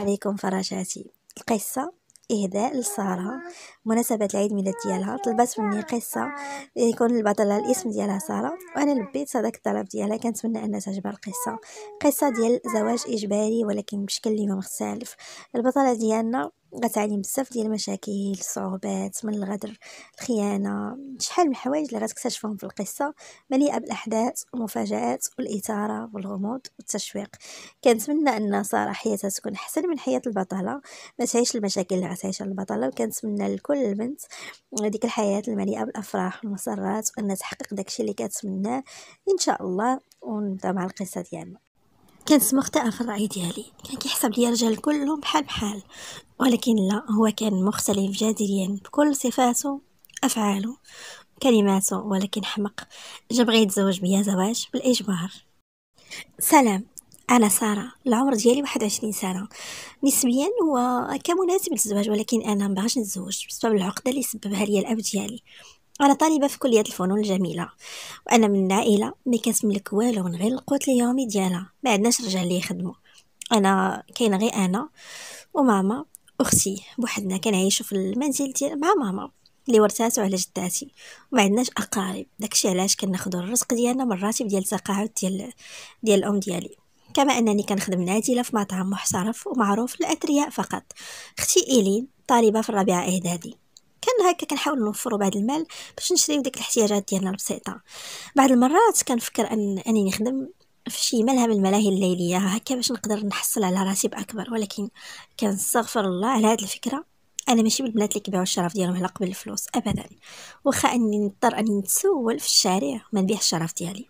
عليكم فراشاتي القصة إهداء لسارة مناسبة العيد ميلاد ديالها طلبات مني قصة يكون البطلة الاسم ديالها سارة وأنا لبيت هذاك الطلب ديالها كنتمنى أن تعجبها القصة قصة ديال زواج إجباري ولكن بشكل اللي مختلف البطلة ديالنا غتعاني بزاف ديال المشاكل الصعوبات من الغدر الخيانه شحال من الحوايج اللي غتكتشفهم في القصه مليئه بالاحداث والمفاجات والاثاره والغموض والتشويق كنتمنى ان صراحه حياتها تكون احسن من حياه البطله ما تعيش المشاكل اللي غتعيشها البطله وكنتمنى لكل بنت ديك الحياه المليئه بالافراح والمسرات وان تحقق داكشي اللي كتمناه ان شاء الله ونبدا مع القصه ديالنا كان مخطئه في الراي ديالي كان كيحسب ليا الرجال كلهم بحال بحال ولكن لا هو كان مختلف جذريا بكل صفاته أفعاله كلماته ولكن حمق جاب غير يتزوج بيا زواج بالإجبار سلام أنا سارة العمر ديالي واحد وعشرين سنة نسبيا هو كمناسب للزواج ولكن أنا مبغاش نتزوج بسبب العقدة اللي سببها لي الأب ديالي انا طالبه في كليه الفنون الجميله وانا من عائله ما كتملك والو من غير القوت اليومي ديالها ما عندناش رجال لي يخدموا انا كاين غير انا وماما اختي بوحدنا كنعيشو في المنزل ديال مع ماما اللي ورثاتو على جداتي وما عندناش اقارب داكشي علاش كناخذو الرزق ديالنا من الراتب ديال التقاعد ديال ديال الام ديالي كما انني كنخدم نادله في مطعم محترف ومعروف للاثرياء فقط اختي ايلين طالبه في الرابعه اعدادي كان هكا كنحاول نوفروا بعض المال باش نشريو ديك الاحتياجات ديالنا البسيطه بعض المرات كنفكر ان انني نخدم في شي ملهم الملاهي الليليه هكا باش نقدر نحصل على راتب اكبر ولكن كان استغفر الله على هذه الفكره انا ماشي من البنات اللي كيبيعوا الشرف ديالهم على قبل الفلوس ابدا وخا اني نضطر اني نتسول في الشارع ما نبيع الشرف ديالي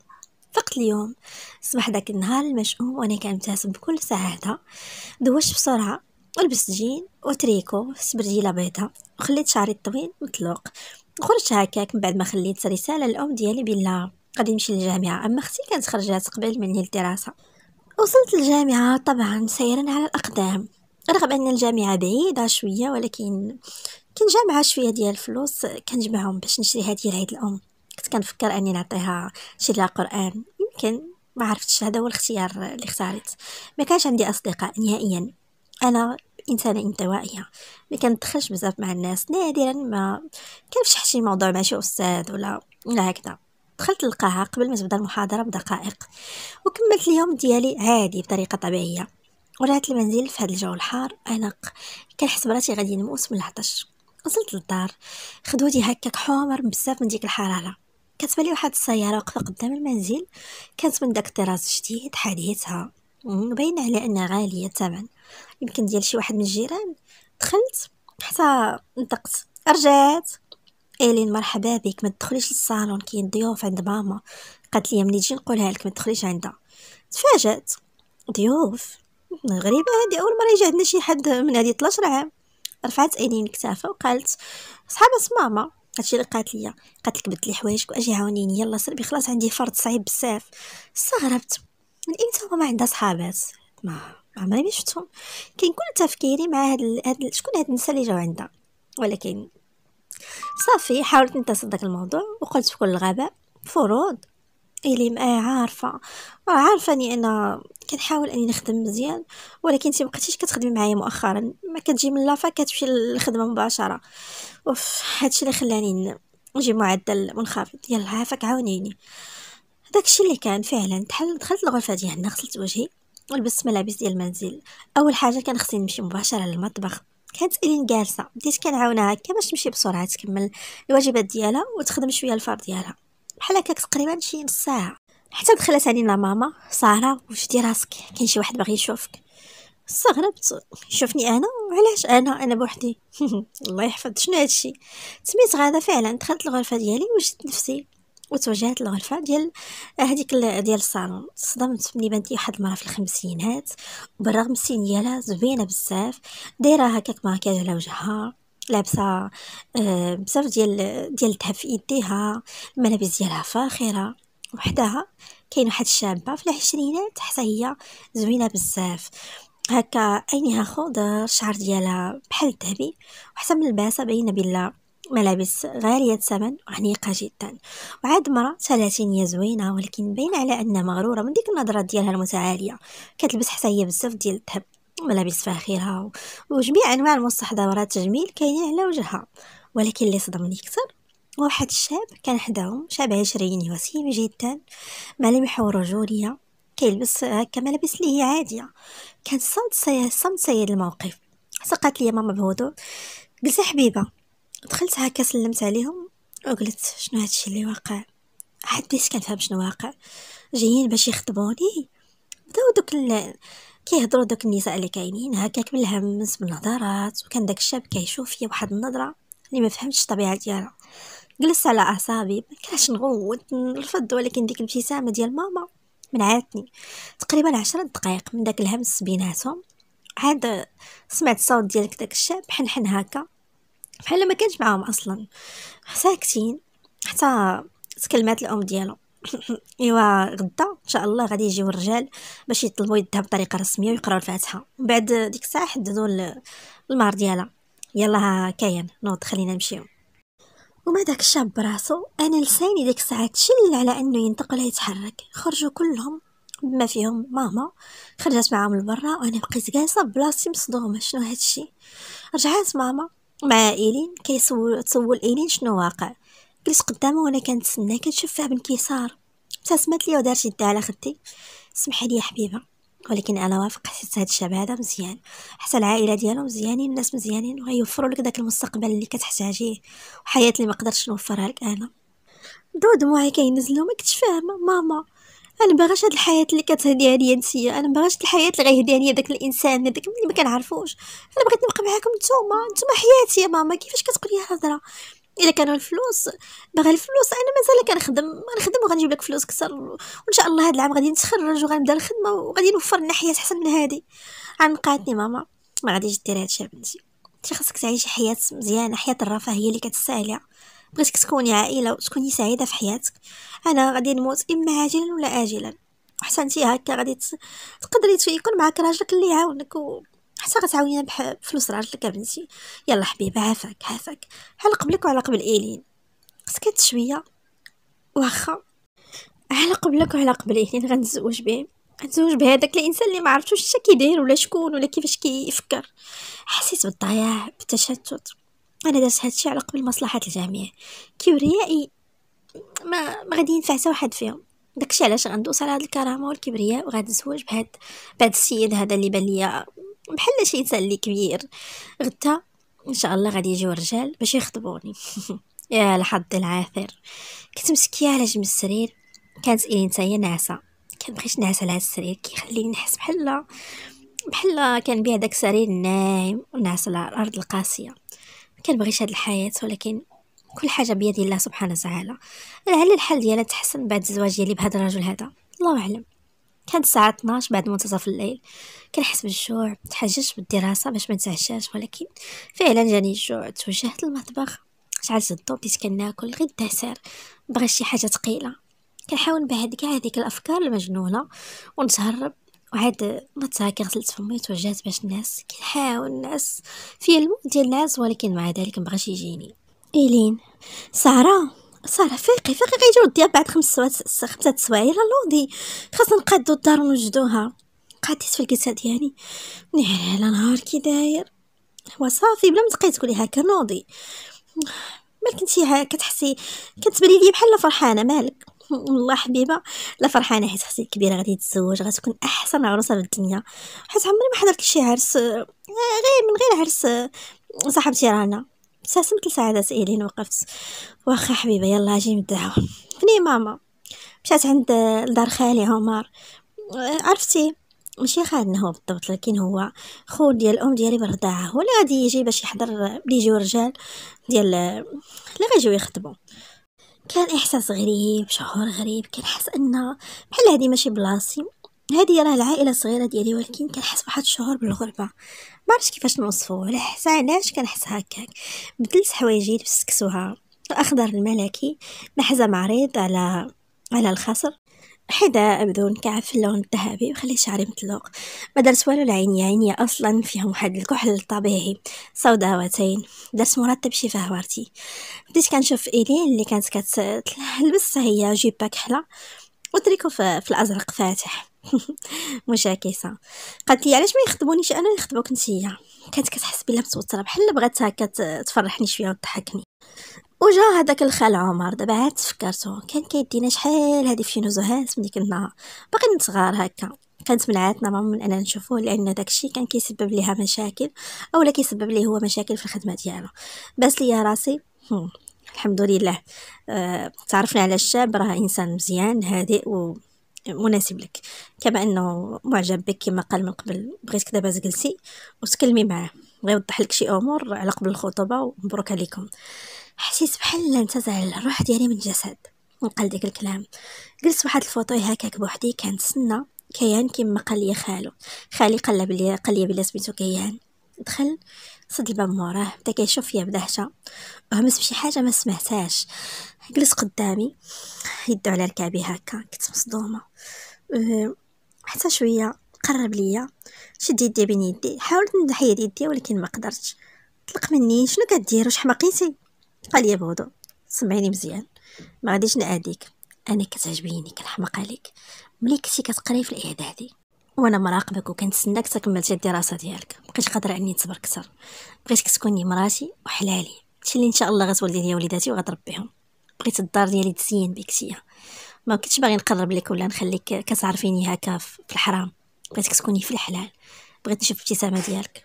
فقط اليوم صبح داك النهار المشؤوم وانا كنبتسم بكل سعاده دوشت بسرعه لبست جين وتريكو سبرجيله بيضاء وخليت شعري الطويل مطلوق وخرجت هكاك من بعد ما خليت رساله للام ديالي بلا غادي نمشي للجامعه اما اختي كانت خرجات قبل مني للدراسه وصلت للجامعه طبعا سيرا على الاقدام رغم ان الجامعه بعيده شويه ولكن كنجمع شويه ديال الفلوس كنجمعهم باش نشري هديه لعيد الام كنت كنفكر اني نعطيها شي لا قران يمكن ما عرفتش هذا هو الاختيار اللي اختاريت ما كانش عندي اصدقاء نهائيا انا انسانه انطوائيه ما كندخلش بزاف مع الناس نادرا ما كنفتح شي موضوع مع شي استاذ ولا ولا هكذا دخلت للقاعة قبل ما تبدا المحاضرة بدقائق وكملت اليوم ديالي عادي بطريقة طبيعية ورجعت المنزل في هذا الجو الحار انا كنحس براسي غادي نموت من العطش وصلت للدار خدودي هكاك حمر بزاف من ديك الحراره كتبان لي واحد السياره واقفه قدام المنزل كانت من داك الطراز الجديد حديثها باينه على انها غاليه الثمن يمكن ديال شي واحد من الجيران دخلت حتى نطقت رجعت الين مرحبا بك ما تدخليش للصالون كاين ضيوف عند ماما قالت لي ملي تجي نقولها لك ما تدخليش عندها تفاجات ضيوف غريبه هذه اول مره يجي عندنا شي حد من هذه 12 عام رفعت الين كتافها وقالت صحابه ماما هادشي اللي قالت لي قالت لك بدلي حوايجك واجي عاونيني يلا سربي خلاص عندي فرض صعيب بزاف استغربت من امتى ماما عندها صحابات ما عمري ما شفتهم كاين كل تفكيري مع هاد, هاد شكون هاد النساء اللي جاو عندها ولكن صافي حاولت نتصدق الموضوع وقلت بكل غباء فروض اللي ما عارفه عارفه اني انا كنحاول اني نخدم مزيان ولكن انتي مبقيتيش كتخدمي معايا مؤخرا ما كتجي من لافا كتمشي للخدمه مباشره اوف هادشي اللي خلاني نجي معدل منخفض يلا عافاك عاونيني داكشي اللي كان فعلا تحل دخلت الغرفه ديالنا غسلت وجهي ولبست ملابس ديال المنزل اول حاجه كان خصني نمشي مباشره للمطبخ كانت إلين جالسه بديت كنعاونها هكا باش تمشي بسرعه تكمل الواجبات ديالها وتخدم شويه الفار ديالها بحال هكاك تقريبا شي نص ساعه حتى دخلت علينا ماما ساره وشدي راسك كاين شي واحد باغي يشوفك استغربت شوفني انا وعلاش انا انا بوحدي الله يحفظ شنو هادشي سميت غاده فعلا دخلت الغرفه ديالي وجدت نفسي وتوجهت للغرفه ديال آه، هذيك ديال الصالون صدمت ملي بانت لي واحد المراه في الخمسينات وبالرغم السن ديالها زوينه بزاف دايره هكاك ماكياج على وجهها لابسه آه، بزاف ديال ديال الذهب في يديها الملابس ديالها فاخره وحدها كاين واحد الشابه في العشرينات حتى هي زوينه بزاف هكا عينيها خضر الشعر ديالها بحال الذهبي وحتى من لباسه باينه بلا ملابس غالية الثمن وعنيقة جدا وعاد مرة ثلاثينية زوينة ولكن بين على أنها مغرورة من ديك النظرة ديالها المتعالية كتلبس حتى هي بزاف ديال الذهب ملابس فاخرة وجميع أنواع المستحضرات التجميل كاينين على وجهها ولكن اللي صدمني أكثر واحد الشاب كان حداهم شاب عشريني وسيم جدا ملامح رجولية كيلبس هكا ملابس اللي هي عادية كان صمت سيد الموقف سقط لي ماما بهدوء قلت حبيبة دخلت هكا سلمت عليهم وقلت شنو هادشي اللي واقع حديت كنفهم شنو واقع جايين باش يخطبوني بداو دوك كيهضروا دوك النساء اللي كاينين هكاك بالهمس بالنظرات وكان داك الشاب كيشوف فيا واحد النظره اللي ما فهمتش الطبيعه ديالها جلست على اعصابي ما كانش نغوت نرفض ولكن ديك الابتسامه ديال ماما منعتني تقريبا عشرة دقائق من داك الهمس بيناتهم عاد سمعت صوت ديالك داك الشاب حنحن هكا بحال ما كانش معاهم اصلا ساكتين حتى تكلمات الام ديالو ايوا غدا ان شاء الله غادي يجيو الرجال باش يطلبوا يدها بطريقه رسميه ويقراو الفاتحه من بعد ديك الساعه حددوا المهر ديالها يلا كاين نوض خلينا نمشيو وما داك الشاب براسو انا لساني ديك الساعه تشل على انه ينطق ولا يتحرك خرجوا كلهم بما فيهم ماما خرجت معاهم لبرا وانا بقيت جالسه بلاصتي مصدومه شنو هادشي رجعت ماما مع ايلين كيسول تسول ايلين شنو واقع جلست قدامه وانا كنتسناه كنشوف بانكسار ابتسمت لي ودارت يدها على خدي سمحي لي يا حبيبه ولكن انا وافق حسيت هاد الشاب هذا مزيان حتى العائله ديالو مزيانين الناس مزيانين وغيوفروا لك داك المستقبل اللي كتحتاجيه وحياه اللي ما قدرتش نوفرها لك انا دو دموعي كينزلوا ما كنتش فاهمه ماما انا باغاش هاد الحياه اللي كتهديها ليا نتيا انا باغاش الحياه اللي غيهديها ليا داك الانسان داك اللي ما كنعرفوش انا بغيت نبقى معاكم نتوما نتوما حياتي يا ماما كيفاش كتقولي الهضره الا كانوا الفلوس باغا الفلوس انا مازال كنخدم غنخدم وغنجيب لك فلوس كثر وان شاء الله هاد العام غادي نتخرج وغنبدا الخدمه وغادي نوفر لنا حياه احسن من هادي عنقاتني ماما ما غاديش دير هادشي بنتي انت خاصك تعيشي حياه مزيانه حياه الرفاهيه اللي كتستاهليها بغيتك تكوني عائله وتكوني سعيده في حياتك انا غادي نموت اما عاجلا ولا اجلا وحتى انت هكا غادي تقدري يكون معاك راجلك اللي يعاونك و... حتى غتعاونينا بفلوس راجلك بنتي يلا حبيبه عافاك عافاك على قبلك وعلى قبل ايلين سكت شويه واخا على قبلك وعلى قبل ايلين غنتزوج به غنتزوج بهذاك الانسان اللي ما عرفتوش شتا ولا شكون ولا كيفاش كيفكر حسيت بالضياع بالتشتت انا درت هادشي على قبل مصلحه الجميع كبريائي ما ما غادي ينفع حتى واحد فيهم داكشي علاش غندوس على هاد الكرامه والكبرياء وغادي نزوج بهاد بهاد السيد هذا اللي بان ليا بحال شي انسان اللي كبير غدا ان شاء الله غادي يجيو الرجال باش يخطبوني يا الحظ العاثر كنت مسكيه على جنب السرير كانت الانسانيه ناعسه كنبغيش نعس على هاد السرير كيخليني نحس بحال بحال كان بيها داك السرير نايم ونعس على الارض القاسيه بغيش هاد الحياة ولكن كل حاجة بيد الله سبحانه وتعالى لعل الحال ديالها تحسن بعد الزواج ديالي بهذا الرجل هذا الله اعلم كانت الساعة 12 بعد منتصف الليل كنحس بالجوع تحججت بالدراسة باش ما نتعشاش ولكن فعلا جاني الجوع توجهت للمطبخ شعلت الضو بديت كناكل غير الدسر بغيت شي حاجة تقيلة كنحاول نبعد كاع هذيك الافكار المجنونه ونتهرب وعاد مرت هكا غسلت فمي وتوجهت باش الناس كنحاول الناس في الموت ديال الناس ولكن مع ذلك مبغاش يجيني ايلين سارة سارة فيقي فيقي غيجيو الضياب بعد خمس سوايع خمسة سوايع لوندي خاصنا نقادو الدار ونوجدوها قعدت في الكلسة ديالي نهار على نهار كي داير هو صافي بلا ما تبقاي تقولي هكا نوضي ما كنتي كتحسي كتبري لي بحال فرحانه مالك والله حبيبه لا فرحانه حيت اختي الكبيره غادي تتزوج غتكون احسن عروسه في الدنيا حيت عمري ما حضرت شي عرس غير من غير عرس صاحبتي رانا ابتسمت لسعادة إيلين وقفت واخا حبيبه يلا اجي نبداو فني ماما مشات عند دار خالي عمر عرفتي ماشي خالنا هو بالضبط لكن هو خو ديال الام ديالي بالرضاعه هو اللي غادي يجي باش يحضر لي يجيو رجال ديال اللي غيجيو يخدموا كان احساس غريب شعور غريب كنحس ان بحال هادي ماشي بلاصتي هادي راه العائله الصغيره ديالي ولكن كنحس بواحد الشعور بالغربه ما عرفتش كيفاش نوصفو ولا حس علاش كنحس هكاك بدلت حوايجي لبست كسوها الاخضر الملكي نحزه معريض على على الخصر حذاء بدون كعب في اللون الذهبي وخلي شعري مطلوق ما درت والو لعينيا عينيا اصلا فيهم واحد الكحل الطبيعي سوداوتين درت مرتب شي فهوارتي بديت كنشوف ايلين اللي كانت كتلبس هي جيبا كحله وتريكو في, في الازرق فاتح مشاكسه قالت لي علاش ما يخطبونيش انا نخطبوك نتيا كانت كتحس بلا متوتره بحال بغات هكا تفرحني شويه وتضحكني وجا هذاك الخال عمر دابا عاد تفكرتو كان كيدينا شحال هادي في شي نزهات ملي كنا باقي صغار هكا كانت منعاتنا ماما من اننا نشوفوه لان داكشي كان كيسبب ليها مشاكل اولا كيسبب ليه هو مشاكل في الخدمه ديالو باس ليا راسي الحمد لله أه تعرفنا على الشاب راه انسان مزيان هادئ ومناسب لك كما انه معجب بك كما قال من قبل بغيتك دابا تجلسي وتكلمي معاه غيوضح لك شي امور على قبل الخطوبه ومبروك عليكم حسيت بحال لا انتزع الروح ديالي من الجسد ونقل ديك الكلام جلست واحد الفوطو هكاك بوحدي كنتسنى كيان كيما قال لي خالو خالي قلب لي قال لي بلي سميتو كيان دخل صد الباب موراه بدا كيشوف فيا بدهشه وهمس بشي حاجه ما سمعتهاش جلس قدامي يدو على ركابي هكا كنت مصدومه أه، حتى شويه قرب ليا شد يدي بين يدي حاولت نحيد يدي ولكن ما قدرتش طلق مني شنو كدير واش حماقيتي قال لي سمعيني مزيان ما غاديش نعاديك انا كتعجبيني كنحمق عليك ملي كنتي كتقري في الاعدادي وانا مراقبك وكنتسناك تكملتي الدراسه ديالك بقيت قادره اني نصبر كثر بغيتك تكوني مراتي وحلالي هادشي اللي ان شاء الله غتولدي ليا وليداتي وغتربيهم بغيت الدار ديالي تزين بكتيه ما كنتش باغي نقرب لك ولا نخليك كتعرفيني هكا في الحرام بغيتك تكوني في الحلال بغيت نشوف الابتسامه ديالك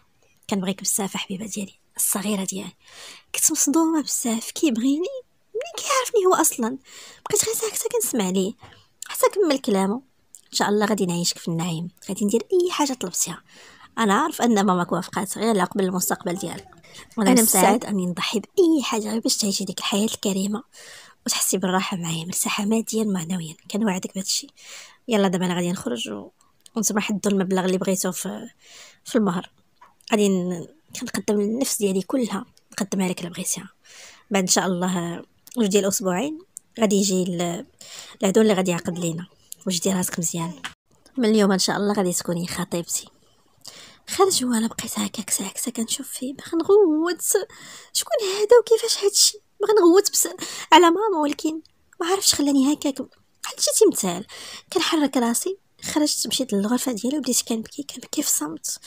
كنبغيك بزاف حبيبه ديالي الصغيره ديالي كنت مصدومه بزاف كيبغيني ملي كيعرفني هو اصلا بقيت غير ساكته كنسمع ليه حتى كمل كلامه ان شاء الله غادي نعيشك في النعيم غادي ندير اي حاجه طلبتيها انا عارف ان ماماك وافقات غير على قبل المستقبل ديالك وانا مساعد اني نضحي باي حاجه غير باش تعيشي ديك الحياه الكريمه وتحسي بالراحه معايا مرتاحه ماديا معنويا كنوعدك بهذا الشيء يلا دابا انا غادي نخرج و... ونسمع حدو المبلغ اللي بغيتو في في المهر غادي كنقدم النفس ديالي كلها نقدمها لك لبغيتيها بعد ان شاء الله جوج ديال الاسبوعين غادي يجي العدو اللي غادي يعقد لينا واش دير راسك مزيان من اليوم ان شاء الله غادي تكوني خطيبتي خرج وانا بقيت هكاك ساكسه كنشوف فيه باغا نغوت شكون هذا وكيفاش هادشي باغا نغوت بس على ماما ولكن ما عرفتش خلاني هكاك بحال شي تمثال كنحرك راسي خرجت مشيت للغرفه ديالي وبديت كنبكي كنبكي في صمت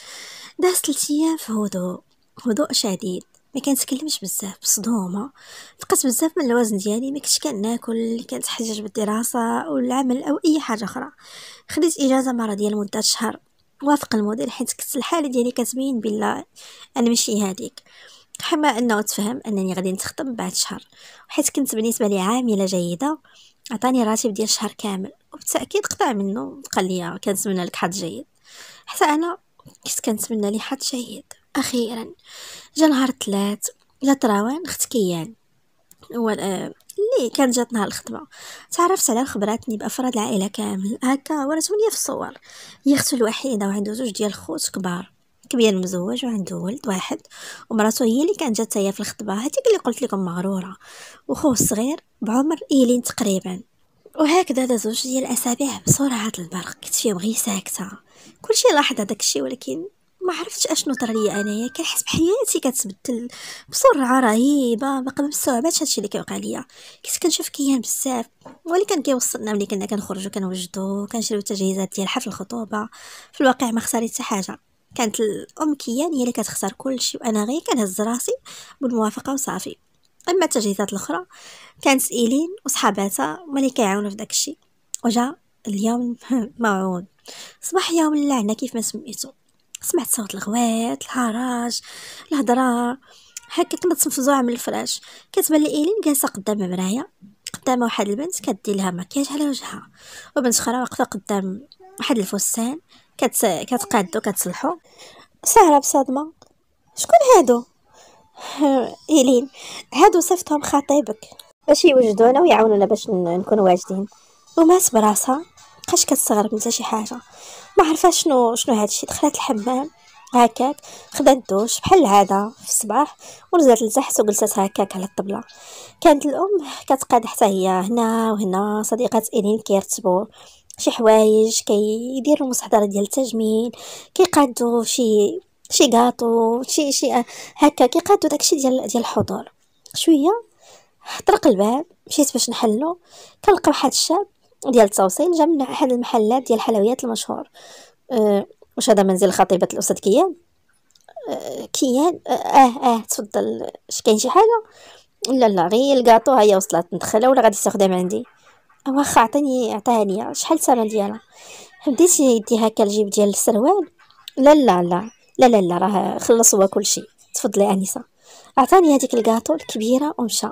دازت ثلاث ايام في هدوء هدوء شديد ما كنتكلمش بزاف بصدومه فقدت بزاف من الوزن ديالي ما كنتش كناكل كانت حجج بالدراسه والعمل او اي حاجه اخرى خديت اجازه مرضيه لمده شهر وافق المدير حيت كنت الحاله ديالي كتبين بلا انا ماشي هذيك حما انه تفهم انني غادي نتخدم بعد شهر وحيت كنت بالنسبه لي عامله جيده عطاني راتب ديال شهر كامل وبالتاكيد قطع منه قال لي كنتمنى لك حظ جيد حتى انا كنت كنتمنى لي حد شهيد اخيرا جا نهار تلات جات روان اخت كيان هو آه، اللي كان جات نهار الخطبه تعرفت على خبراتني بافراد العائله كامل هكا وراتوني في الصور هي اختو الوحيده وعنده زوج ديال الخوت كبار كبير مزوج وعنده ولد واحد ومراته هي اللي كانت جات هي في الخطبه هذيك اللي قلت لكم مغروره وخوه الصغير بعمر ايلين تقريبا وهكذا دازو جوج ديال الاسابيع بسرعه البرق كنت فيهم غير ساكته كلشي لاحظ هذاك الشيء ولكن ما عرفتش اشنو طرا ليا انايا كنحس بحياتي كتبدل بسرعه رهيبه باقا ما مستوعباتش هادشي اللي كيوقع ليا كنت كنشوف كيان بزاف اللي كان كيوصلنا ملي كنا كنخرجو كنوجدو كنشريو التجهيزات ديال حفل الخطوبه في الواقع ما خسرت حتى حاجه كانت الام كيان هي اللي كتختار كلشي وانا غير كنهز راسي بالموافقه وصافي اما التجهيزات الاخرى كانت ايلين وصحاباتها هما اللي كيعاونوا في داك الشيء وجا اليوم موعود صباح يا ولعنا كيف ما سميتو سمعت صوت الغوات الحراج الهضره هكا كنت مفزوعه من الفراش كتبان لي ايلين جالسه قدام مرايا قدام واحد البنت كدير لها مكياج على وجهها وبنت اخرى واقفه قدام واحد الفستان كت... كتقادو كتصلحو ساره بصدمه شكون هادو ايلين هادو صيفطهم خطيبك باش يوجدونا ويعاونونا باش نكونوا واجدين وما براسها بقاش كتستغرب من شي حاجه ما عرفاش شنو شنو هادشي دخلت الحمام هكاك خدات دوش بحال العاده في الصباح ونزلت لتحت وجلست هكاك على الطبله كانت الام كتقاد حتى هي هنا وهنا صديقات ايلين كيرتبوا شي حوايج كيديروا المستحضرات ديال التجميل كيقادوا شي شي كاطو شي شي هكا كيقادوا داكشي ديال ديال الحضور شويه طرق الباب مشيت باش نحلو كنلقى واحد الشاب ديال التوصيل جا من احد المحلات ديال الحلويات المشهور أه واش هذا منزل خطيبه الاستاذ كيان أه كيان اه اه, أه، تفضل اش كاين شي حاجه لا لا غير الكاطو هيا وصلت ندخلها ولا غادي تستخدم عندي واخا عطيني عطاها ليا شحال الثمن ديالها بديت يدي هكا الجيب ديال السروال لا لا لا لا لا لا راه خلص هو كلشي تفضلي انسه عطاني هذيك الكاطو الكبيره ومشى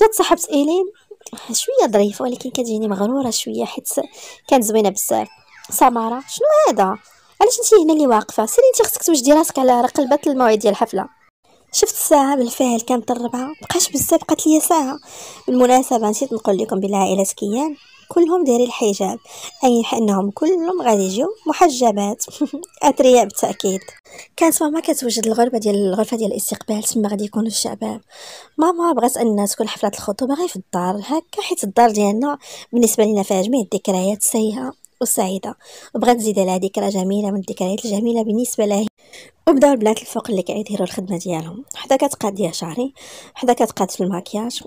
جات صاحبت ايلين شويه ظريفه ولكن كتجيني مغروره شويه حيت كانت زوينه بزاف سماره شنو هذا علاش انت هنا اللي واقفه سيري انت خصك توجدي راسك على قلبه الموعد ديال الحفله شفت الساعة بالفعل كانت الربعة بقاش بزاف بقات ليا ساعة بالمناسبة نسيت نقول لكم بالعائلة كيان كلهم داري الحجاب اي انهم كلهم غادي يجيو محجبات اثرياء بالتاكيد كانت ماما كتوجد الغربه ديال الغرفه ديال الاستقبال تما غادي يكونوا الشباب ماما بغات ان تكون حفله الخطوبه غير في الدار هكا حيت الدار ديالنا بالنسبه لنا فيها جميع الذكريات السيئه وسعيده بغيت نزيد على ذكرى جميله من الذكريات الجميله بالنسبه لها وبداو البنات الفوق اللي كيديروا الخدمه ديالهم حدا كتقاد شعري حدا كتقاد في الماكياج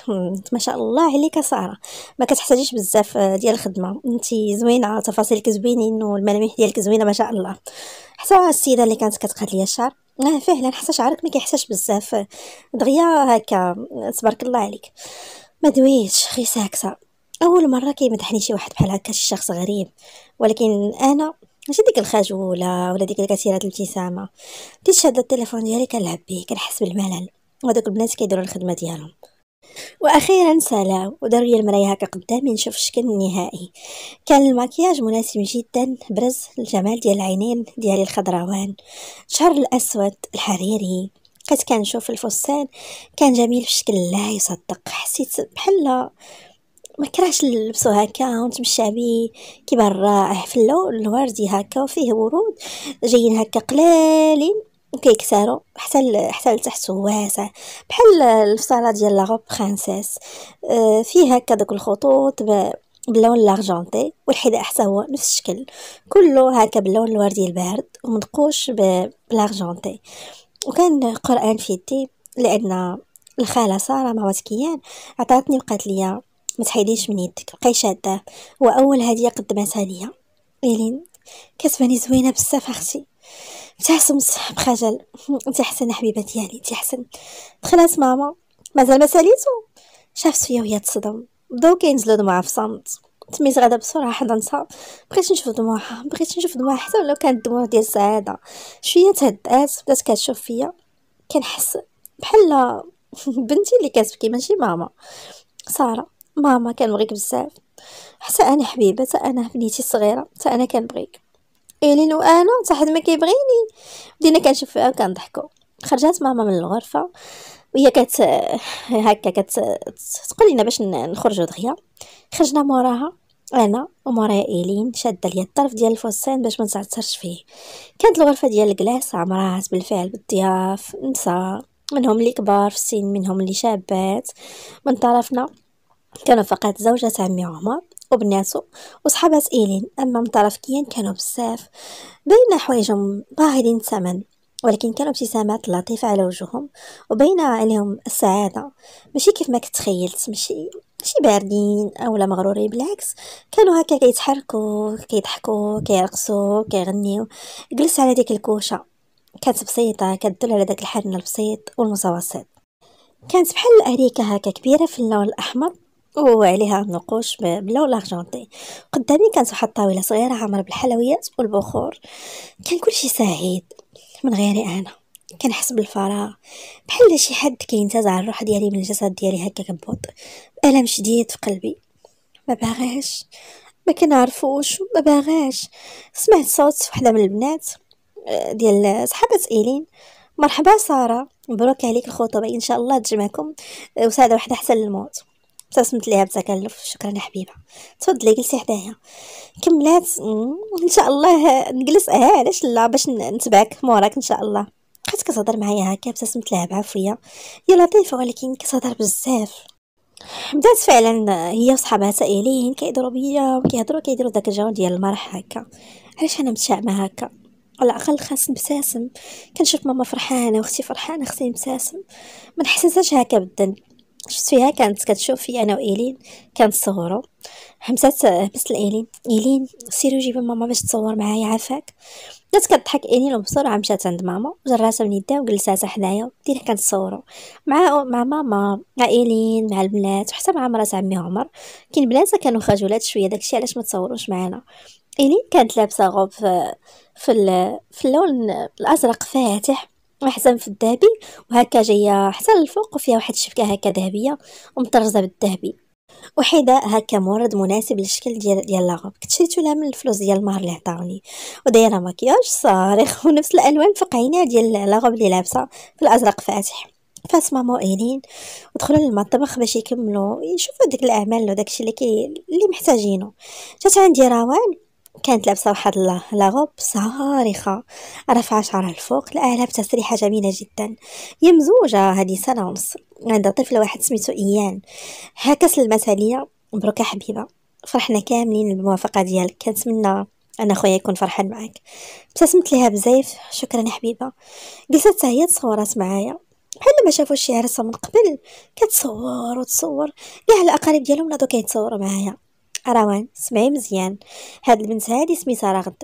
ما شاء الله عليك ساره ما كتحتاجيش بزاف آه، ديال الخدمه انت زوينه تفاصيلك زوينين والملامح ديالك زوينه ما شاء الله حتى السيده اللي كانت كتقاد ليا الشعر اه فعلا حتى شعرك ما كيحتاجش بزاف دغيا هكا تبارك الله عليك ما دويتش غير ساكته اول مره كيمدحني شي واحد بحال هكا شي شخص غريب ولكن انا ماشي ديك الخجوله ولا ديك الكثيره الابتسامه بديت شاد التليفون ديالي كنلعب به كنحس بالملل وهذوك البنات كيديروا الخدمه ديالهم واخيرا سالا ودار لي المرايه هكا قدامي نشوف الشكل النهائي كان المكياج مناسب جدا برز الجمال ديال العينين ديالي الخضراوان شعر الاسود الحريري كنت كنشوف الفستان كان جميل بشكل لا يصدق حسيت بحال ما كراش نلبسو هكا ونتمشى بيه كيما رائع في اللون الوردي هكا وفيه ورود جايين هكا قلالين وكيكسروا حتى حتى لتحت واسع بحال الفصاله ديال لا روب برينسيس آه، فيه هكا دوك الخطوط باللون لارجونتي والحذاء حتى هو نفس الشكل كله هكا باللون الوردي البارد ومنقوش بلارجونتي وكان قران في يدي لان الخاله ساره مع كيان عطاتني وقالت لي ما تحيديش من يدك بقاي شاداه هو اول هديه قدمتها ليا ايلين كتباني زوينه بزاف اختي ابتسمت بخجل انت حسن حبيبه ديالي انت حسن دخلت ماما مازال ما ساليتو شافت فيا وهي تصدم بداو كينزلو دموعها في صمت تميت غدا بسرعه حضنتها بغيت نشوف دموعها بغيت نشوف دموعها حتى ولو كانت دموع ديال السعاده شويه تهدات بدات كتشوف فيا كنحس بحال بنتي اللي كتبكي ماشي ماما ساره ماما كنبغيك بزاف حتى انا حبيبه حتى انا بنيتي الصغيره حتى انا كنبغيك ايلين وانا حتى حد ما كيبغيني بدينا كنشوف فيها وكنضحكوا خرجات ماما من الغرفه وهي كت هكا كت تقول لنا باش نخرجوا دغيا خرجنا موراها انا ومورايا ايلين شاده ليا الطرف ديال الفستان باش ما نتعثرش فيه كانت الغرفه ديال الكلاس عمرات بالفعل بالضياف نساء منهم اللي كبار في السن منهم اللي شابات من طرفنا كانوا فقط زوجة عمي عمر وبناتو وصحابات إيلين أما من طرف كيان كانوا بزاف بين حوايجهم باهظين الثمن ولكن كانوا ابتسامات لطيفة على وجوههم وبين عليهم السعادة ماشي كيف ما كنت تخيلت ماشي ماشي باردين اولا مغرورين بالعكس كانوا هكا كيتحركوا كيضحكوا كيرقصوا كيغنيو جلس على ديك الكوشه كانت بسيطه كتدل على داك الحنان البسيط والمتوسط كانت بحال الاريكه هكا كبيره في اللون الاحمر وعليها نقوش بلون الارجنتي قدامي كانت واحد الطاوله صغيره عامره بالحلويات والبخور كان كلشي سعيد من غيري انا كنحس بالفراغ بحال شي حد كينتزع الروح ديالي من الجسد ديالي هكاك كبوط الم شديد في قلبي ما باغاش ما كنعرفوش ما باغاش سمعت صوت وحده من البنات آه، ديال صحابه ايلين مرحبا ساره مبروك عليك الخطوبه ان شاء الله تجمعكم آه، وساعده وحده حسن للموت ابتسمت ليها بتكلف شكرا يا حبيبه تفضلي جلسي حدايا كملات ان شاء الله نجلس اه علاش لا باش نتبعك موراك ان شاء الله بقيت كتهضر معايا هكا ابتسمت ليها بعفويه هي لطيفه ولكن كتهضر بزاف بدات فعلا هي وصحاباتها سائلين كيهضروا بيا وكيهضروا كيديروا داك الجو ديال المرح هكا علاش انا متشائمه هكا على الاقل خاص نبتسم كنشوف ماما فرحانه واختي فرحانه خصني نبتسم ما نحسسهاش هكا بالذنب شفت فيها كانت كتشوف في انا وايلين صغرو همسات بس لايلين ايلين سيري جيبي ماما باش تصور معايا عافاك بدات كضحك ايلين وبسرعه مشات عند ماما جراتها من يدها وجلساتها حدايا كانت كنتصوروا مع مع ماما مع ايلين مع البنات وحتى مع مرات عمي عمر كاين بلاصه كانوا خجولات شويه داكشي علاش ما تصوروش معانا ايلين كانت لابسه غوب آه، في, في اللون الازرق فاتح محزن في الذهبي وهكا جايه حتى للفوق وفيها واحد الشبكه هكا ذهبيه ومطرزه بالذهبي وحذاء هكا مورد مناسب للشكل ديال ديال لاغوب كنت شريتو لها من الفلوس ديال المهر اللي عطاوني ودايره مكياج صارخ ونفس الالوان فوق عينيها ديال لاغوب اللي لابسه في الازرق فاتح فات ماما وإيرين ودخلوا للمطبخ باش يكملوا يشوفوا ديك الاعمال وداكشي اللي كي اللي محتاجينه جات عندي روان كانت لابسه واحد لاغوب صارخه رافعه شعرها الفوق الاعلى بتسريحه جميله جدا هي مزوجه هذه سنه ونص عندها طفله واحد سميتو ايان هكا سلمت عليا مبروك حبيبه فرحنا كاملين بالموافقه ديالك كنتمنى انا خويا يكون فرحان معاك ابتسمت ليها بزاف شكرا حبيبه جلست هي تصورات معايا بحال ما شافوا شي عرسه من قبل كتصور وتصور كاع الاقارب ديالهم نادو كيتصوروا معايا روان سمعي مزيان هاد البنت هادي سميتها رغد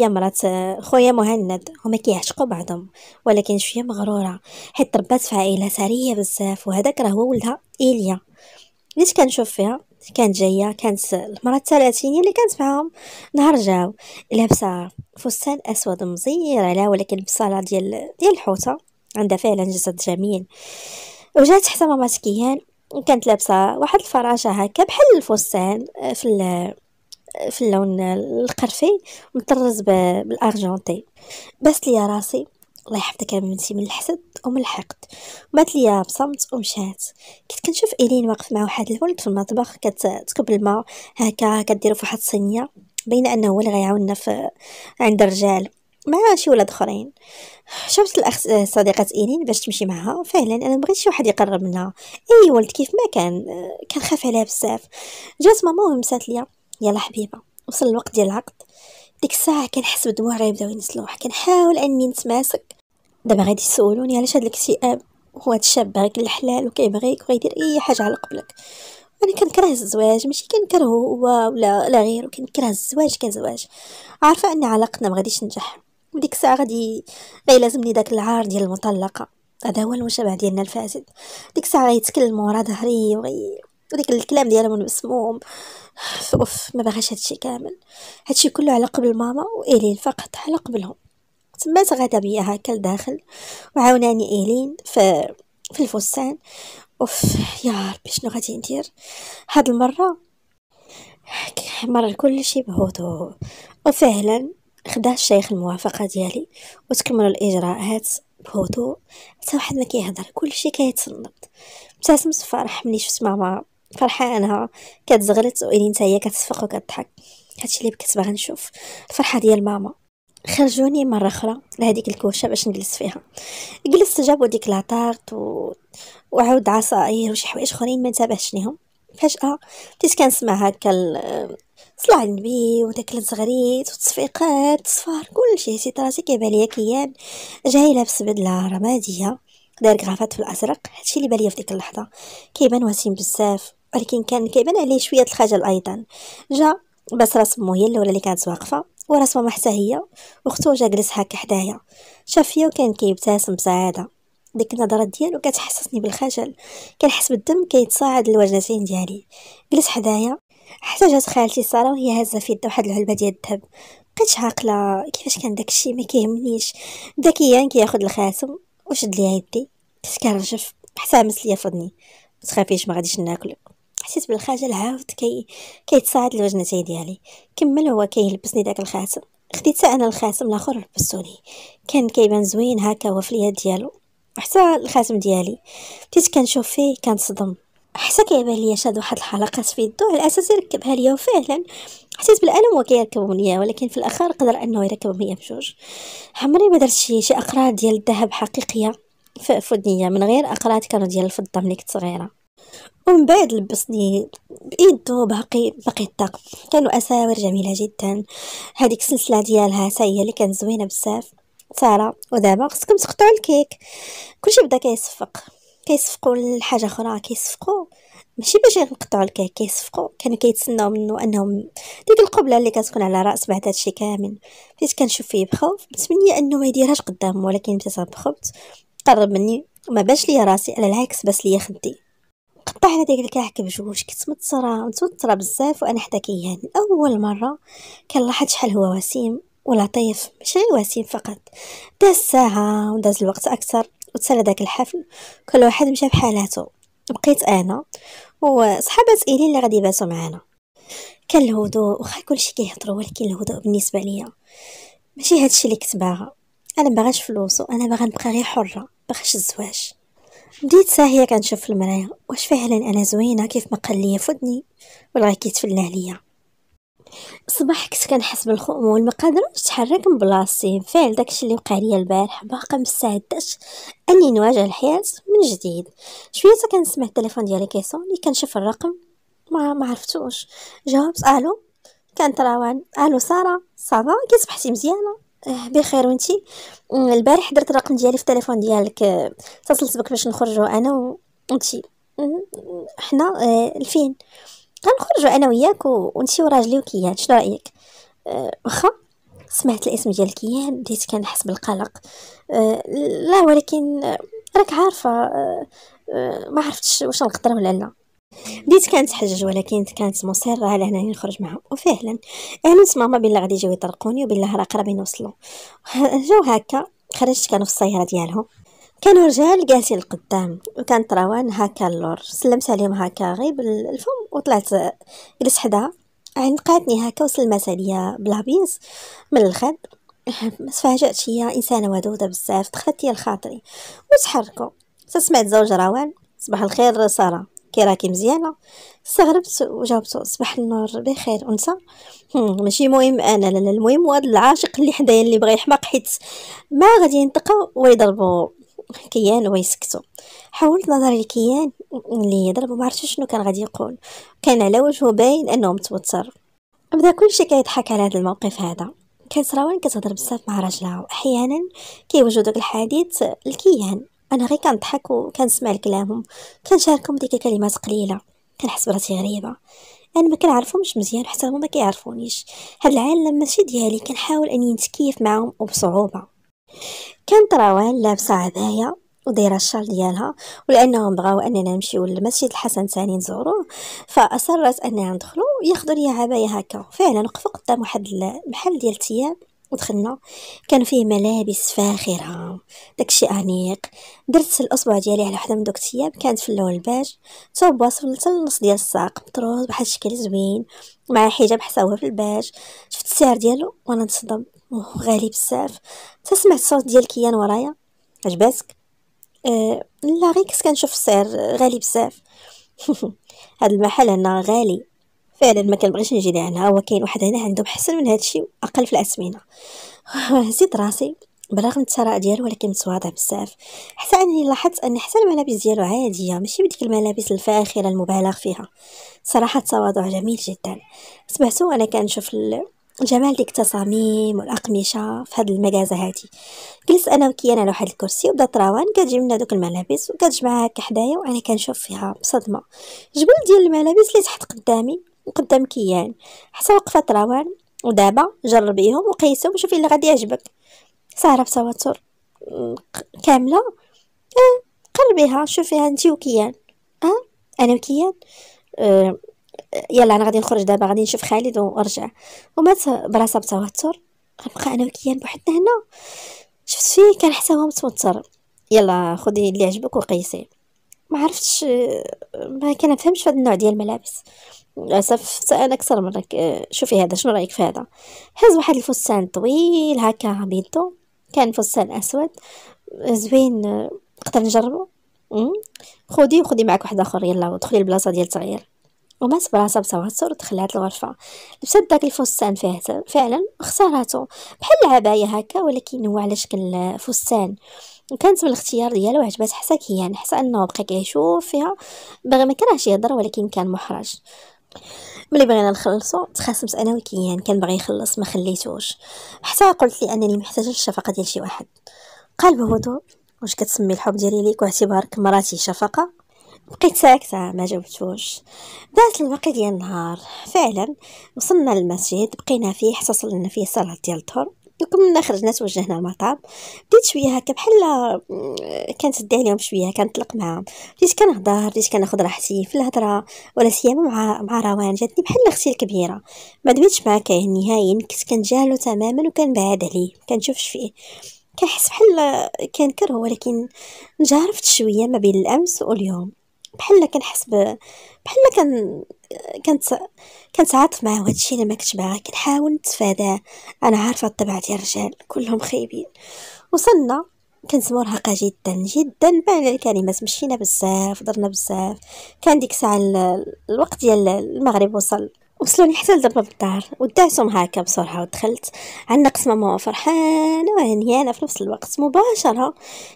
هي مرات آه، خويا مهند هما كيعشقوا بعضهم ولكن شويه مغروره حيت تربات في عائله ثريه بزاف وهذاك راه هو ولدها ايليا نيت كنشوف فيها كانت جايه كانت المراه الثلاثينيه اللي كانت معاهم نهار جاو لابسه فستان اسود مزير على ولكن بصاله ديال ديال الحوته عندها فعلا جسد جميل وجات حتى ماما كيان كانت لابسه واحد الفراشه هكا بحال الفستان آه، في آه، في اللون القرفي مطرز بالارجنتي بس لي راسي الله يحفظك يا بنتي من الحسد ومن الحقد مات ليا بصمت ومشات كنت كنشوف ايلين واقف مع واحد الولد في المطبخ كتكب الماء هكا كديرو في واحد الصينيه باينه انه هو اللي غيعاوننا في عند الرجال مع شي ولاد اخرين شفت الاخ صديقه ايلين باش تمشي معها فعلا انا بغيت شي واحد يقرب منها اي ولد كيف ما كان كان خاف عليها بزاف جات ماما ومسات ليا يلا حبيبه وصل الوقت ديال العقد ديك الساعه كنحس بدموع غيبداو ينزلوح كنحاول اني نتماسك دابا غادي يسولوني علاش هاد الاكتئاب هو هاد الشاب باغيك الحلال وكيبغيك وغيدير اي حاجه على قبلك انا كنكره الزواج ماشي كنكرهه هو ولا لا غير كنكره الزواج كزواج عارفه ان علاقتنا ما غاديش تنجح وديك الساعه غادي غيلازمني داك العار ديال المطلقه هذا هو المشابه ديالنا الفاسد ديك الساعه غيتكلموا ورا ظهري وغي وديك الكلام ديالهم المسموم اوف ما باغاش هادشي كامل هادشي كله على قبل ماما وايلين فقط على قبلهم تما غدا بيا هكا لداخل وعاوناني ايلين ف في الفستان اوف يا ربي شنو غادي ندير هاد المره مر كل شيء بهدوء وفعلا خدا الشيخ الموافقة ديالي وتكملوا الإجراءات بهدوء حتى واحد ما كيهضر كلشي كيتصنت ابتسمت فرح ملي شفت ماما فرحانه كتزغلت وإلي نتا هي كتصفق وكتضحك هادشي اللي كنت باغا نشوف الفرحه ديال ماما خرجوني مره اخرى لهذيك الكوشه باش نجلس فيها جلست جابو ديك لاطارت و... وعاود عصاير وشي حوايج خرين ما انتبهتش ليهم فجاه بديت كنسمع هكا طلع على النبي وتاكل الزغريت وتصفيقات صفار كلشي سيت راسي كيبان ليا كيان جاي لابس بدله رماديه داير كرافات في الازرق هادشي اللي بالي في ديك اللحظه كيبان وسيم بزاف ولكن كان كيبان عليه شويه الخجل ايضا جا بس راس مو هي الاولى اللي كانت واقفه وراس ماما حتى هي وختو جا جلس هكا حدايا شاف فيا وكان كيبتسم بسعاده ديك النظرات ديالو كتحسسني بالخجل كنحس بالدم كيتصاعد لوجنتين ديالي جلس حدايا حتى جات خالتي ساره وهي هازه في يدها واحد العلبه ديال الذهب بقيت عاقله كيفاش كان داكشي ما كيهمنيش ذكيا كياخد الخاتم وشد ليا يدي كنت حتى مس ليا فضني متخافيش ما غاديش ناكل حسيت بالخجل عاود كي كيتصاعد لوجنتي ديالي كمل هو كيلبسني داك الخاتم خديت انا الخاتم الاخر لبستو كان كيبان زوين هكا هو في اليد ديالو حتى الخاتم ديالي بديت كنشوف فيه كنصدم حتى كيبان ليا شاد واحد الحلقات في يدو على اساس يركبها ليا وفعلا حسيت بالالم هو كيركبهم ليا ولكن في الاخر قدر انه يركبهم ليا بجوج عمري ما درت شي شي اقراط ديال الذهب حقيقيه في ودنيا من غير اقراط كانوا ديال الفضه ملي كنت صغيره ومن بعد لبسني بيدو باقي باقي الطاقم كانوا اساور جميله جدا هذيك السلسله ديالها حتى هي اللي كانت زوينه بزاف ساره ودابا خصكم تقطعوا الكيك كلشي بدا كيصفق كيصفقوا لحاجه اخرى كيصفقوا ماشي باش نقطعوا الكيك كيصفقوا كانوا كيتسناو منه انهم ديك القبله اللي كتكون على راس بعد هادشي كامل بديت كنشوف فيه بخوف متمنيه انه ما يديرهاش قدامه ولكن بديت بخبط قرب مني ما باش ليا راسي على العكس بس ليا خدي قطعنا ديك الكعك بجوج كنت متوترا متوترة بزاف وانا حدا كيهان اول مرة كنلاحظ شحال هو وسيم ولطيف ماشي وسيم فقط داز ساعة وداز الوقت اكثر وتسالى داك الحفل كل واحد مشى بحالاتو بقيت انا وصحابات ايلين اللي غادي يباتوا معانا كان الهدوء واخا كلشي كيهضروا ولكن الهدوء بالنسبه ليا ماشي هادشي اللي كنت باغا انا باغاش فلوس وانا باغا نبقى غير حره باغاش الزواج بديت ساهيه كنشوف في المرايا واش فعلا انا زوينه كيف ما قال لي فدني ولا كيتفلى عليا صباح كنت كنحس بالخمول ما قادرش نتحرك من بلاصتي فعل داكشي اللي وقع ليا البارح باقا مستعداش اني نواجه الحياه من جديد شويه كنسمع التليفون ديالي كيصوني كنشوف الرقم ما ما عرفتوش جاوبت الو كانت روان الو ساره صافا كي صبحتي مزيانه آه، بخير وانتي البارح درت الرقم ديالي في التليفون ديالك اتصلت بك باش نخرجوا انا وانتي حنا آه، لفين غنخرجوا انا وياك ونمشيو راجلي وكيان شنو رايك أه واخا سمعت الاسم ديال كيان بديت كنحس بالقلق أه لا ولكن أه، راك عارفه أه،, أه ما عرفتش واش نقدر ولا لا بديت كنتحجج ولكن كانت مصره على انني نخرج معها وفعلا انس ماما بالله غادي يجيو يطرقوني وبالله راه قرابين نوصلوا جاو هكا خرجت كانوا في السياره ديالهم كانوا رجال جالسين القدام وكان طروان هكا اللور سلمت عليهم هكا غير بالفم وطلعت جلست حداها قاتني هكا وسلماتها ليا بلابيز من الخد تفاجأت هي إنسانة ودودة بزاف دخلت ليا لخاطري وتحركوا سمعت زوج روان صباح الخير سارة كي راكي مزيانة استغربت وجاوبته صباح النور بخير أنسة ماشي مهم أنا لا المهم هو هاد العاشق اللي حدايا اللي بغا يحمق حيت ما غادي ينطقو ويضربو كيان ويسكتو حاولت نظري لكيان اللي يضرب ما عرفتش شنو كان غادي يقول كان على وجهه باين انه متوتر بدا كلشي كيضحك على هذا الموقف هذا كان سراوان كتهضر بزاف مع راجلها احيانا كيوجدوا داك الحديث الكيان انا غير كنضحك وكنسمع لكلامهم كنشاركهم ديك الكلمات قليله كنحس براسي غريبه انا ما كنعرفهمش مزيان حتى هما ما كيعرفونيش هاد العالم ماشي ديالي كنحاول اني نتكيف معاهم وبصعوبه كانت روان لابسه عبايه ودايره الشال ديالها ولانهم بغاو اننا نمشيو للمسجد الحسن ثاني نزوروه فاصرت اننا ندخلو ياخذوا لي عبايه هكا فعلا وقفو قدام واحد المحل ديال الثياب ودخلنا كان فيه ملابس فاخره داكشي انيق درت الاصبع ديالي على وحده من دوك الثياب كانت في اللون الباج ثوب واصل حتى للنص ديال الساق مطروز بواحد الشكل زوين مع حجاب حتى هو في الباج شفت السعر ديالو وانا نصدم غالي بزاف تسمعت سمعت الصوت ديال كيان ورايا عجباتك أه لا غير كنت كنشوف السعر غالي بزاف هاد المحل هنا غالي فعلا ما كنبغيش نجي لهنا هو كاين واحد هنا عندهم حسن من هادشي واقل في الاسمنه هزيت راسي بالرغم من الثراء ديالو ولكن متواضع بزاف حتى انني لاحظت ان حتى الملابس ديالو عاديه ماشي بديك الملابس الفاخره المبالغ فيها صراحه التواضع جميل جدا سمعتو انا كنشوف جمال ديك التصاميم والاقمشه في هاد المغازه هادي جلست انا وكيان على واحد الكرسي وبدات روان كتجيب لنا دوك الملابس وكتجمعها هكا حدايا وانا كنشوف فيها بصدمه جبل ديال الملابس اللي تحت قدامي وقدام كيان حتى وقفه طراوان ودابا جربيهم وقيسهم وشوفي اللي غادي يعجبك ساره في توتر كامله أه قلبيها شوفيها انت وكيان اه انا وكيان أه يلا انا غادي نخرج دابا غادي نشوف خالد ونرجع ومات براسه بتوتر غنبقى انا وكيان بوحدنا هنا شفت فيه كان حتى هو متوتر يلا خدي اللي عجبك وقيسي ما عرفتش ما كنفهمش في هذا النوع ديال الملابس للاسف انا اكثر من رك... شوفي هذا شنو رايك في هذا هز واحد الفستان طويل هكا بيضو كان فستان اسود زوين نقدر نجربو خدي وخدي معك واحد اخر يلا ودخلي البلاصه ديال التغيير ومات براسها بتوتر ودخلات الغرفة لبسات داك الفستان فعلا اختاراتو بحال العباية هكا ولكن هو على شكل فستان وكانت من الاختيار ديالو عجبات حتى كيان يعني حتى انه بقى كيشوف فيها باغي ما كانش يهضر ولكن كان محرج ملي بغينا نخلصو تخاصمت انا وكيان يعني كان باغي يخلص ما خليتوش حتى قلت لي انني محتاجه للشفقه ديال شي واحد قال بهدوء واش كتسمي الحب ديالي ليك واعتبارك مراتي شفقه بقيت ساكتة ما جاوبتوش دات الباقي ديال النهار فعلا وصلنا للمسجد بقينا فيه حتى وصلنا فيه الصلاة ديال الظهر وكملنا خرجنا توجهنا المطعم بديت شويه هكا بحال كانت تدي عليهم شويه كنطلق معاهم بديت كنهضر بديت كناخذ راحتي في الهضره ولا سيما مع مع روان جاتني بحال اختي الكبيره ما دويتش معاه كاين نهائيا كنت كنجاهلو تماما وكنبعد عليه كنشوفش فيه كنحس بحال كنكرهو ولكن جارفت شويه ما بين الامس واليوم بحال كنحس ب بحال ما كان كنت كنتعاطف معاه الشيء اللي ما كنتش باغاه كنحاول نتفاداه انا عارفه الطبع ديال الرجال كلهم خايبين وصلنا كانت مرهقه جدا جدا بعد الكلمات مشينا بزاف درنا بزاف كان ديك الساعه الوقت ديال المغرب وصل وصلوني حتى لدابا بالدار ودعتهم هكا بسرعه ودخلت عندنا قسمه ماما فرحانه وهنيانه في نفس الوقت مباشره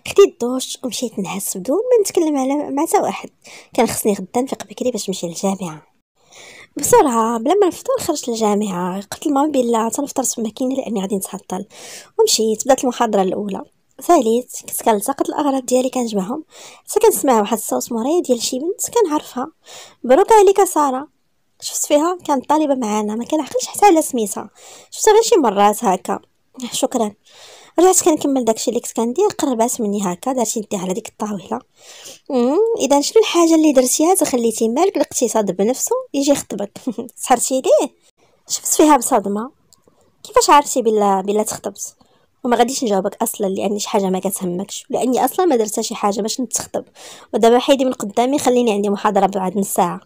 خديت الدوش ومشيت نعس بدون ما نتكلم على مع حتى واحد كان خصني غدا نفيق بكري باش نمشي للجامعه بسرعه بلا ما نفطر خرجت للجامعه قلت لماما بلا تنفطر في الماكينة لاني غادي نتعطل ومشيت بدات المحاضره الاولى ثالث كنت كنلتقط الاغراض ديالي كنجمعهم حتى كنسمع واحد الصوت مريض ديال شي بنت كنعرفها بروك عليك ساره شفت فيها كانت طالبه معانا ما كنعقلش حتى على سميتها شفتها غير شي مرات هكا شكرا رجعت كنكمل داكشي اللي كنت كندير قربات مني هكا دارت يدي على ديك الطاوله اذا شنو الحاجه اللي درتيها تخليتي مالك الاقتصاد بنفسه يجي يخطبك سحرتي ليه شفت فيها بصدمه كيفاش عرفتي بلا بلا تخطبت وما غاديش نجاوبك اصلا لان شي حاجه ما كتهمكش لاني اصلا ما درت شي حاجه باش نتخطب ودابا حيدي من قدامي خليني عندي محاضره بعد نص ساعه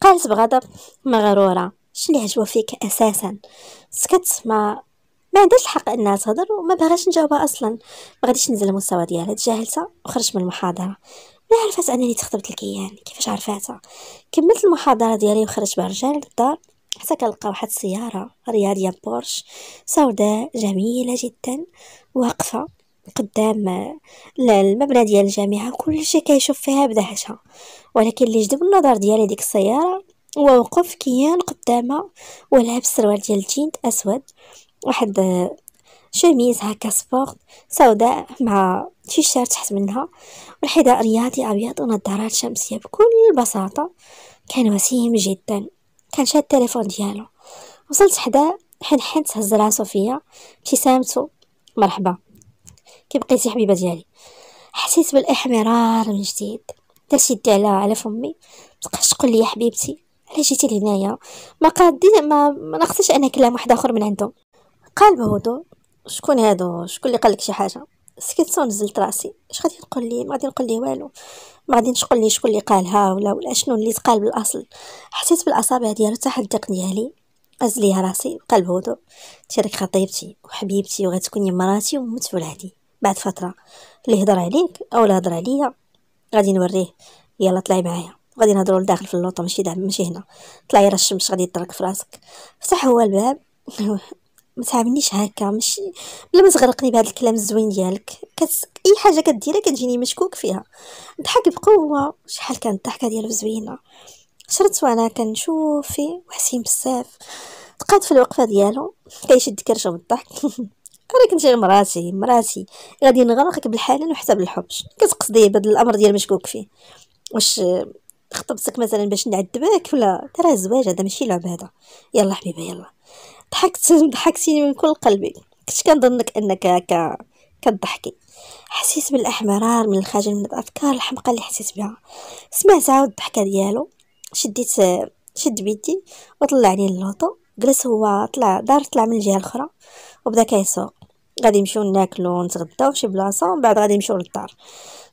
قالت بغضب مغرورة شنو عجبو فيك اساسا سكت ما ما عندهاش الحق انها تهضر وما باغاش نجاوبها اصلا ما غاديش ننزل المستوى ديالها تجاهلتها وخرجت من المحاضره ما عرفات انني تخطبت الكيان يعني كيفاش عرفاتها كملت المحاضره ديالي وخرجت مع الرجال للدار حتى كنلقى واحد السياره رياضيه بورش سوداء جميله جدا واقفه قدام المبنى ديال الجامعه كلشي كيشوف فيها بدهشة ولكن اللي جذب النظر ديالي ديك السياره هو وقف كيان قدامها ولابس سروال ديال جينت اسود واحد شميز هكا سبورت سوداء مع تيشيرت تحت منها والحذاء رياضي ابيض ونظارات شمسيه بكل بساطه كان وسيم جدا كان شاد التليفون ديالو وصلت حدا حنحنت هز راسو فيا ابتسامتو مرحبا كي بقيتي حبيبه ديالي حسيت بالاحمرار من جديد درت يدي على على فمي متبقاش تقول لي حبيبتي علاش جيتي لهنايا ما قادي ما, ما نخصش انا كلام واحد اخر من عندهم قال بهدوء شكون هادو شكون اللي قال لك شي حاجه سكت ونزلت راسي اش غادي نقول ليه ما غادي نقول ليه والو ما غادي نقول ليه شكون اللي قالها ولا ولا شنو اللي تقال بالاصل حسيت بالاصابع ديالو تحدق ديالي هز ليها راسي قلب بهدوء تي راك خطيبتي وحبيبتي وغتكوني مراتي ومتفول عليا بعد فتره اللي هضر عليك او اللي هضر عليا غادي نوريه يلا طلعي معايا غادي نهضروا لداخل في اللوطه ماشي دعم ماشي هنا طلعي راه الشمس غادي تضرك في راسك فتح هو الباب ما تعاملنيش هكا ماشي بلا ما تغرقني بهذا الكلام الزوين ديالك كتس... اي حاجه كديرها كتجيني مشكوك فيها ضحك بقوه شحال كانت الضحكه ديالو زوينه شرت وانا كنشوف فيه وحسين بزاف تقاد في الوقفه ديالو كيشد كرشه بالضحك انا كنتي مراتي مراتي غادي نغرقك بالحنان وحتى شنو كتقصدي بهذا الامر ديال مشكوك فيه واش خطبتك مثلا باش نعذبك ولا ترى الزواج هذا ماشي لعب هذا يلا حبيبه يلا ضحكت ضحكتيني من كل قلبي كنت كنظنك انك هكا كضحكي حسيت بالاحمرار من الخجل من الافكار الحمقى اللي حسيت بها سمعت عاود الضحكه ديالو شديت شد بيتي وطلعني للوطو جلس هو طلع دار طلع من الجهه الاخرى وبدا كيسوق غادي نمشيو ناكلو نتغداو فشي بلاصه ومن بعد غادي نمشيو للدار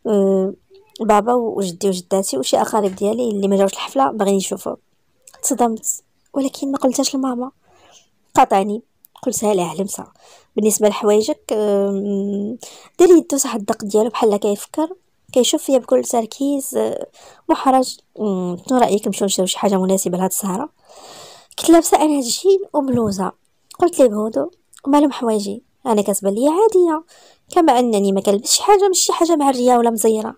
أه، بابا وجدي وجداتي وشي اقارب ديالي اللي ما جاوش الحفله باغيين يشوفو تصدمت ولكن ما قلتهاش لماما قاطعني قلت لها علمتها بالنسبه لحوايجك أه، دير يدو صح الدق ديالو بحال كيفكر كيشوف فيا بكل تركيز أه، محرج شنو رايك نمشيو نشريو شي حاجه مناسبه لهاد السهره كنت لابسه انا هادشي وبلوزه قلت ليه بهدوء مالهم حوايجي انا كتبان ليا عاديه كما انني ما كنلبسش حاجه مش شي حاجه معريه ولا مزيره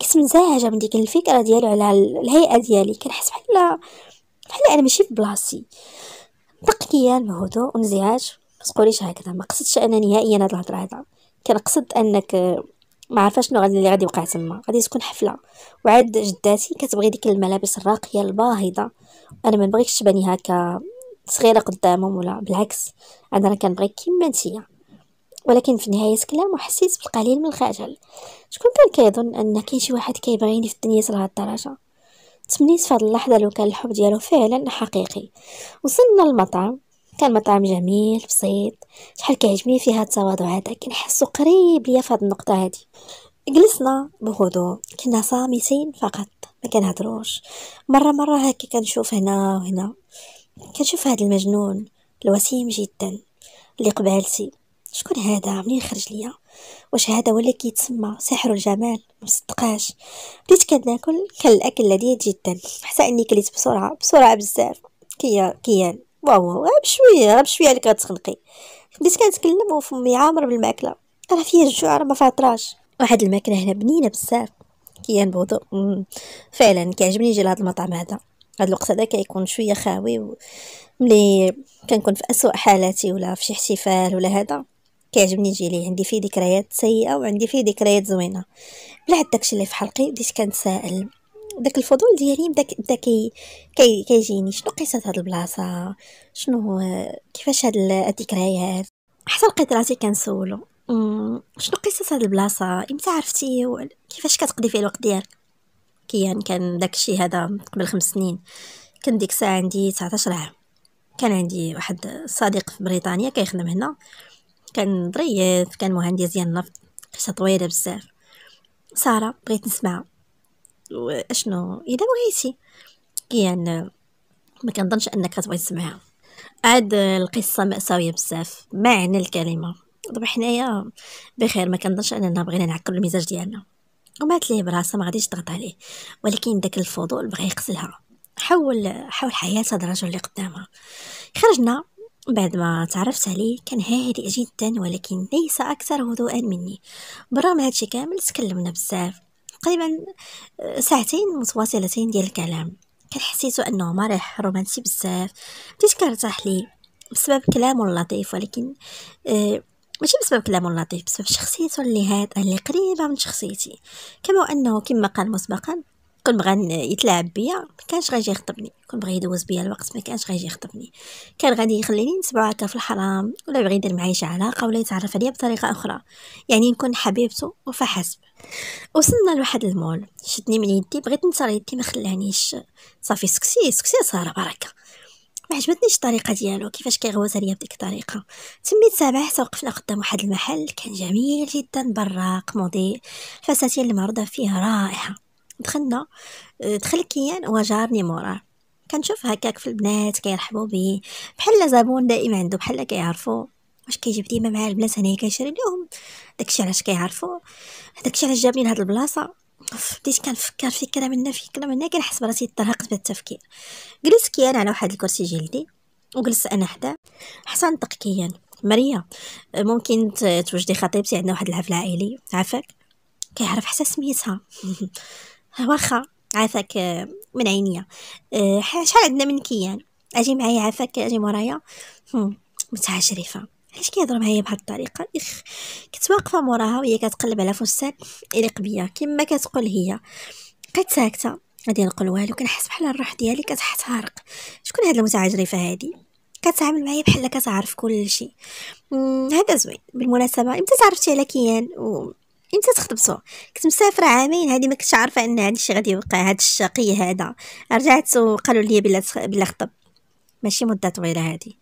كنت منزعجه من ديك الفكره ديالو على الهيئه ديالي كنحس بحال بحال انا ماشي في بلاصتي كيان بهدوء وانزعاج ما تقوليش هكذا ما قصدتش انا نهائيا هاد الهضره هذا كنقصد انك ما عارفه شنو غادي اللي غادي يوقع تما غادي تكون حفله وعاد جداتي كتبغي ديك الملابس الراقيه الباهظه انا ما نبغيكش تباني هكا صغيره قدامهم ولا بالعكس انا راه كنبغي كيما نتيا ولكن في نهايه كلامه حسيت بالقليل من الخجل شكون كان كيظن ان كاين شي واحد كيبغيني في الدنيا لهاد الدرجه تمنيت في هاد اللحظه لو كان الحب ديالو فعلا حقيقي وصلنا للمطعم كان مطعم جميل بسيط شحال كيعجبني فيه هاد التواضع هذا كنحسو قريب ليا في النقطه هادي جلسنا بهدوء كنا صامتين فقط ما كنهضروش مره مره هكا كنشوف هنا وهنا كنشوف هاد المجنون الوسيم جدا اللي قبالتي شكون هذا منين خرج ليا واش هذا ولا كيتسمى سحر الجمال مصدقاش بديت كناكل كان الاكل لذيذ جدا حتى اني كليت بسرعه بسرعه بزاف كيان كيان واو بشويه بشويه اللي كتخنقي بديت كنتكلم وفمي عامر بالماكله راه فيا الجوع راه ما فاطراش واحد الماكله هنا بنينه بزاف كيان بوضوء فعلا كيعجبني نجي لهذا المطعم هذا هاد الوقت هذا كيكون شويه خاوي ملي كنكون في اسوء حالاتي ولا في شي احتفال ولا هذا كيعجبني نجي ليه عندي فيه ذكريات سيئه وعندي فيه ذكريات زوينه بلا حتى داكشي اللي في حلقي بديت كنتسائل داك الفضول ديالي بدا بدا كي كيجيني شنو قصه هاد البلاصه شنو كيفاش هاد الذكريات حتى لقيت راسي كنسولو شنو قصه هاد البلاصه امتى عرفتي كيفاش كتقضي فيه الوقت ديالك كيان كان داك الشيء هذا قبل خمس سنين كان ديك الساعه عندي 19 عام كان عندي واحد صديق في بريطانيا كيخدم هنا كان ظريف كان مهندس ديال النفط قصه طويله بزاف ساره بغيت نسمعها اشنو اذا بغيتي كيان ما كنظنش انك غتبغي تسمعها عاد القصه ماساويه بزاف معنى الكلمه دابا حنايا بخير ما كنظنش اننا بغينا نعكروا المزاج ديالنا ومات ليه براسها ما غاديش تضغط عليه ولكن داك الفضول بغى يقتلها حول حول حياه هذا الرجل اللي قدامها خرجنا بعد ما تعرفت عليه كان هادئ جدا ولكن ليس اكثر هدوءا مني برغم هادشي كامل تكلمنا بزاف تقريبا آه، ساعتين متواصلتين ديال الكلام كان حسيتو انه مرح رومانسي بزاف بديت كنرتاح ليه بسبب كلامه اللطيف ولكن آه ماشي بسبب كلامه اللطيف بسبب شخصيته اللي هاد اللي قريبه من شخصيتي كما انه كما قال مسبقا كون بغى يتلاعب بيا ما كانش غادي يخطبني كون بغى يدوز بيا الوقت ما كانش غادي يخطبني كان غادي يخليني نتبعو هكا في الحرام ولا بغا يدير معايا شي علاقه ولا يتعرف عليا بطريقه اخرى يعني نكون حبيبته وفحسب وصلنا لواحد المول شدني من يدي بغيت نسر يدي ما خلانيش صافي سكسي سكسي صار بركه ما عجبتنيش الطريقه ديالو كيفاش كيغوز عليا بديك الطريقه تميت حتى وقفنا قدام واحد المحل كان جميل جدا براق موضي الفساتين المعروضه فيه رائعه دخلنا آه، دخل كيان وجارني موراه كنشوف هكاك في البنات كيرحبوا بي بحال زبون دائما عنده بحال كيعرفو واش كيجيب ديما مع البنات هنايا كيشري لهم داكشي علاش كيعرفو داكشي علاش جابني لهاد البلاصه اوف بديت كنفكر فكره منا فكره منا كنحس براسي ترهقت بالتفكير جلست كيان على واحد الكرسي جلدي وجلست انا حداه حسن نطق كيان مريا ممكن توجدي خطيبتي عندنا واحد الحفل عائلي عافاك كيعرف حتى سميتها واخا عافاك من عينيا أه، شحال عندنا من كيان اجي معايا عافاك اجي مورايا متعشرفه علاش كيهضر معايا بهاد الطريقه اخ كنت واقفه موراها وهي كتقلب على فستان يليق بيا كما كتقول هي بقيت ساكته غادي نقول والو كنحس بحال الروح ديالي كتحترق شكون هاد المتعجرفه هادي كتعامل معايا بحال كتعرف كلشي هذا زوين بالمناسبه امتى تعرفتي على كيان و امتى تخطبتو كنت مسافره عامين هادي ما كنتش عارفه ان هادشي غادي يوقع هاد الشقي هذا رجعت وقالوا لي بلا بلا خطب ماشي مده طويله هادي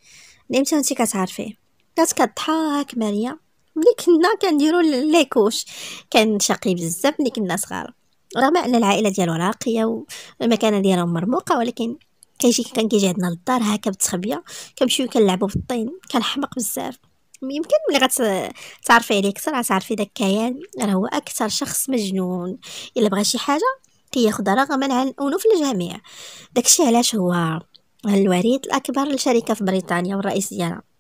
امتى انت كتعرفيه كانت كضحك ماريا ملي كنا كنديرو ليكوش كان شقي بزاف ملي كنا صغار رغم ان العائله ديالو راقيه والمكانه ديالهم مرموقه ولكن كيجي كان كيجي عندنا للدار هكا بتخبيه كنمشيو كنلعبو في الطين كنحمق بزاف يمكن ملي غتعرفي عليه اكثر غتعرفي داك كيان راه هو اكثر شخص مجنون الا بغى شي حاجه كياخذها رغما عن انوف الجميع داكشي علاش هو الوريد الاكبر للشركه في بريطانيا والرئيس ديالها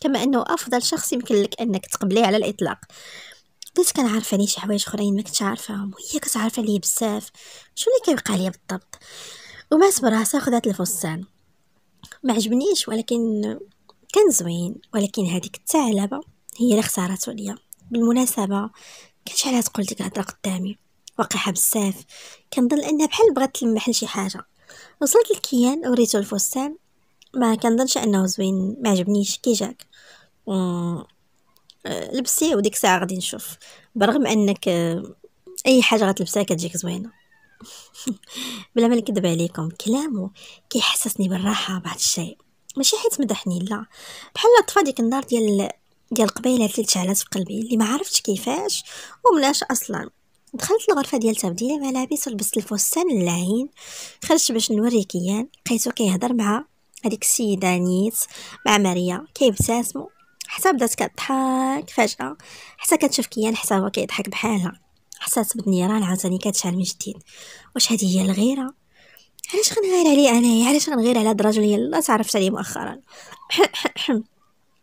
كما انه افضل شخص يمكن لك انك تقبليه على الاطلاق بديت كنعرف عليه شي حوايج اخرين ما كنتش عارفاهم وهي كتعرف عليه بزاف شنو اللي كيوقع ليا بالضبط وما براسها خذات الفستان ما عجبنيش ولكن كان زوين ولكن هذيك الثعلبه هي اللي خسرته ليا بالمناسبه كان شحال تقول ديك الهضره قدامي وقحه بزاف كنظن انها بحال بغات تلمح لشي حاجه وصلت الكيان وريتو الفستان ما كنظنش انه زوين ما عجبنيش كي جاك أه، لبسيه وديك الساعه غادي نشوف برغم انك أه، اي حاجه غتلبسها كتجيك زوينه بلا ما نكذب عليكم كلامه كيحسسني بالراحه بعد الشيء ماشي حيت مدحني لا بحال الطفا ديك النهار ديال ديال القبيله اللي تشعلت في قلبي اللي ما عرفتش كيفاش ومناش اصلا دخلت الغرفه ديال تبديل الملابس ولبست الفستان اللعين خرجت باش نوري كيان لقيتو كيهضر مع هذيك السيده نيت مع ماريا كيبتسمو حتى بدات كضحك فجاه حتى كتشوف كيان حتى هو كيضحك بحالها حسات بالنيران عاوتاني كتشعل من جديد واش هذه هي الغيره علاش غنغير عليه انايا علاش غنغير على هاد الرجل يلا تعرفت عليه مؤخرا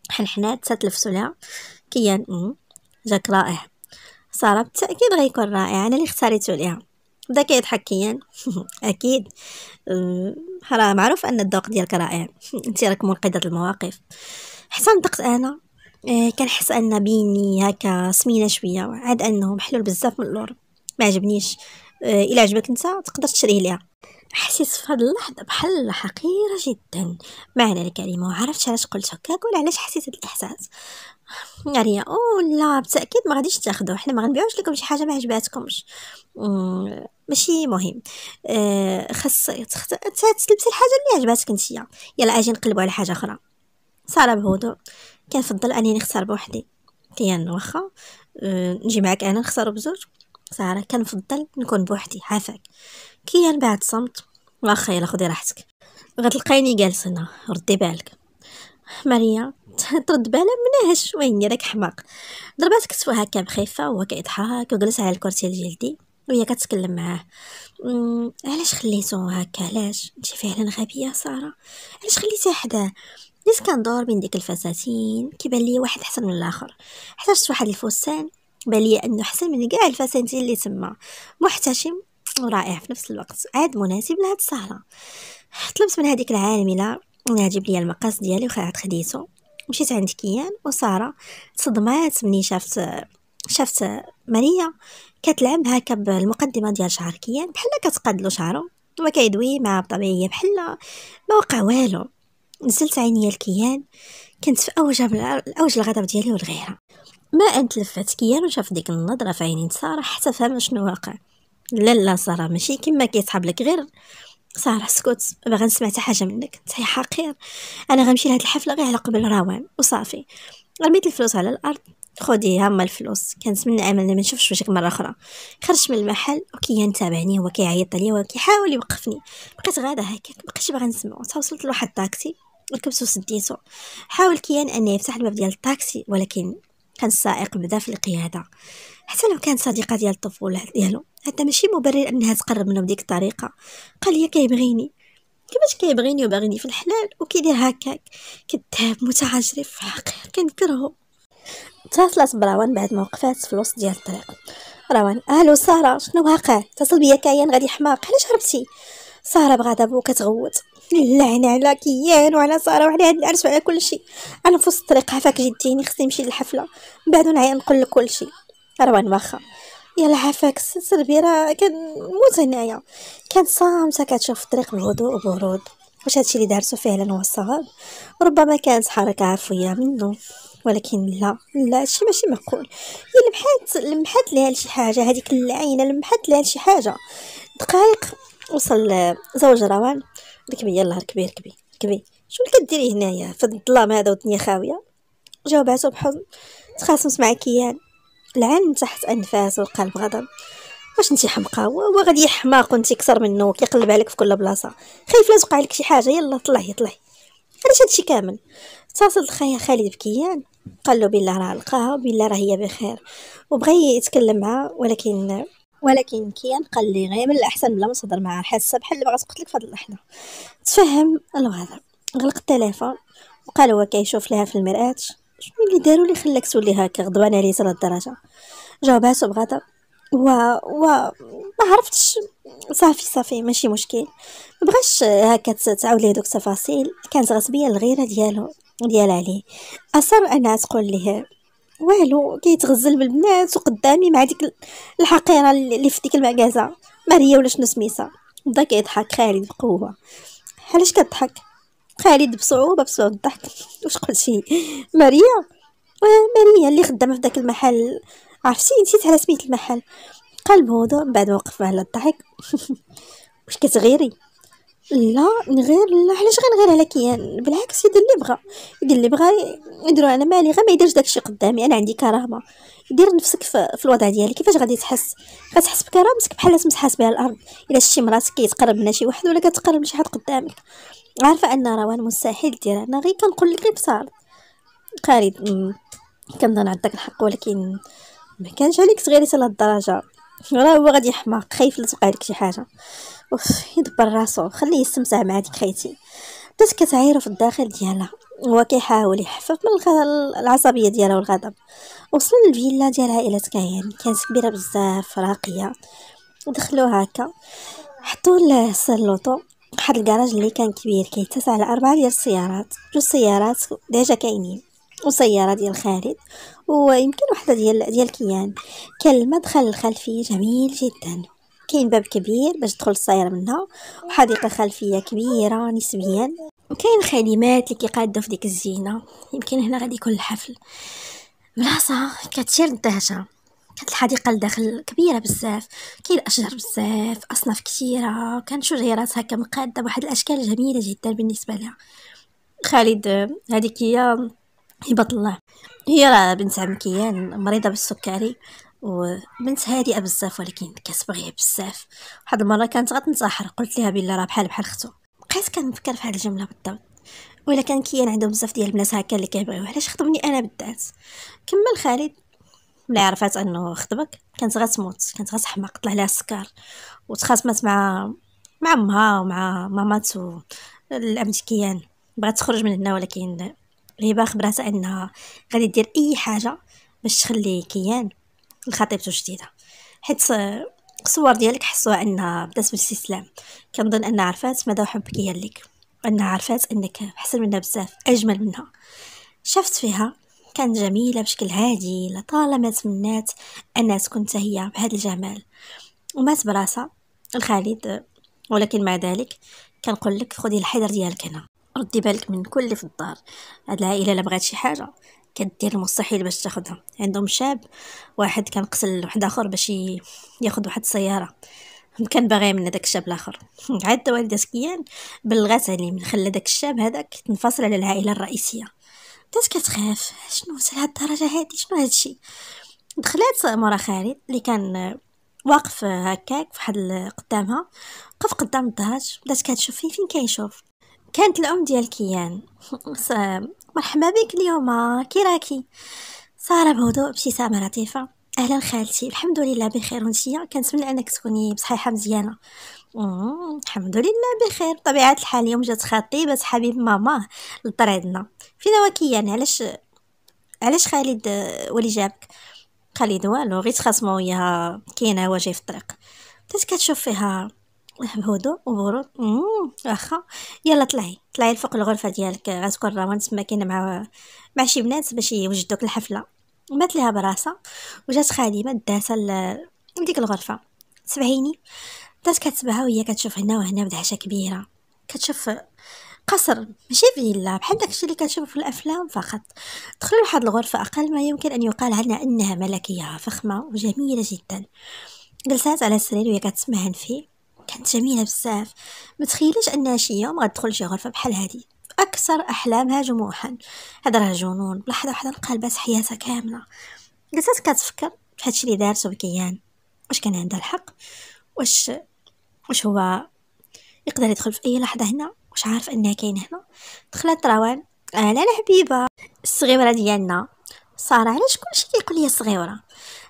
حنا تتلفسوا لها كيان جاك رائع ساره بالتاكيد غيكون رائع انا اللي اختاريتو ليها بدا كيضحك يعني اكيد راه معروف ان الذوق ديالك رائع انت راك منقذه المواقف حتى نطقت انا أه، كنحس ان بيني هكا سمينه شويه عاد انه محلول بزاف من اللور ما عجبنيش أه، الا عجبك انت تقدر تشري ليها حسيت في هذه اللحظه بحال حقيره جدا معنى الكلمه وعرفتش علاش قلت هكاك ولا علاش حسيت هذا الاحساس ماريا يعني، او لا بالتاكيد ما غاديش تاخذوا حنا ما غنبيعوش لكم شي حاجه ما عجباتكمش أمم، ماشي مهم أه، خاص تلبسي الحاجه اللي عجباتك نتيا يلا اجي نقلبوا على حاجه اخرى ساره بهدوء كنفضل انني نختار بوحدي كيان واخا أه، نجي معاك انا نختار بزوج ساره كنفضل نكون بوحدي عافاك كيان بعد صمت واخا يلا خدي راحتك غتلقيني جالسه هنا ردي بالك ماريا ترد بالها مناهش وين داك حماق ضربات كتفو هكا بخيفه وهو كيضحك وجلس على الكرسي الجلدي وهي كتكلم معاه أمم، علاش خليتو هكا علاش انت فعلا غبيه ساره علاش خليتيها حداه نيس كندور بين ديك الفساتين كيبان لي واحد احسن من الاخر احتاجت واحد الفستان بان لي انه احسن من كاع الفساتين اللي تما محتشم ورائع في نفس الوقت عاد مناسب لهاد السهره طلبت من هذيك العالمه لا نجيب لي المقاس ديالي وخا خديته مشيت عند كيان وساره صدمات مني شافت شافت ماريا كتلعب هكا بالمقدمه ديال شعر كيان بحال كتقادلو شعرو هو كيدوي مع طبيعيه بحال ما وقع والو نزلت عينيا لكيان كنت في اوج اوج الغضب ديالي والغيره ما انت لفات كيان وشاف ديك النظره في عينين ساره حتى فهم شنو واقع لا لا ساره ماشي كما كيصحاب لك غير ساره سكوت باغا نسمع حتى حاجه منك انت حقير انا غنمشي لهاد الحفله غير على قبل روان وصافي رميت الفلوس على الارض خدي هما الفلوس كنتمنى امل ما نشوفش وجهك مره اخرى خرجت من المحل وكيان تابعني هو كيعيط عليا وكيحاول يوقفني بقيت غاده هكاك مبقيتش باغا نسمعو حتى وصلت لواحد الطاكسي ركبت وسديتو حاول كيان انه يفتح الباب ديال الطاكسي ولكن كان السائق بدا في القياده حتى لو كان صديقه ديال الطفوله ديالو هذا ماشي مبرر انها تقرب منه بديك الطريقه قال لي كيبغيني كيفاش كيبغيني وباغيني في الحلال وكيدير هكاك كذاب متعجرف حقير كنكرهو اتصلت بروان بعد ما وقفات في الوسط ديال الطريق روان الو ساره شنو واقع اتصل بيا كيان غادي حماق علاش هربتي ساره بغضب وكتغوت اللعن على كيان وعلى ساره وعلى هاد العرس وعلى كل شيء انا في وسط الطريق عفاك جديني خصني نمشي للحفله من بعد نعيط نقول لك كل شيء روان واخا يا العفاك السلسل بيرا كان موت هنايا كانت صامته كتشوف الطريق بهدوء وبرود واش هادشي اللي دارسو فعلا هو الصواب ربما كانت حركه عفويه منه ولكن لا لا هادشي ماشي معقول هي لمحات لمحات لها لشي حاجه هذيك العينه لمحات لها لشي حاجه دقائق وصل زوج روان ركبي يلا ركبي ركبي ركبي شنو كديري هنايا في الظلام هذا والدنيا خاويه جاوباتو بحزن تخاصمت مع كيان العين تحت انفاس وقلب غضب واش انت حمقى هو غادي يحماق وانت كثر منه كيقلب عليك في كل بلاصه خايف لا توقع لك شي حاجه يلا طلعي طلعي علاش هادشي كامل اتصل الخيا خالد بكيان قال له بالله راه لقاها بالله راه هي بخير وبغى يتكلم معها ولكن ولكن كيان قال لي غير من الاحسن بلا ما تهضر معها حاسه بحال بغات تقتلك في هاد اللحظه تفهم الوضع غلق التليفون وقال هو كيشوف لها في المرآة شنو اللي داروا اللي خلاك تولي هكا غضبان عليه لهاد الدرجه جاوباتو بغضب و و ما عرفتش صافي صافي ماشي مشكل ما بغاش هكا تعاود ليه دوك التفاصيل كانت غصبيه الغيره ديالو ديال عليه اصر انها تقول ليه والو كيتغزل بالبنات وقدامي مع ديك الحقيره اللي في ديك المعكازه ماريا ولا شنو سميتها بدا كيضحك خالد بقوه علاش كضحك خالد بصعوبه بصعوبه الضحك واش قلتي ماريا آه ماريا اللي خدامه في داك المحل عرفتي نسيت على سميت المحل قال بهدوء بعد وقف على الضحك واش كتغيري لا نغير لا علاش غنغير على كيان بالعكس يدير اللي بغا يدير اللي بغا يديرو على مالي غير ما يديرش داكشي قدامي انا عندي كرامه دير نفسك في, الوضع ديالك كيفاش غادي تحس غتحس بكرامتك بحال تمسحات بها الارض الا شتي مراتك كيتقرب لنا شي واحد ولا كتقرب لشي حد قدامك عارفه ان روان مستحيل دير انا غير كنقول لك غير بصار قاري كنظن عندك الحق ولكن ما كانش عليك صغيري لهاد الدرجه راه هو غادي يحماق خايف لا توقع لك شي حاجه اوف يدبر راسو خليه يستمتع مع ديك خيتي بدات كتعاير في الداخل ديالها هو كيحاول يحفف من العصبيه ديالها والغضب وصل للفيلا ديال عائله كاين يعني. كانت كبيره بزاف راقيه دخلو هكا حطوا السلوطو واحد الكراج اللي كان كبير كيتسع على اربعه ديال السيارات جوج سيارات ديجا كاينين وسياره ديال خالد ويمكن وحده ديال ديال كيان كان المدخل الخلفي جميل جدا كاين باب كبير باش تدخل الصاير منها وحديقه خلفيه كبيره نسبيا وكاين خادمات اللي كيقادو في ديك الزينه يمكن هنا غادي يكون الحفل بلاصه كتشير الدهشه كانت الحديقه لداخل كبيره بزاف كاين اشجار بزاف اصناف كثيره كان شجيرات هكا مقاده بواحد الاشكال جميله جدا بالنسبه لها خالد هذيك هي هبه الله هي راه بنت عم كيان مريضه بالسكري وبنت هادئه بزاف ولكن كتبغيه بزاف واحد المره كانت غتنتحر قلت لها بلي راه بحال بحال اختو بقيت كنفكر في هذه الجمله بالضبط ولا كان كاين عندهم بزاف ديال البنات هكا اللي كيبغيو علاش خطبني انا بالذات كمل خالد ملي عرفات انه خطبك كانت غتموت كانت غتحماق طلع لها السكر وتخاصمت مع مع امها ومع ماماتو كيان بغات تخرج من هنا ولكن هبه خبراتها انها غادي دير اي حاجه باش تخلي كيان الخطيبة الجديده حيت آه، الصور ديالك حسوها انها بدات بالاستسلام كنظن انها عرفات مدى حبك هي ليك وانها عرفات انك احسن منها بزاف اجمل منها شفت فيها كانت جميلة بشكل هادي لطالما تمنات أنها تكون هي بهذا الجمال ومات براسها الخالد ولكن مع ذلك كنقول لك خدي الحذر ديالك هنا ردي بالك من كل اللي في الدار هاد العائله الا بغات شي حاجه كدير المستحيل باش تاخذها عندهم شاب واحد كان قتل واحد اخر باش ياخد واحد السياره كان باغي من داك الشاب الاخر عاد والدة سكيان بلغات عليه من خلى داك الشاب هذاك تنفصل على العائله الرئيسيه بدات كتخاف شنو سال هاد الدرجه هادي شنو هادشي دخلات مورا خالد اللي كان واقف هكاك فواحد قدامها وقف قدام الدرج بدات كتشوف فين فين كيشوف كانت الام ديال كيان مرحبا بك اليوم كي راكي ساره بهدوء بابتسامه لطيفه اهلا خالتي الحمد لله بخير وانتيا كنتمنى انك تكوني بصحيحه مزيانه أمم، الحمد لله بخير طبيعة الحال اليوم جات خطيبة حبيب ماما لطريدنا فينا وكيان يعني علاش علاش خالد ولي جابك خالد والو غير تخاصموا وياها كاينه جاي في الطريق بدات كتشوف فيها بهدوء وبرود واخا يلا طلعي طلعي لفوق الغرفه ديالك غتكون روان تما كاينه مع مع شي بنات باش يوجدوك الحفله مات ليها براسها وجات خادمه داسه لديك الغرفه تبعيني بدات كتبعها وهي كتشوف هنا وهنا بدهشه كبيره كتشوف قصر ماشي فيلا بحال داكشي اللي كتشوف في الافلام فقط دخلوا لواحد الغرفه اقل ما يمكن ان يقال عنها انها ملكيه فخمه وجميله جدا جلسات على السرير وهي كتسمع فيه كانت جميله بزاف ما تخيليش انها شي يوم غتدخل شي غرفه بحال هذه اكثر احلامها جموحا هذا راه جنون بلحظه واحده انقلبات حياتها كامله جلست كتفكر هادشي اللي دارته بكيان واش كان عندها الحق واش واش هو يقدر يدخل في اي لحظه هنا واش عارف انها كاين هنا دخلت روان اهلا حبيبه الصغيره ديالنا صار علاش كلشي كيقول لي صغيره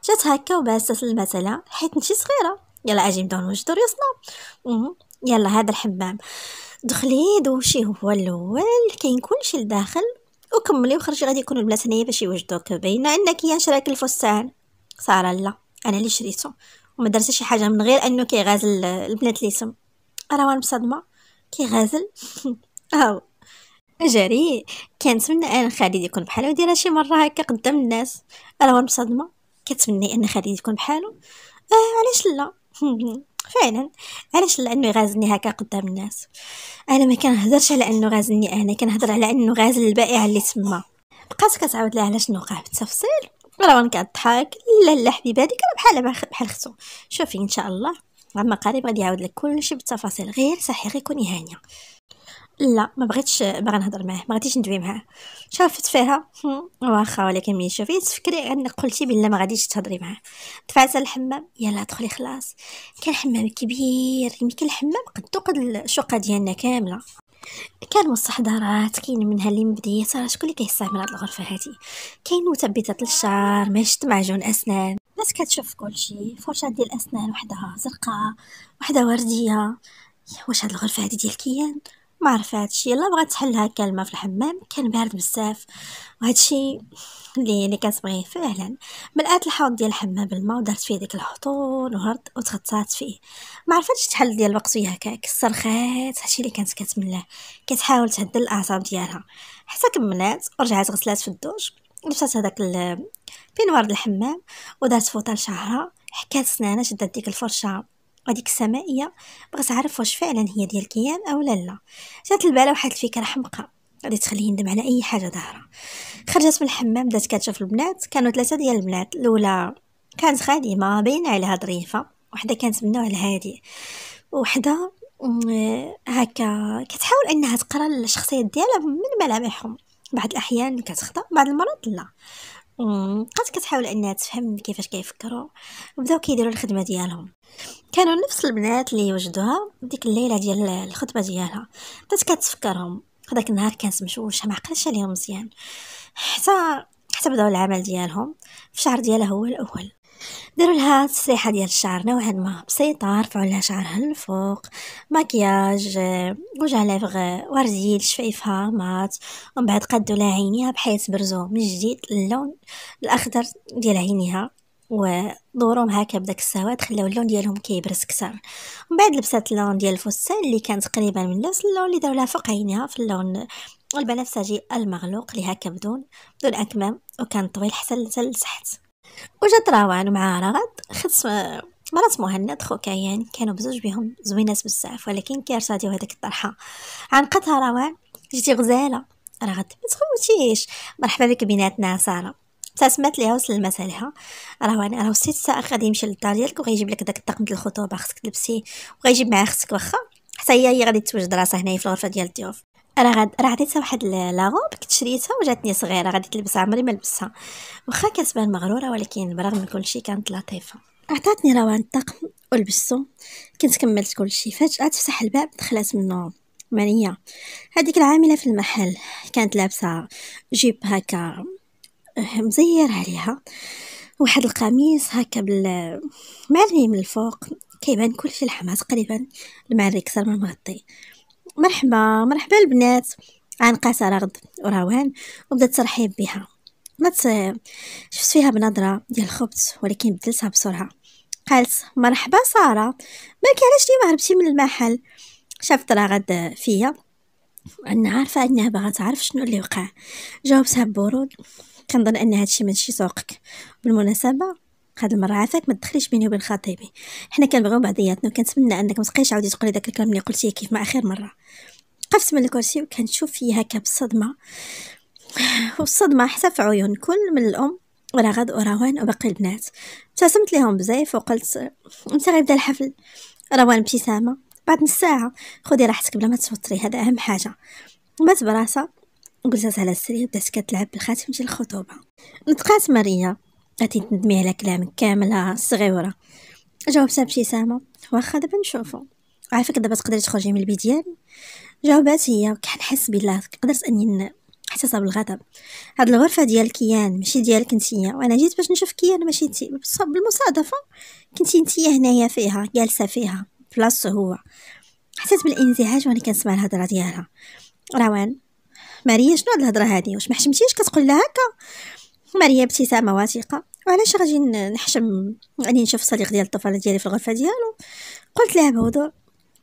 جات هكا وباسات المساله حيت نتي صغيره يلا نبداو نوجدو ريوسنا يلا هذا الحمام دخلي دوشي هو الاول كاين كلشي لداخل وكملي وخرجي غادي يكون البنات هنايا باش يوجدوك باينه انك يا شراك الفستان ساره لا انا اللي شريته وما درتش شي حاجه من غير انه كيغازل البنات راه وانا مصدمه كيغازل هاو جري كنتمنى ان خالد يكون بحالو يديرها شي مره هكا قدام الناس وانا مصدمه كتمني ان خالد يكون بحالو آه علاش لا فعلا علاش لانه يغازلني هكا قدام الناس انا ما كنهضرش على انه غازلني انا كنهضر على انه غازل البائعه اللي تما بقات كتعاود لها علاش نوقع بالتفصيل روان كضحك لا لا حبيبه هذيك راه بحال بحال اختو شوفي ان شاء الله عما قريب غادي يعاود لك كلشي بالتفاصيل غير صحيح غيكون كوني هانيه لا ما بغيتش باغا نهضر معاه ما غاديش ندوي معاه شافت فيها واخا ولكن ملي شوفي تفكري انك قلتي بلا ما غاديش تهضري معاه دفعت للحمام يلا دخلي خلاص كان حمام كبير يمكن الحمام قدو قد الشقه ديالنا كامله كان مستحضرات كاين منها اللي مبديه راه شكون اللي كيستعمل هاد الغرفه هادي كاين مثبتات للشعر ماشط معجون اسنان الناس كتشوف كلشي فرشاه ديال الاسنان وحدها زرقاء وحده ورديه واش هاد الغرفه هادي ديال كيان ما عرفاتش يلا بغات تحل هكا الماء في الحمام كان بارد بزاف وهادشي اللي اللي كتبغيه فعلا ملأت الحوض ديال الحمام بالماء ودارت فيه ديك الحطول وهرت وتغطات فيه ما عرفاتش تحل ديال الوقت وياها هكاك صرخات هادشي اللي كانت كتمناه كتحاول تهدل الاعصاب ديالها حتى كملات ورجعت غسلات في الدوش لبسات هذاك بينوار الحمام ودارت فوطه لشعرها حكات سنانها شدات ديك الفرشه هذيك السمائيه بغيت نعرف واش فعلا هي ديال كيان او لا لا جات لبالها واحد الفكره حمقى غادي تخليه يندم على اي حاجه ظاهره خرجت من الحمام بدات كتشوف البنات كانوا ثلاثه ديال البنات الاولى كانت خادمه باينه عليها ظريفه وحده كانت من النوع الهادي وحده هكا كتحاول انها تقرا الشخصيات ديالها من ملامحهم بعض الاحيان كتخطا بعض المرات لا بقات كتحاول انها تفهم كيفاش كيفكروا وبداو كيديروا الخدمه ديالهم كانوا نفس البنات اللي وجدوها ديك الليله ديال الخطبه ديالها بدات كتفكرهم هذاك النهار كانت مشوشه ما عقلش عليهم مزيان حتى حتى بداو العمل ديالهم في شهر ديالها هو الاول ديروا لها السيحة ديال الشعر نوعا ما بسيطة رفعوا لها شعرها للفوق مكياج آه، وجه لافغ آه، ورزيل شفايفها مات ومن بعد قدوا لها عينيها بحيث برزو من جديد اللون الأخضر ديال عينيها ودورهم هكا بداك السواد خلاو اللون ديالهم كيبرز كثر ومن بعد لبسات اللون ديال الفستان اللي كان تقريبا من نفس اللون اللي داروا لها فوق عينيها في اللون البنفسجي المغلوق اللي هكا بدون بدون اكمام وكان طويل حتى لتحت وجات روان مع رغد خص مرات مهند خو يعني كانوا بزوج بهم زوينات بزاف ولكن كارثه ديال هذيك الطرحه عنقتها روان جيتي غزاله رغد ما تخوتيش مرحبا بك بيناتنا ساره ابتسمت ليها وسلمت عليها روان راه سيت ساعه غادي يمشي للدار ديالك وغيجيب لك داك الطقم ديال الخطوبه خصك تلبسيه وغيجيب معاه اختك واخا حتى هي هي غادي تزوج راسها هنايا في الغرفه ديال الضيوف راه غاد راه عطيتها واحد لاغوب كنت شريتها وجاتني صغيره غادي تلبسها عمري ما لبستها واخا كتبان مغروره ولكن برغم كلشي كانت لطيفه عطاتني روان الطقم ولبستو كنت كملت كلشي فجاه تفتح الباب دخلت منه مانيا هذيك العامله في المحل كانت لابسه جيب هكا آه، مزير عليها واحد القميص هكا بال معلي من الفوق كيبان كلشي الحماس تقريبا المعري كثر من مغطي مرحبا مرحبا البنات عنقاتها رغد وراوان وبدات ترحيب بها نت شفت فيها بنظرة ديال الخبز ولكن بدلتها بسرعة قالت مرحبا سارة بالك علاش لي هربتي من المحل شافت رغد فيا وانا عارفه انها باغا تعرف شنو اللي وقع جاوبتها ببرود كنظن ان هادشي ماشي سوقك بالمناسبه هاد المره عافاك ما تدخليش بيني وبين خطيبي حنا كنبغيو بعضياتنا وكنتمنى انك ما تبقايش عاودي تقولي داك الكلام اللي قلتيه كيف ما اخر مره وقفت من الكرسي وكنشوف فيها هكا بالصدمه والصدمه حتى في عيون كل من الام ورغد وروان وباقي البنات ابتسمت ليهم بزاف وقلت انت غيبدا الحفل روان ابتسامه بعد نص ساعه خدي راحتك بلا ما توتري هذا اهم حاجه بات براسها جلست على السرير بدات كتلعب بالخاتم ديال الخطوبه نطقات ماريا غادي تندمي على كلامك كامل الصغيورة، آه، جاوبتها بابتسامه واخا دابا نشوفو عارفك دابا تقدري تخرجي من البيت ديالي جاوبات هي كنحس بالله قدرت اني نحسسها بالغضب هاد الغرفه ديال كيان ماشي ديالك نتيا وانا جيت باش نشوف كيان ماشي انتي بالمصادفه كنتي نتيا هنايا فيها جالسه فيها بلاصتو هو حسيت بالانزعاج وانا كنسمع الهضره ديالها روان ماريا شنو هاد الهضره هادي واش محشمتيش كتقول لها هكا ماريا ابتسامه واثقه علاش غادي نحشم غادي نشوف الصديق ديال الطفل ديالي في الغرفه ديالو قلت لها بهدوء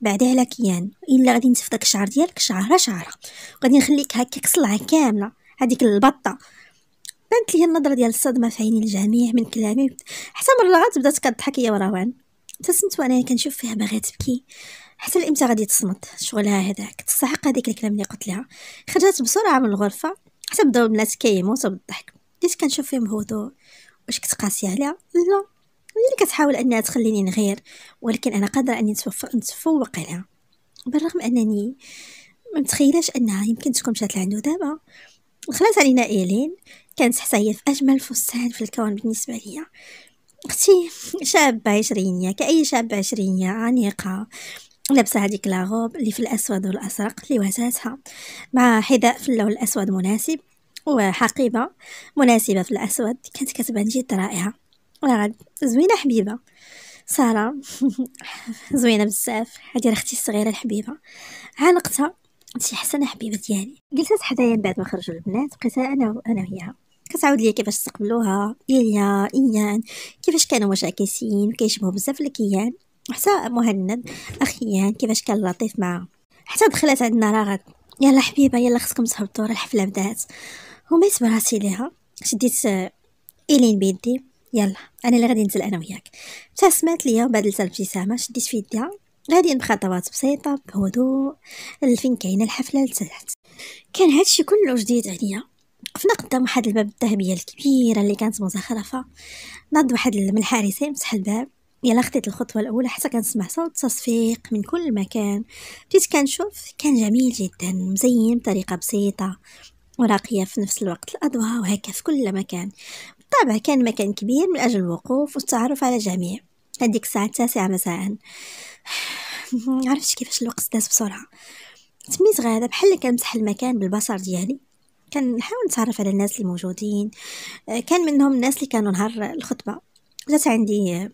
بعدها على كيان الا غادي نسف داك الشعر ديالك شعره شعره غادي نخليك هكاك صلعه كامله هذيك البطه بانت لي النظره ديال الصدمه في عيني الجميع من كلامي حتى مرات بدات كضحك هي وروان ابتسمت وانا كنشوف فيها باغي تبكي حتى لامتى غادي تصمت شغلها هذاك تستحق هذيك الكلام اللي قلت لها خرجت بسرعه من الغرفه حتى بداو الناس كيموتوا بالضحك بديت كنشوف فيهم هدوء واش كنت قاسيه عليها لا هي يعني اللي كتحاول انها تخليني نغير ولكن انا قادره اني نتفوق عليها بالرغم انني ما متخيلاش انها يمكن تكون مشات لعندو دابا خلاص علينا ايلين كانت حتى هي في اجمل فستان في الكون بالنسبه ليا اختي شابه عشرينيه كاي شابه عشرينيه انيقه لابسه هذيك لاغوب اللي في الاسود والازرق اللي وزاتها مع حذاء في اللون الاسود مناسب وحقيبة مناسبة في الأسود كانت كتبان جد رائعة رغد زوينة حبيبة سارة زوينة بزاف هادي أختي الصغيرة الحبيبة عانقتها انتي حسنة حبيبة ديالي جلست حدايا من بعد ما خرجوا البنات بقيتها أنا أنا وياها كتعاود ليا كيفاش استقبلوها ايليا ايان كيفاش كانوا مشاكسين كيشبهو بزاف لكيان حتى مهند اخيان كيفاش كان لطيف معاها حتى دخلت عندنا راغد يلا حبيبه يلا خصكم تهبطوا راه الحفله بدات وميت براسي ليها شديت آه، ايلين بيدي يلا انا اللي غادي ننزل انا وياك ابتسمات ليا وبدلت الابتسامه شديت في يديها غادي بخطوات بسيطه بهدوء لفين كاينه الحفله لتحت كان هادشي كله جديد عليا وقفنا قدام واحد الباب الذهبيه الكبيره اللي كانت مزخرفه نض واحد من الحارسين مسح الباب يلا خديت الخطوه الاولى حتى كنسمع صوت تصفيق من كل مكان بديت كنشوف كان جميل جدا مزين بطريقه بسيطه وراقية في نفس الوقت الأضواء وهكا في كل مكان بالطبع كان مكان كبير من أجل الوقوف والتعرف على الجميع هذيك الساعة التاسعة مساء عرفتش كيفاش الوقت داز بسرعة تميز غادة بحال كنمسح المكان بالبصر ديالي كنحاول نتعرف على الناس اللي موجودين كان منهم الناس اللي كانوا نهار الخطبة جات عندي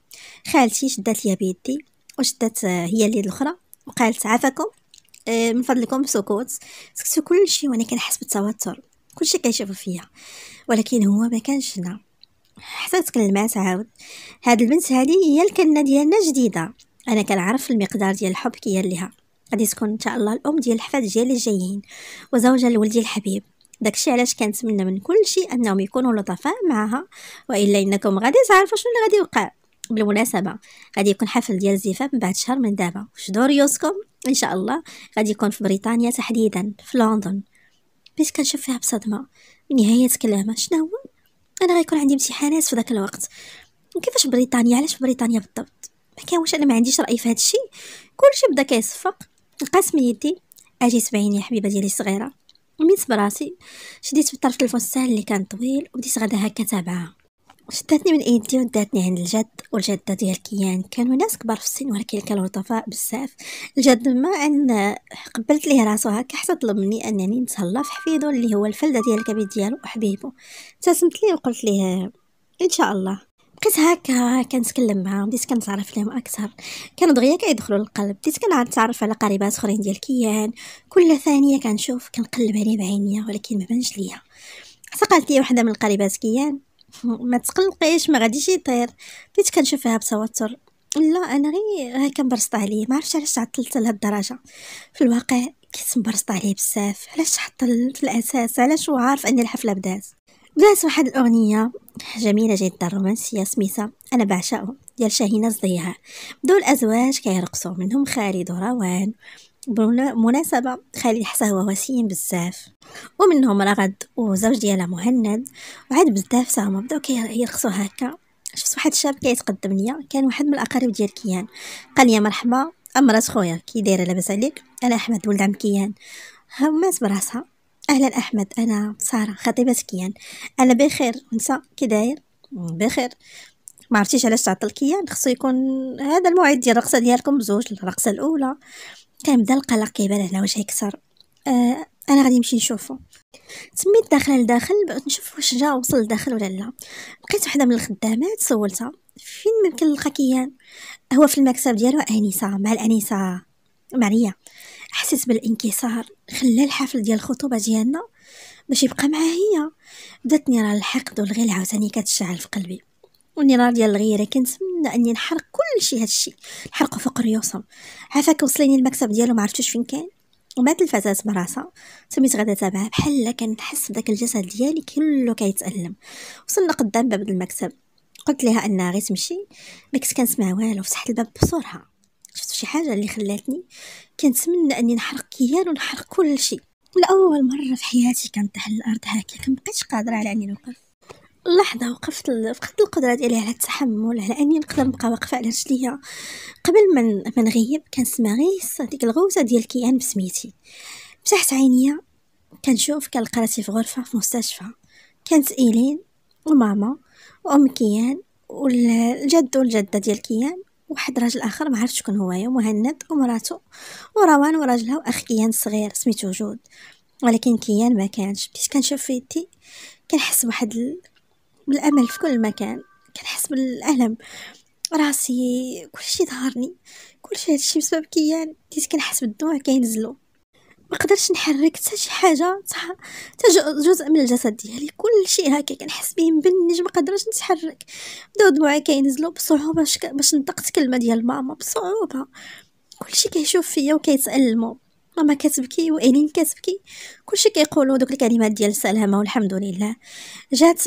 خالتي شدات لي بيدي وشدات هي اليد الاخرى وقالت عافاكم آه، من فضلكم سكوت سكتوا كل شيء وانا كنحس بالتوتر كل شيء كيشوف فيا ولكن هو ما كانش هنا حتى تكلمات عاود هاد البنت هادي هي الكنه ديالنا جديده انا كنعرف المقدار ديال الحب كي ليها غادي تكون ان شاء الله الام ديال الحفاد ديالي الجايين وزوجه لولدي الحبيب داكشي علاش كنتمنى من كل شيء انهم يكونوا لطفاء معها والا انكم غادي تعرفوا شنو اللي غادي يوقع بالمناسبه غادي يكون حفل ديال الزفاف من بعد شهر من دابا شدو ريوسكم ان شاء الله غادي يكون في بريطانيا تحديدا في لندن بس كنشوف فيها بصدمه نهايه كلامه شنو انا غيكون عندي امتحانات في ذاك الوقت كيفاش بريطانيا علاش بريطانيا بالضبط ما كانوش انا ما عنديش راي في هذا الشيء كلشي بدا كيصفق نقاس من يدي اجي سبعيني يا حبيبه ديالي الصغيره ومنت براسي شديت بطرف الفستان اللي كان طويل وبديت غدا هكا تابعها شداتني من ايدي وداتني عند الجد والجدة ديال كيان كانوا ناس كبار في السن ولكن كانوا لطفاء بزاف الجد ما ان قبلت ليه راسو هكا حتى طلب مني انني نتهلا في حفيدو اللي هو الفلدة ديال الكبد ديالو وحبيبو ابتسمت ليه وقلت ليه ان شاء الله بقيت هكا كنتكلم معاهم بديت كنتعرف عليهم اكثر كانوا دغيا كيدخلوا للقلب بديت كنتعرف على قريبات اخرين ديال كيان كل ثانيه كنشوف كنقلب عليه بعينيا ولكن ما بانش ليا حتى قالت لي وحده من القريبات كيان ما تقلقيش ما غاديش يطير بقيت كنشوفها بتوتر لا انا غير كنبرسط عليه ما عرفتش علاش تعطلت لهالدرجه في الواقع كنت مبرسط عليه بزاف علاش حطل في الاساس علاش هو عارف ان الحفله بدات بدات واحد الاغنيه جميله جدا رومانسيه سميتها انا بعشقه ديال شاهينه الزيها بدو الازواج كيرقصوا منهم خالد وروان بالمناسبة خالي حسا هو وسيم بزاف ومنهم رغد وزوج ديالها مهند وعاد بزاف ساهما بداو كيرقصوا هكا شفت واحد الشاب كيتقدم ليا كان واحد من الاقارب ديال كيان قال لي مرحبا امرات خويا كي دايره لاباس عليك انا احمد ولد عم كيان همات براسها اهلا احمد انا ساره خطيبه كيان انا بخير وانت كي داير بخير ما عرفتيش علاش كيان خصو يكون هذا الموعد ديال الرقصه ديالكم بزوج الرقصه الاولى كنبدا القلق كيبان على وجهي كثر آه انا غادي نمشي نشوفو تميت داخله لداخل بغيت نشوف واش جا وصل لداخل ولا لا لقيت وحده من الخدامات سولتها فين ممكن نلقى كيان هو في المكتب ديالو انسه مع الانسه ماريا حسيت بالانكسار خلى الحفل ديال الخطوبه ديالنا باش يبقى معها هي بداتني راه الحقد والغل عاوتاني كتشعل في قلبي وني ديال الغيره كنتمنى اني نحرق كلشي هادشي نحرقو فوق ريوسهم عافاك وصليني المكتب ديالو ما عرفتوش فين كان ومات الفتاة براسها سميت غدا تابعها بحال كنحس بداك الجسد ديالي كله كيتألم وصلنا قدام باب المكتب قلت لها انها غير تمشي ما كنت كنسمع والو فتحت الباب بسرعه شفت شي حاجه اللي خلاتني كنتمنى اني نحرق كيان ونحرق كل شيء لاول مره في حياتي كنطيح للارض هكا كنبقيتش قادره على اني نوقف لحظه وقفت فقدت القدره ديالي على التحمل على اني نقدر نبقى واقفه على رجليا قبل ما ما نغيب كنسمع غيس ديك الغوزه ديال كيان بسميتي مسحت عينيا كنشوف كنلقى راسي في غرفه في مستشفى كانت ايلين وماما وام كيان والجد والجده ديال كيان واحد راجل اخر ما عرفت شكون هو مهند ومراته وروان وراجلها واخ كيان صغير سميتو جود ولكن كيان ما كانش بديت كنشوف في يدي كنحس بواحد بالأمل في كل مكان كنحس بالألم راسي كلشي ظهرني كلشي هادشي بسبب كيان يعني بديت كنحس بالدموع كينزلو ما قدرتش نحرك حتى شي حاجه صح حتى جزء من الجسد ديالي كلشي هكا كنحس به مبنج ما قدرتش نتحرك بداو دموعي كينزلو بصعوبه باش باش نطقت كلمه ديال ماما بصعوبه كلشي كيشوف فيا وكيتالمو ماما كتبكي وانين كتبكي كلشي كيقولوا دوك الكلمات ديال السلامه والحمد لله جات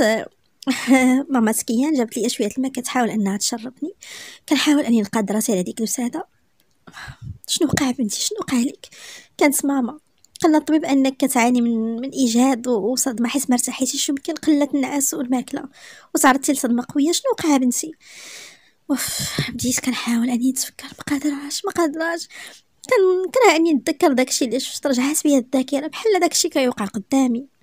ماما سكيان جابت لي شويه الماء كتحاول انها تشربني كنحاول اني نقاد راسي على ديك الوساده شنو وقع بنتي شنو وقع لك كانت ماما قال الطبيب انك كتعاني من من اجهاد وصدمه حيت ما ارتحيتيش يمكن قله النعاس والماكله وتعرضتي لصدمه قويه شنو وقع بنتي وف بديت كنحاول اني نتفكر ما قادراش ما قادراش كنكره اني نتذكر داكشي اللي شفت رجعات بيا الذاكره بحال داكشي كيوقع قدامي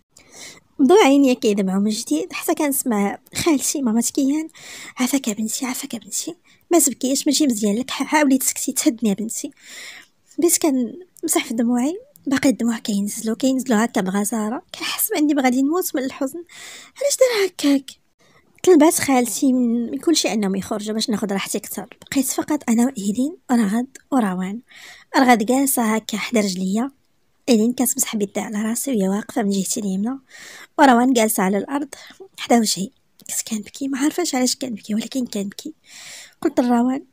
موضوع عينيا كيدب من جديد حتى كنسمع خالتي ماما تكيان يعني، عافاك بنتي عافاك بنتي ما تبكيش ماشي مزيان لك حاولي تسكتي تهدني بنتي بديت كنمسح في دموعي باقي الدموع كينزلو كينزلو هكا بغزاره كنحس باني بغادي نموت من الحزن علاش دار هكاك طلبات خالتي من كل شيء انهم يخرجوا باش ناخذ راحتي اكثر بقيت فقط انا وايدين رغد وروان رغد جالسه هكا حدا رجليا إلين كتمسح بيدها على راسي وهي واقفة من جهتي اليمنى وروان جالسة على الأرض حدا وجهي كنت كنبكي ما عارفاش علاش كنبكي ولكن كنبكي قلت لروان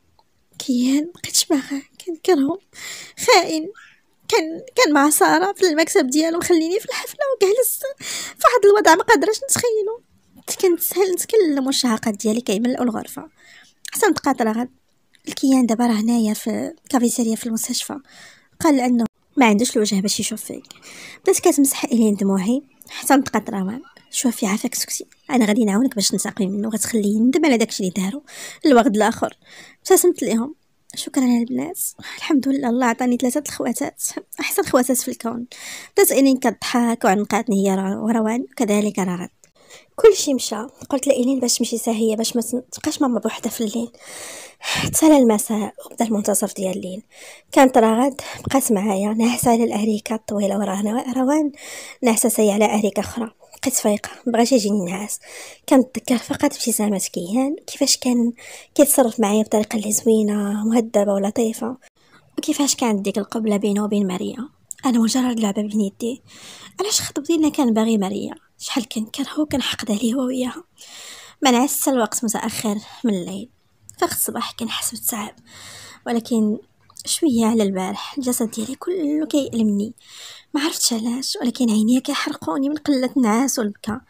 كيان مبقيتش باغا كنكرهو خائن كان كان مع ساره في المكتب ديالو خليني في الحفله وجالس في واحد الوضع ما نتخيلو نتخيلو كنتسهل نتكلم والشهقات ديالي كيملاو الغرفه حسن نتقاطر غد الكيان دابا راه هنايا في كافيتيريا في المستشفى قال انه ما عندوش الوجه باش يشوف فيك بدات كتمسح الين دموعي حتى نطقت روان شوفي عافاك سكتي انا غادي نعاونك باش نساقي منه غتخليه يندم على داكشي اللي دارو الوغد الاخر ابتسمت ليهم شكرا على البنات الحمد لله الله عطاني ثلاثه الخواتات احسن خواتات في الكون بدات اني كضحك وعنقاتني هي روان وكذلك راغد كلشي مشى قلت لإلين باش تمشي ساهيه باش ما تبقاش ماما بوحدها في الليل حتى المساء وبدا المنتصف ديال الليل كانت راغد بقات معايا ناعسه على الاريكه الطويله وراها روان ناعسه سي على اريكه اخرى بقيت فايقه مبغاش يجيني نعاس كنتذكر فقط ابتسامه كيهان كيفاش كان كيتصرف معايا بطريقه اللي زوينه مهذبه ولطيفه وكيفاش كانت ديك القبله بينه وبين ماريا انا مجرد لعبه بين يدي علاش خطبتي كان باغي ماريا شحال كنكرهو كنحقد عليه هو وياها ما نعس الوقت متاخر من الليل فاق الصباح كنحس بالتعب ولكن شويه على البارح الجسد ديالي كله كيألمني ما عرفتش علاش ولكن عينيا كيحرقوني من قله النعاس والبكاء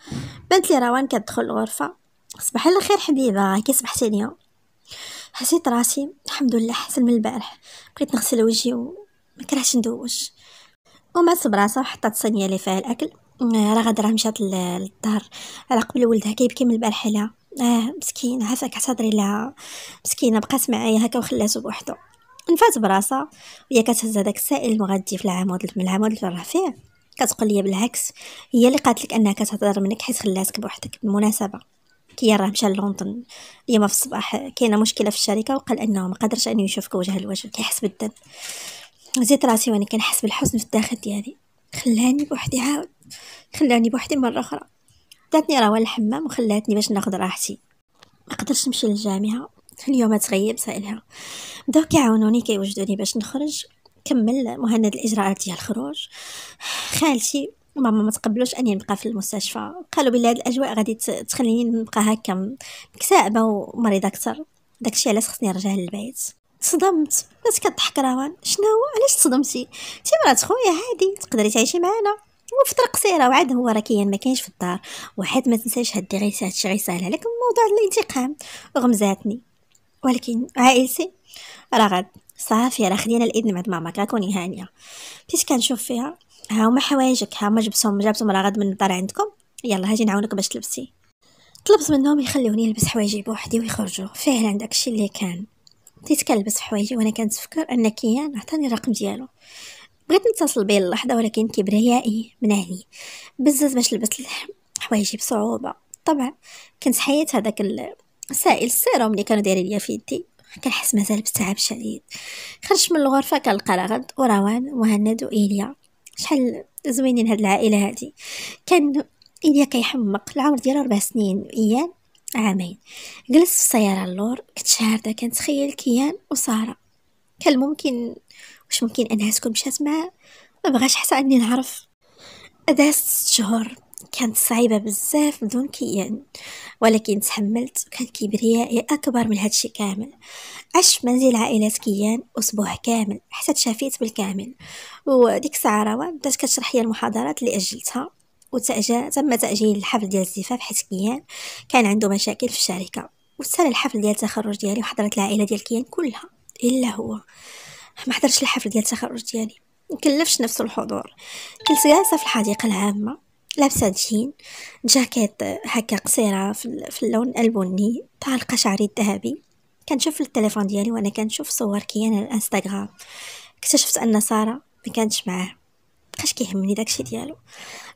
بنت لي روان كتدخل الغرفه صباح على خير حبيبه كي صبحتي اليوم حسيت راسي الحمد لله حسن من البارح بقيت نغسل وجهي وما كرهتش ندوش وما صبراسه وحطت الصينيه لي فيها الاكل راه غادي راه مشات للدار راه قبل ولدها كيبكي من البارحه اه مسكينه عافاك اعتذري لها مسكينه بقات معايا هكا وخلاتو بوحدو نفات براسها وهي كتهز هذاك السائل المغذي في العمود من العمود اللي راه فيه كتقول لي بالعكس هي اللي قالت لك انها كتهضر منك حيت خلاتك بوحدك بالمناسبه كي راه مشى لندن اليوم في الصباح كاينه مشكله في الشركه وقال انه ما قدرش انه يشوفك وجه لوجه كيحس بالذنب زيت راسي وانا كنحس بالحزن في الداخل ديالي خلاني بوحدي عاود خلاني بوحدي مرة أخرى داتني روى الحمام وخلاتني باش ناخد راحتي ما قدرتش نمشي للجامعة اليوم تغيب سائلها بداو كيعاونوني كيوجدوني باش نخرج كمل مهند الاجراءات ديال الخروج خالتي ماما ما تقبلوش اني نبقى في المستشفى قالوا بلي هاد الاجواء غادي تخليني نبقى هكا مكتئبه ومريضه اكثر داكشي علاش خصني نرجع للبيت صدمت بس كضحك روان شنو علاش تصدمتي انت مرات خويا عادي تقدري تعيشي معانا وفترة قصيرة وعاد هو راه كاين ما كاينش في الدار وحيت ما تنساش هاد غيسات هادشي غيسهل عليك موضوع الانتقام غمزاتني ولكن عائلتي راه غاد صافي راه خدينا الاذن بعد ماماك راه كوني هانيه كيش كنشوف فيها ها هما حوايجك ها هما جبتهم جابتهم راه غاد من الدار عندكم يلا هاجي نعاونك باش تلبسي طلبت منهم يخليوني نلبس حوايجي بوحدي ويخرجوا فعلا داكشي اللي كان بديت كنلبس حوايجي وانا كنتفكر ان كيان عطاني الرقم ديالو بغيت نتصل بيه اللحظه ولكن كبريائي إيه، منعني بزاف باش لبست حوايجي بصعوبه طبعا كنت حيت هذاك السائل السيروم اللي كانوا دايرين ليا في يدي كنحس مازال بالتعب شديد خرجت من الغرفه كنلقى رغد وروان وهند وإيليا شحال زوينين هاد العائله هادي كان إيليا كيحمق العمر ديالو ربع سنين ايان عامين جلست في السياره اللور كنت شاهده كنتخيل كيان وساره كان ممكن واش ممكن انها تكون مشات معاه ما بغاش حتى اني نعرف دازت ست شهور كانت صعيبة بزاف بدون كيان ولكن تحملت وكان كبريائي أكبر من هادشي كامل عشت في منزل عائلة كيان أسبوع كامل حتى تشافيت بالكامل وديك الساعة روا بدات كتشرح لي المحاضرات اللي أجلتها تم تأجيل الحفل ديال الزفاف حيت كيان كان عنده مشاكل في الشركة وتسال الحفل ديال التخرج ديالي وحضرت العائلة ديال كيان كلها إلا هو ما حضرش الحفل ديال التخرج ديالي مكلفش نفس الحضور كنت جالسه في الحديقه العامه لابسه جين جاكيت هكا قصيره في اللون البني طالقه شعري الذهبي كنشوف التليفون ديالي وانا كنشوف صور كيان على الانستغرام اكتشفت ان ساره ما كانتش معاه بقاش كيهمني داكشي ديالو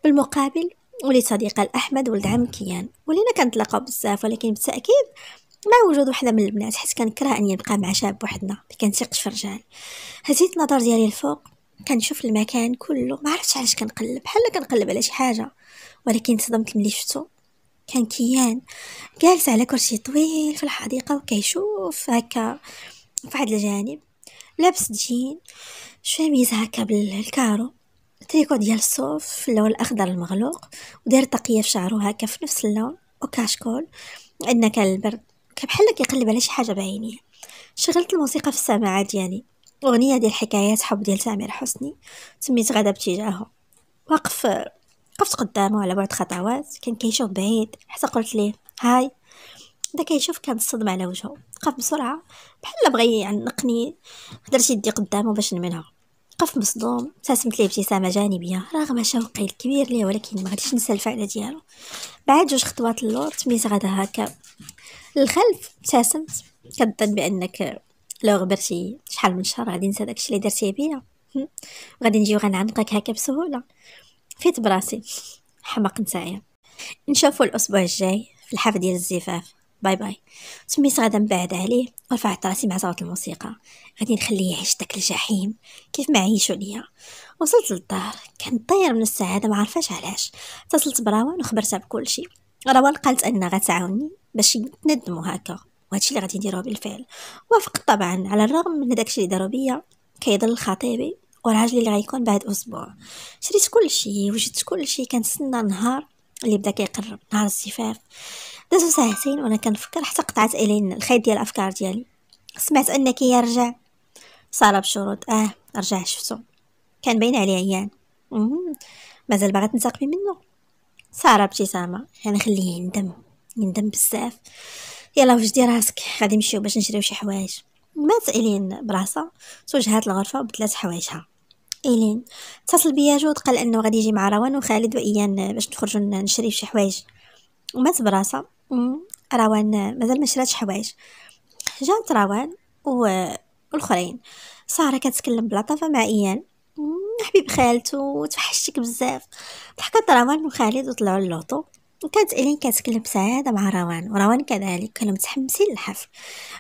بالمقابل وليت صديقه لاحمد ولد عم كيان ولينا كنتلاقاو بزاف ولكن بالتاكيد مع وجود وحده من البنات حيت كنكره اني نبقى مع شاب وحدنا ما كنثيقش في الرجال هزيت النظر ديالي الفوق كنشوف المكان كله ما عرفتش علاش كنقلب بحال كنقلب على شي حاجه ولكن صدمت ملي شفتو كان كيان جالس على كرسي طويل في الحديقه وكيشوف هكا واحد الجانب لابس جين شميز هكا بالكارو تريكو ديال الصوف في اللون الاخضر المغلوق وداير طاقيه في شعرو هكا في نفس اللون وكاشكول عندنا كان البرد كان كيقلب على شي حاجه بعينيه شغلت الموسيقى في السماعه ديالي يعني. اغنيه ديال حكايات حب ديال سامر حسني سميت غدا باتجاهه واقف وقفت قدامه على بعد خطوات كان كيشوف بعيد حتى قلت ليه هاي بدا كيشوف كان الصدمة على وجهه قف بسرعة بحال بغى يعنقني درت يدي قدامه باش نمنها قف مصدوم ابتسمت ليه ابتسامة جانبية رغم شوقي الكبير ليه ولكن ما غاديش نسى الفعل ديالو بعد جوج خطوات اللور تميت غدا هكا للخلف ابتسمت كظن بانك لو غبرتي شحال من شهر غادي نسى داكشي اللي درتي بيا غادي نجي وغنعنقك هكا بسهوله فيت براسي حماق نتايا نشوفو الاسبوع الجاي في الحفل ديال الزفاف باي باي سميت غادا بعد عليه ورفعت راسي مع صوت الموسيقى غادي نخليه يعيش داك الجحيم كيف ما عيشو ليا وصلت للدار كنطير من السعاده ما عرفاش علاش اتصلت براوان وخبرتها بكل شيء روان قالت انها غتعاوني باش نتندمو هكا وهادشي اللي غادي نديرو بالفعل وافقت طبعا على الرغم من داكشي اللي داروا بيا كيضل خطيبي والراجل اللي غيكون بعد اسبوع شريت كلشي وجدت كلشي كنتسنى نهار اللي بدا كيقرب نهار الزفاف دازو ساعتين وانا كنفكر حتى قطعت الين الخيط ديال الافكار ديالي سمعت انك يرجع صار بشروط اه رجع شفتو كان باين عليه عيان مازال باغا تنتقمي منه ساره ابتسامه غنخليه يندم يندم بزاف يلا وجدي راسك غادي نمشيو باش نشريو شي حوايج مات ايلين براسها توجهات الغرفه بثلاث حوايجها ايلين اتصل بيا جود قال انه غادي يجي مع روان وخالد وايان باش نخرجوا نشريو شي حوايج ومات براسها روان مازال ما شراتش حوايج جات روان و الاخرين ساره كتكلم بلطافه مع ايان حبيب خالته وتوحشتك بزاف ضحكت روان وخالد وطلعوا للوطو وكانت الين كتكلم بسعاده مع روان وروان كذلك كانوا متحمسين للحفل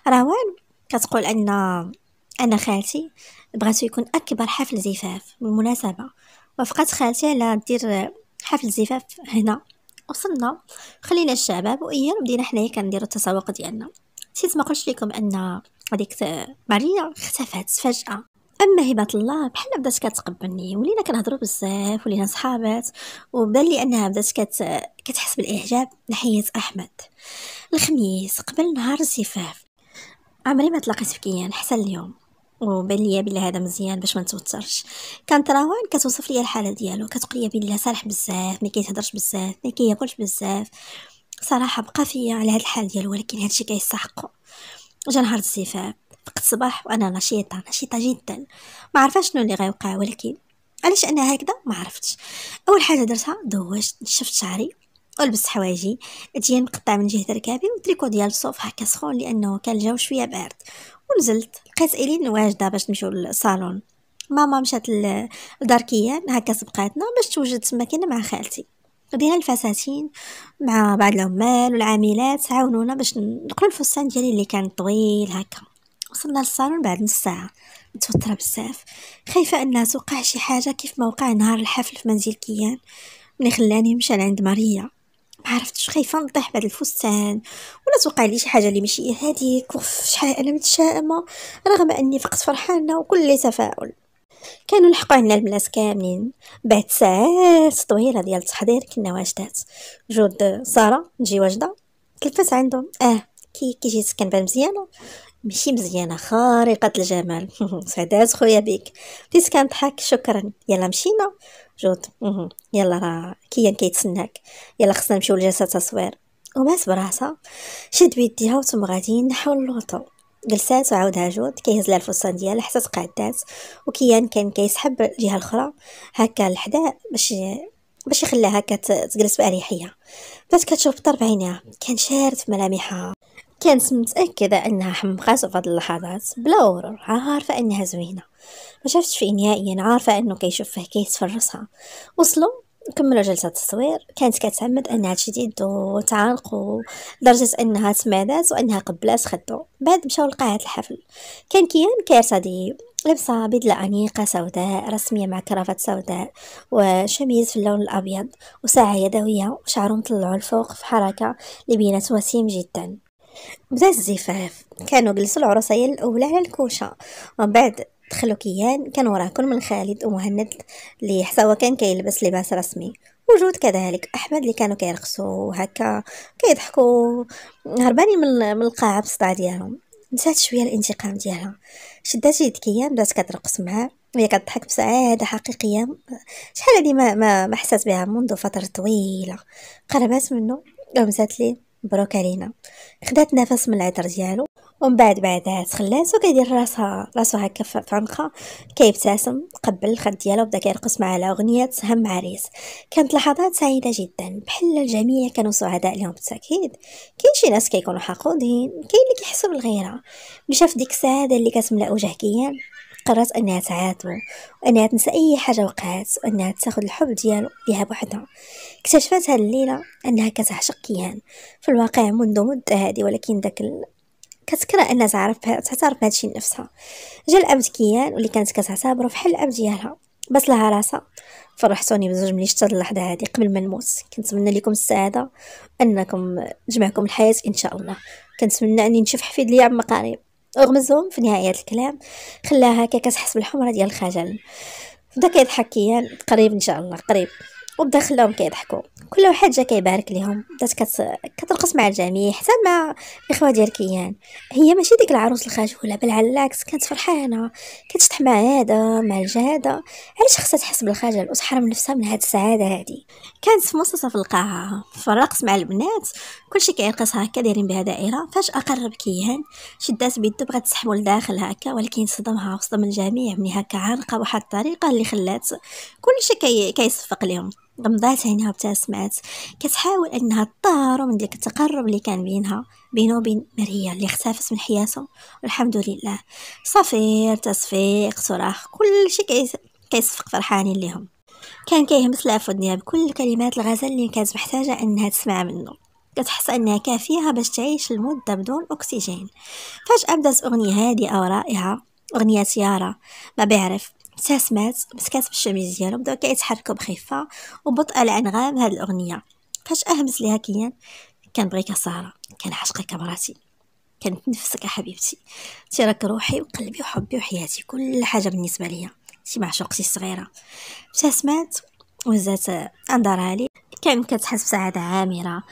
روان كتقول ان انا خالتي بغاتو يكون اكبر حفل زفاف بالمناسبه وافقت خالتي على دير حفل زفاف هنا وصلنا خلينا الشباب وايام بدينا حنايا كنديروا التسوق ديالنا نسيت ما قلتش لكم ان هذيك ماريا اختفت فجاه اما هبه الله بحال بدات كتقبلني ولينا كنهضروا بزاف ولينا صحابات وبان لي انها بدات كت كتحس بالاعجاب ناحيه احمد الخميس قبل نهار الزفاف عمري ما تلاقيت بكيان حتى اليوم وبان لي بلي هذا مزيان باش ما نتوترش كانت روان كتوصف ليا الحاله ديالو كتقول لي بلي صالح بزاف ما كيتهضرش بزاف ما كياكلش بزاف صراحه بقى فيا على هاد الحال ديالو ولكن هادشي كيستحقو جا نهار الزفاف طق الصباح وانا نشيطه نشيطه جدا ما عارفه شنو اللي غيوقع ولكن علاش انا هكذا ما عرفتش اول حاجه درتها دوشت شفت شعري ولبست حوايجي اجي مقطع من جهه ركابي وتريكو ديال الصوف هكا سخون لانه كان الجو شويه بارد ونزلت لقيت الين واجده باش نمشيو للصالون ماما مشات لدار كيان هكا سبقاتنا باش توجد كاينه مع خالتي دينا الفساتين مع بعض العمال والعاملات عاونونا باش نقلو الفستان ديالي اللي كان طويل هكا وصلنا للصالون بعد نص ساعه متوتره بزاف خايفه انها توقع شي حاجه كيف ما وقع نهار الحفل في منزل كيان ملي خلاني مشى لعند ماريا ما عرفتش خايفه نطيح بهذا الفستان ولا توقع لي شي حاجه اللي ماشي هذيك اوف شحال انا متشائمه رغم اني فقت فرحانه وكل تفاؤل كانوا لحقوا عنا الملاس كاملين بعد ساعات طويله ديال التحضير كنا واجدات جود ساره نجي واجده كلفت عندهم اه كي كي جيت كنبان مزيانه ماشي مزيانه خارقه الجمال سعدات خويا بيك بديت كنضحك شكرا يلا مشينا جود يلا راه كيان كيتسناك يلا خصنا نمشيو لجلسه تصوير وماس براسها شد بيديها وتم غادي نحو اللوطو جلسات وعاودها جود كيهز لها الفستان ديالها حتى تقعدات وكيان كان كيسحب الجهه الاخرى هكا الحداء باش باش يخليها هكا تجلس باريحيه فاش كتشوف بطرف عينيها كان شارد في ملامحها كانت متأكدة أنها حمقات في هاد اللحظات بلا غرور عارفة أنها زوينة ما شافتش فيه نهائيا عارفة أنه كيشوف فيه كيتفرسها وصلوا كملوا جلسة التصوير كانت كتعمد أنها تشديد وتعانق لدرجة أنها تمادات وأنها قبلات خدو بعد مشاو لقاعة الحفل كان كيان كيرتدي لبسة بدلة أنيقة سوداء رسمية مع كرافات سوداء وشميز في اللون الأبيض وساعة يدوية وشعره مطلعو الفوق في حركة لبينة وسيم جدا بدا الزفاف كانوا جلسوا العروسية الأولى على الكوشة ومن بعد دخلوا كيان كان وراه كل من خالد ومهند اللي حتى كان كيلبس لباس رسمي وجود كذلك احمد اللي كانوا كيرقصوا هكا كيضحكوا هربانين من من القاعه بصداع ديالهم نسات شويه الانتقام ديالها شدات يد كيان بدات كترقص معاه وهي كتضحك بسعاده حقيقيه شحال هادي ما ما, ما حسات بها منذ فتره طويله قربات منه ومسات ليه مبروك علينا خدات نفس من العطر ديالو ومن بعد بعدها تخلات وكيدير راسها راسو هكا في عنقها كيبتسم قبل الخد ديالو بدا كيرقص مع على اغنيه هم عريس كانت لحظات سعيده جدا بحال الجميع كانوا سعداء لهم بالتاكيد كاين شي ناس كيكونوا حقودين كاين اللي كيحسوا بالغيره ملي شاف ديك السعاده اللي كتملا وجه كيان قررت انها تعاتبو وانها تنسى اي حاجه وقعت وانها تاخذ الحب ديالو ليها بوحدها اكتشفت هاد الليلة أنها كتعشق كيهان في الواقع منذ مدة هادي ولكن داك ال... كتكره أنها تعرف تعترف بهادشي لنفسها جا الأب كيان واللي كانت كتعتبره فحال الأب ديالها بس لها راسها فرحتوني بزوج ملي شفت اللحظة هادي قبل ما نموت كنتمنى لكم السعادة أنكم تجمعكم الحياة إن شاء الله كنتمنى أني نشوف حفيد ليا عما قريب أغمزهم في نهاية الكلام خلاها هكا كتحس بالحمرة ديال الخجل بدا كيضحك كيان قريب إن شاء الله قريب وبدا خلاهم كيضحكوا كل واحد جا كيبارك ليهم بدات كت... كترقص مع الجميع حتى مع الاخوه ديال كيان هي ماشي ديك العروس الخجوله بل على العكس كانت فرحانه كتشطح مع هذا مع الجهاده علاش خصها تحس بالخجل وتحرم نفسها من هاد السعاده هادي كانت في منتصف القاعه في الرقص مع البنات كلشي كيرقص هكا دايرين بها دائره فاش قرب كيان شدات بيدو بغات تسحبو لداخل هكا ولكن صدمها وصدم الجميع ملي هكا عانقه بواحد الطريقه اللي خلات كلشي كي... كيصفق ليهم غمضات عينها وابتسمات كتحاول انها تطهر من ديك التقرب اللي كان بينها بينو وبين مريا اللي اختفت من حياته والحمد لله صفير تصفيق صراخ كلشي كي كيصفق فرحانين ليهم كان كيهمس لها في بكل كلمات الغزل اللي كانت محتاجه انها تسمع منه كتحس انها كافيه باش تعيش المده بدون اكسجين فجاه بدات اغنيه هادئه ورائعه اغنيه سياره ما بيعرف ابتسمات مسكات بالشميز ديالو بداو كيتحركوا بخفه وبطء الانغام هاد الاغنيه فاش اهمس ليها كيان كنبغيك ساره كنعشقك مراتي كنتنفسك يا حبيبتي انت راك روحي وقلبي وحبي وحياتي كل حاجه بالنسبه ليا انت معشوقتي الصغيره ابتسمات وزات انظارها لي كان كتحس بسعاده عامره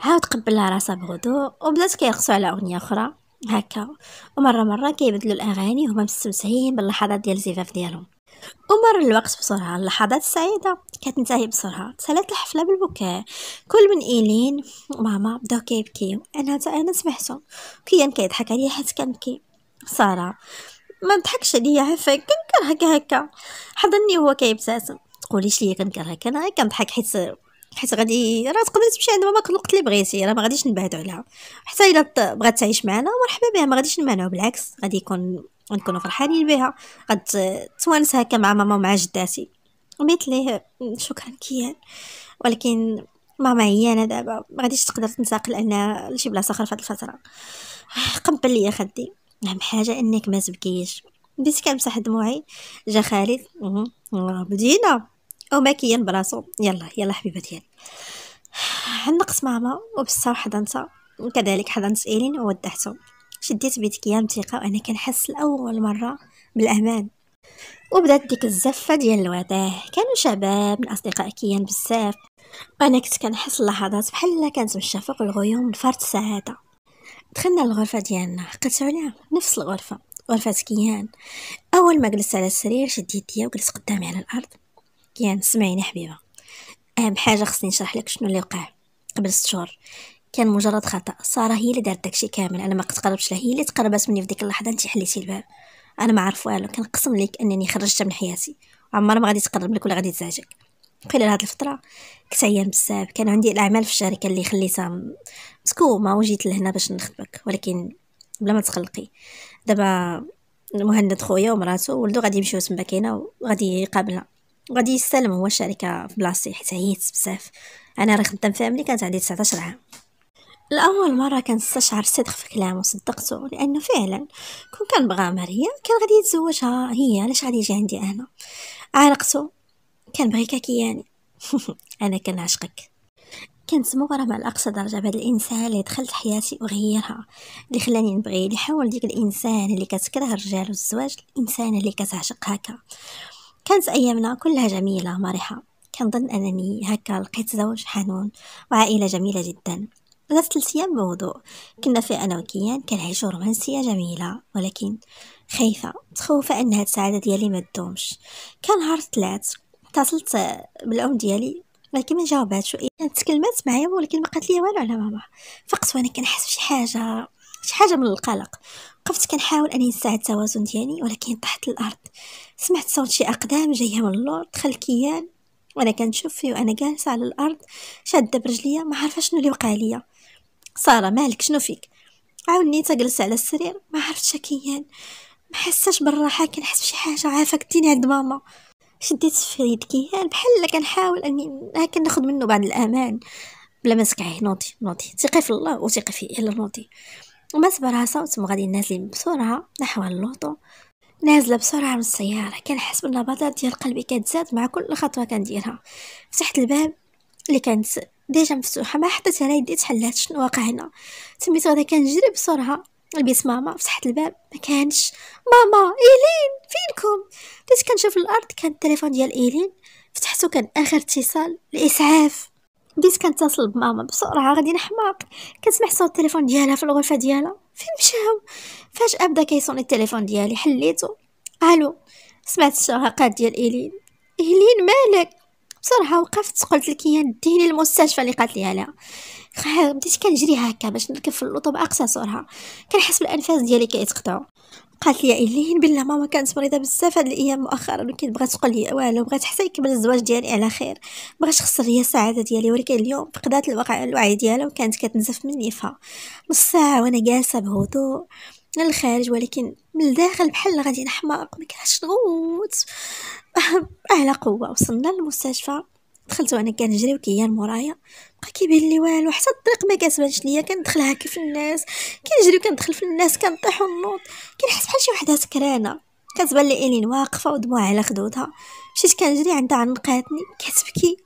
عاود قبلها راسها بهدوء وبدات كيرقصوا على اغنيه اخرى هكا ومره مره كيبدلوا الاغاني وهما مستمتعين باللحظات ديال الزفاف ديالهم ومر الوقت بسرعة اللحظات السعيدة كتنتهي بسرعة سالات الحفلة بالبكاء كل من إيلين وماما بداو كيبكيو أنا حتى أنا سمعتهم كيان كيضحك عليا حيت كنبكي سارة ما ضحكش عليا عفاك كنكرهك هكا حضني هو كيبتسم تقوليش ليا كنكرهك انا غير كنضحك حيت حيت غادي راه تقدر تمشي عند ماماك الوقت اللي بغيتي راه ما غاديش نبعدو عليها حتى الا بغات تعيش معنا مرحبا بها ما غاديش نمانعو بالعكس غادي يكون غنكونوا فرحانين بها غتوانس هكا مع ماما ومع جداتي قلت ليه شكرا كيان ولكن ماما هي انا دابا ما غاديش تقدر تنتقل انا لشي بلاصه اخرى فهاد الفتره قبل ليا خدي اهم حاجه انك ما تبكيش بديت كنمسح دموعي جا خالد بدينا او ماكيا براسو يلا يلا حبيبه ديالي حنقت ماما وبصا وحضنتها وكذلك حضنت نسالين وودعتو شديت بيت كيام ثقه وانا كنحس لاول مره بالامان وبدات ديك الزفه ديال الوداع كانوا شباب من اصدقاء كيان بزاف وانا كنت كنحس اللحظات بحال كنتمشى فوق الغيوم والغيوم فرط السعاده دخلنا الغرفه ديالنا حقت عليها نفس الغرفه غرفه كيان اول ما جلست على السرير شديت يديا وجلست قدامي على الارض كيان سمعيني حبيبه اهم حاجه خصني نشرح لك شنو اللي وقع قبل ست شهور كان مجرد خطا ساره هي اللي دارت داكشي كامل انا ما قتقربش لها هي اللي تقربت مني في ديك اللحظه انت حليتي الباب انا ما عارف والو كنقسم لك انني خرجتها من حياتي عمرها ما غادي تقرب لك ولا غادي تزعجك خلال هاد الفتره كنت عيان بزاف كان عندي الاعمال في الشركه اللي خليتها مسكومه وجيت لهنا باش نخدمك ولكن بلا ما تقلقي دابا المهند خويا ومراتو ولدو غادي يمشيو تما كاينه وغادي يقابلنا غادي يستلم هو الشركه في بلاصتي حيت عييت بزاف انا راه خدام فيها ملي كانت عندي 19 عام الاول مره كنستشعر الصدق في كلامه وصدقته لانه فعلا كون كان بغا ماريا كان غادي يتزوجها هي علاش غادي يجي عندي انا عرقته كان بغيك كياني يعني. انا كنعشقك كنت مغرمة لأقصى درجة بهذا الإنسان اللي دخلت حياتي وغيرها اللي خلاني نبغي اللي حول ديك الإنسان اللي كتكره الرجال والزواج الإنسان اللي كتعشق هكا كانت أيامنا كلها جميلة مرحة كنظن أنني هكا لقيت زوج حنون وعائلة جميلة جدا لازلت ثلاث أيام بوضوء كنا في أنا وكيان كنعيشو رومانسية جميلة ولكن خايفة متخوفة أن هاد السعادة ديالي ما تدومش كان نهار ثلاث اتصلت بالأم ديالي ولكن ما جاوباتش كانت تكلمات معايا ولكن ما قالت لي والو على ماما فقط وانا كنحس بشي حاجه شي حاجه من القلق وقفت كنحاول اني نساعد التوازن ديالي ولكن طحت الارض سمعت صوت شي اقدام جايه من اللور دخل كيان وانا كنشوف فيه وانا جالسه على الارض شاده برجليا ما عارفه شنو اللي وقع ليا ساره مالك شنو فيك عاوني تجلس على السرير ما عرفتش كيان ما حساش بالراحه كنحس بشي حاجه عافاك ديني عند ماما شديت في يد كيان بحال كنحاول اني هكا ناخذ منه بعض الامان بلا ما نسكع نوضي نوضي ثقي في الله وثقي في الله نوضي وما تبرها صوت غادي نازلين بسرعة نحو اللوطو نازلة بسرعة من السيارة كنحس بالنبضات ديال قلبي كتزاد مع كل خطوة كنديرها فتحت الباب اللي كانت ديجا مفتوحة ما حتى على يدي تحلات شنو واقع هنا تميت غادا كنجري بسرعة لبيت ماما فتحت الباب ما كانش ماما ايلين فينكم بديت كنشوف الارض كان التليفون ديال ايلين فتحته كان اخر اتصال الاسعاف بديت كنتصل بماما بسرعه غادي نحماق كنسمع صوت التليفون ديالها في الغرفه ديالها فين مشاو فجاه بدا كيصوني التليفون ديالي حليته الو سمعت الشهقات ديال ايلين ايلين مالك بسرعه وقفت قلت لكيان ديني المستشفى اللي قالت لي عليها بديت كنجري هكا باش نركب في اللوطو باقصى سرعه كنحس بالانفاس ديالي كيتقطعوا قالت لي ايلين بالله ماما كانت مريضه بزاف هاد الايام مؤخرا ولكن بغات تقول لي والو بغات حتى يكمل الزواج ديالي على خير بغات تخسر ليا السعاده ديالي ولكن اليوم فقدات الوقع الوعي ديالها وكانت كتنزف مني ف نص ساعه وانا جالسه بهدوء من الخارج ولكن من الداخل بحال غادي نحماق ما كنعرفش نغوت على قوه وصلنا للمستشفى دخلت وانا كنجري وكيان مورايا بقى كيبان لي والو حتى الطريق ما كتبانش ليا كندخل هكا في الناس كنجري وكندخل في الناس كنطيح ونوض كنحس بحال شي وحده سكرانه كتبان لي ايلين واقفه ودموع على خدودها مشيت كنجري عندها عنقاتني كتبكي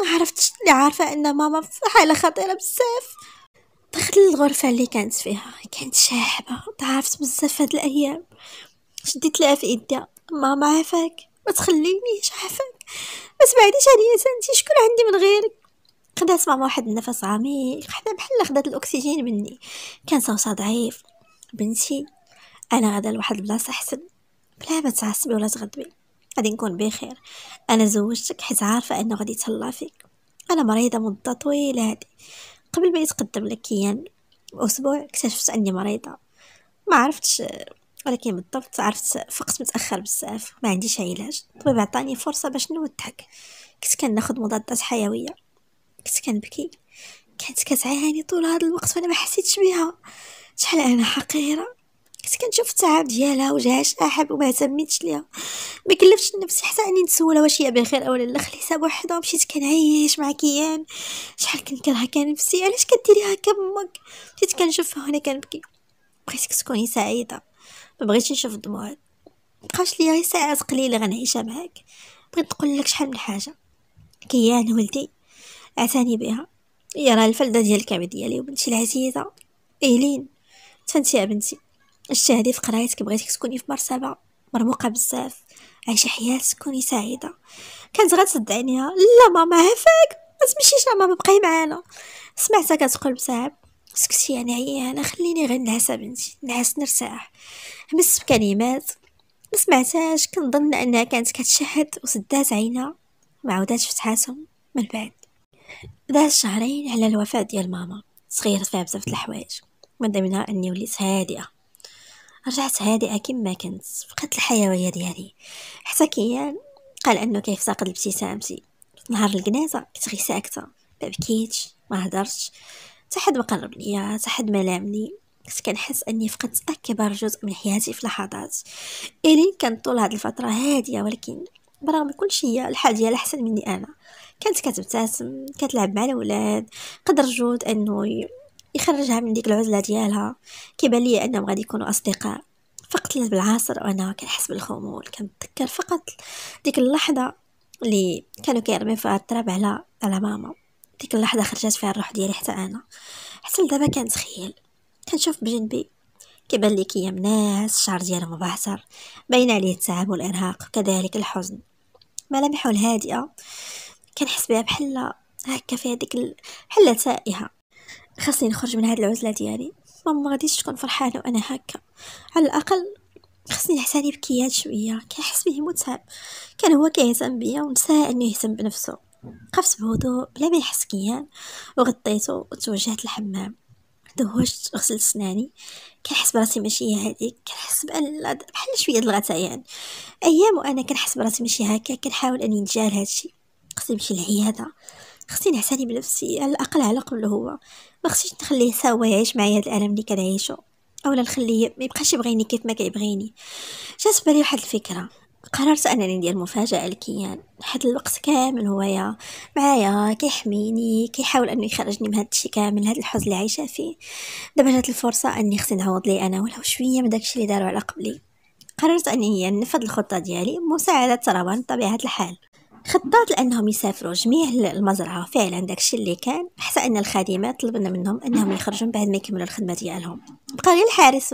ما عرفتش اللي عارفه ان ماما في حاله خطيره بزاف دخلت للغرفه اللي كانت فيها كانت شاحبه تعرفت بزاف هاد الايام شديت لها في إيديا ماما عافاك ما تخلينيش عافاك ما سمعتيش عليا سنتي شكون عندي من غيرك خدات ماما واحد النفس عميق حتى بحال خدات الاكسجين مني كان صوتها ضعيف بنتي انا غدا لواحد البلاصه احسن بلا ما تعصبي ولا تغضبي غادي نكون بخير انا زوجتك حيت عارفه انه غادي تهلا فيك انا مريضه مده طويله هادي قبل ما يتقدم لك كيان اسبوع اكتشفت اني مريضه ما عرفتش ولكن بالضبط عرفت فقت متاخر بزاف ما عنديش علاج الطبيب عطاني فرصه باش نوضحك كنت كناخذ مضادات حيويه كنت كنبكي كانت كتعاني طول هذا الوقت وانا ما حسيتش بها شحال انا حقيره كنت كنشوف التعب ديالها وجهها شاحب وما اهتميتش ليها ما كلفتش نفسي حتى اني نسولها واش هي بخير اولا لا خليتها بوحدها ومشيت كنعيش مع كيان شحال كنكرهها كنفسي علاش كديري هكا بمك بديت كنشوفها وانا كنبكي بغيتك تكوني سعيده ما بغيتش نشوف الدموع بقاش ليا غير ساعات قليله غنعيشها معاك بغيت نقول لك شحال من حاجه كيان ولدي اعتني بها هي راه الفلده ديال الكعب ديالي وبنتي العزيزه ايلين تنتي بنتي اجتهدي في قرايتك بغيتك تكوني في مرتبه مرموقه بزاف عايشه حياتك كوني سعيده كانت غتصد عينيها لا ماما عافاك ما تمشيش ماما بقاي معانا سمعتها كتقول بصعب سكتي انا عيانه خليني غير نعس بنتي نعس نرتاح همس بكلمات ما سمعتهاش كنظن انها كانت كتشهد وسدات عينها ما عاودتش فتحاتهم من بعد داز شهرين على الوفاه ديال ماما تغيرت فيها بزاف د الحوايج من ضمنها اني وليت هادئه رجعت هادئه كما كنت فقدت الحيويه ديالي حتى كيان قال انه كيفتقد الابتسامتي نهار الجنازه كنت غي ساكته ما بكيتش ما هدرتش حتى حد ما قرب ليا حتى حد ما لامني كنت كنحس اني فقدت اكبر جزء من حياتي في لحظات الي كانت طول هاد الفتره هاديه ولكن برغم كل شيء الحال ديالها احسن مني انا كانت كتبتسم كتلعب مع الاولاد قدر جود انه يخرجها من ديك العزله ديالها كيبان لي انهم غادي يكونوا اصدقاء فقط بالعصر وانا كنحس بالخمول كنتذكر فقط ديك اللحظه اللي كانوا كيرمي فيها التراب على على ماما ديك اللحظه خرجت فيها الروح ديالي حتى انا حتى لدابا كنتخيل كنشوف بجنبي كيبان لي كيام ناس الشعر ديالو مبعثر باين عليه التعب والارهاق وكذلك الحزن ملامحه الهادئه كنحس بها بحال هكا فيها ديك ال... بحال تائهه خاصني نخرج من هاد العزله ديالي ماما غاديش تكون فرحانه وانا هكا على الاقل خصني نعتني بكيات شويه كنحس به متعب كان هو كيهتم بيا ونسى انه يهتم بنفسه قفت بهدوء بلا ما يحس كيان وغطيته وتوجهت للحمام دهشت غسلت سناني كنحس براسي ماشي هاديك كنحس بان بحال شويه الغثيان يعني. ايام وانا كنحس براسي ماشي هكا كنحاول اني نتجاهل هادشي خصني نمشي للعياده خصني نعتني بنفسي على الاقل على قبل هو ما خصنيش نخليه سوا يعيش معايا هاد الالم اللي كنعيشه اولا نخليه ما يبقاش يبغيني كيف ما كيبغيني جات في بالي واحد الفكره قررت أنني ندير مفاجأة لكيان هاد الوقت كامل هو معايا كيحميني كيحاول أنه يخرجني من هذا الشيء كامل هاد الحزن اللي عايشة فيه دابا جات الفرصة أني خصني نعوض ليه أنا ولو شوية من داكشي اللي داروا على قبلي قررت أنني نفذ الخطة ديالي بمساعدة سربان بطبيعة الحال خطط لانهم يسافروا جميع المزرعه فعلا داكشي اللي كان حتى ان الخادمات طلبنا منهم انهم يخرجوا بعد ما يكملوا الخدمه ديالهم بقى غير الحارس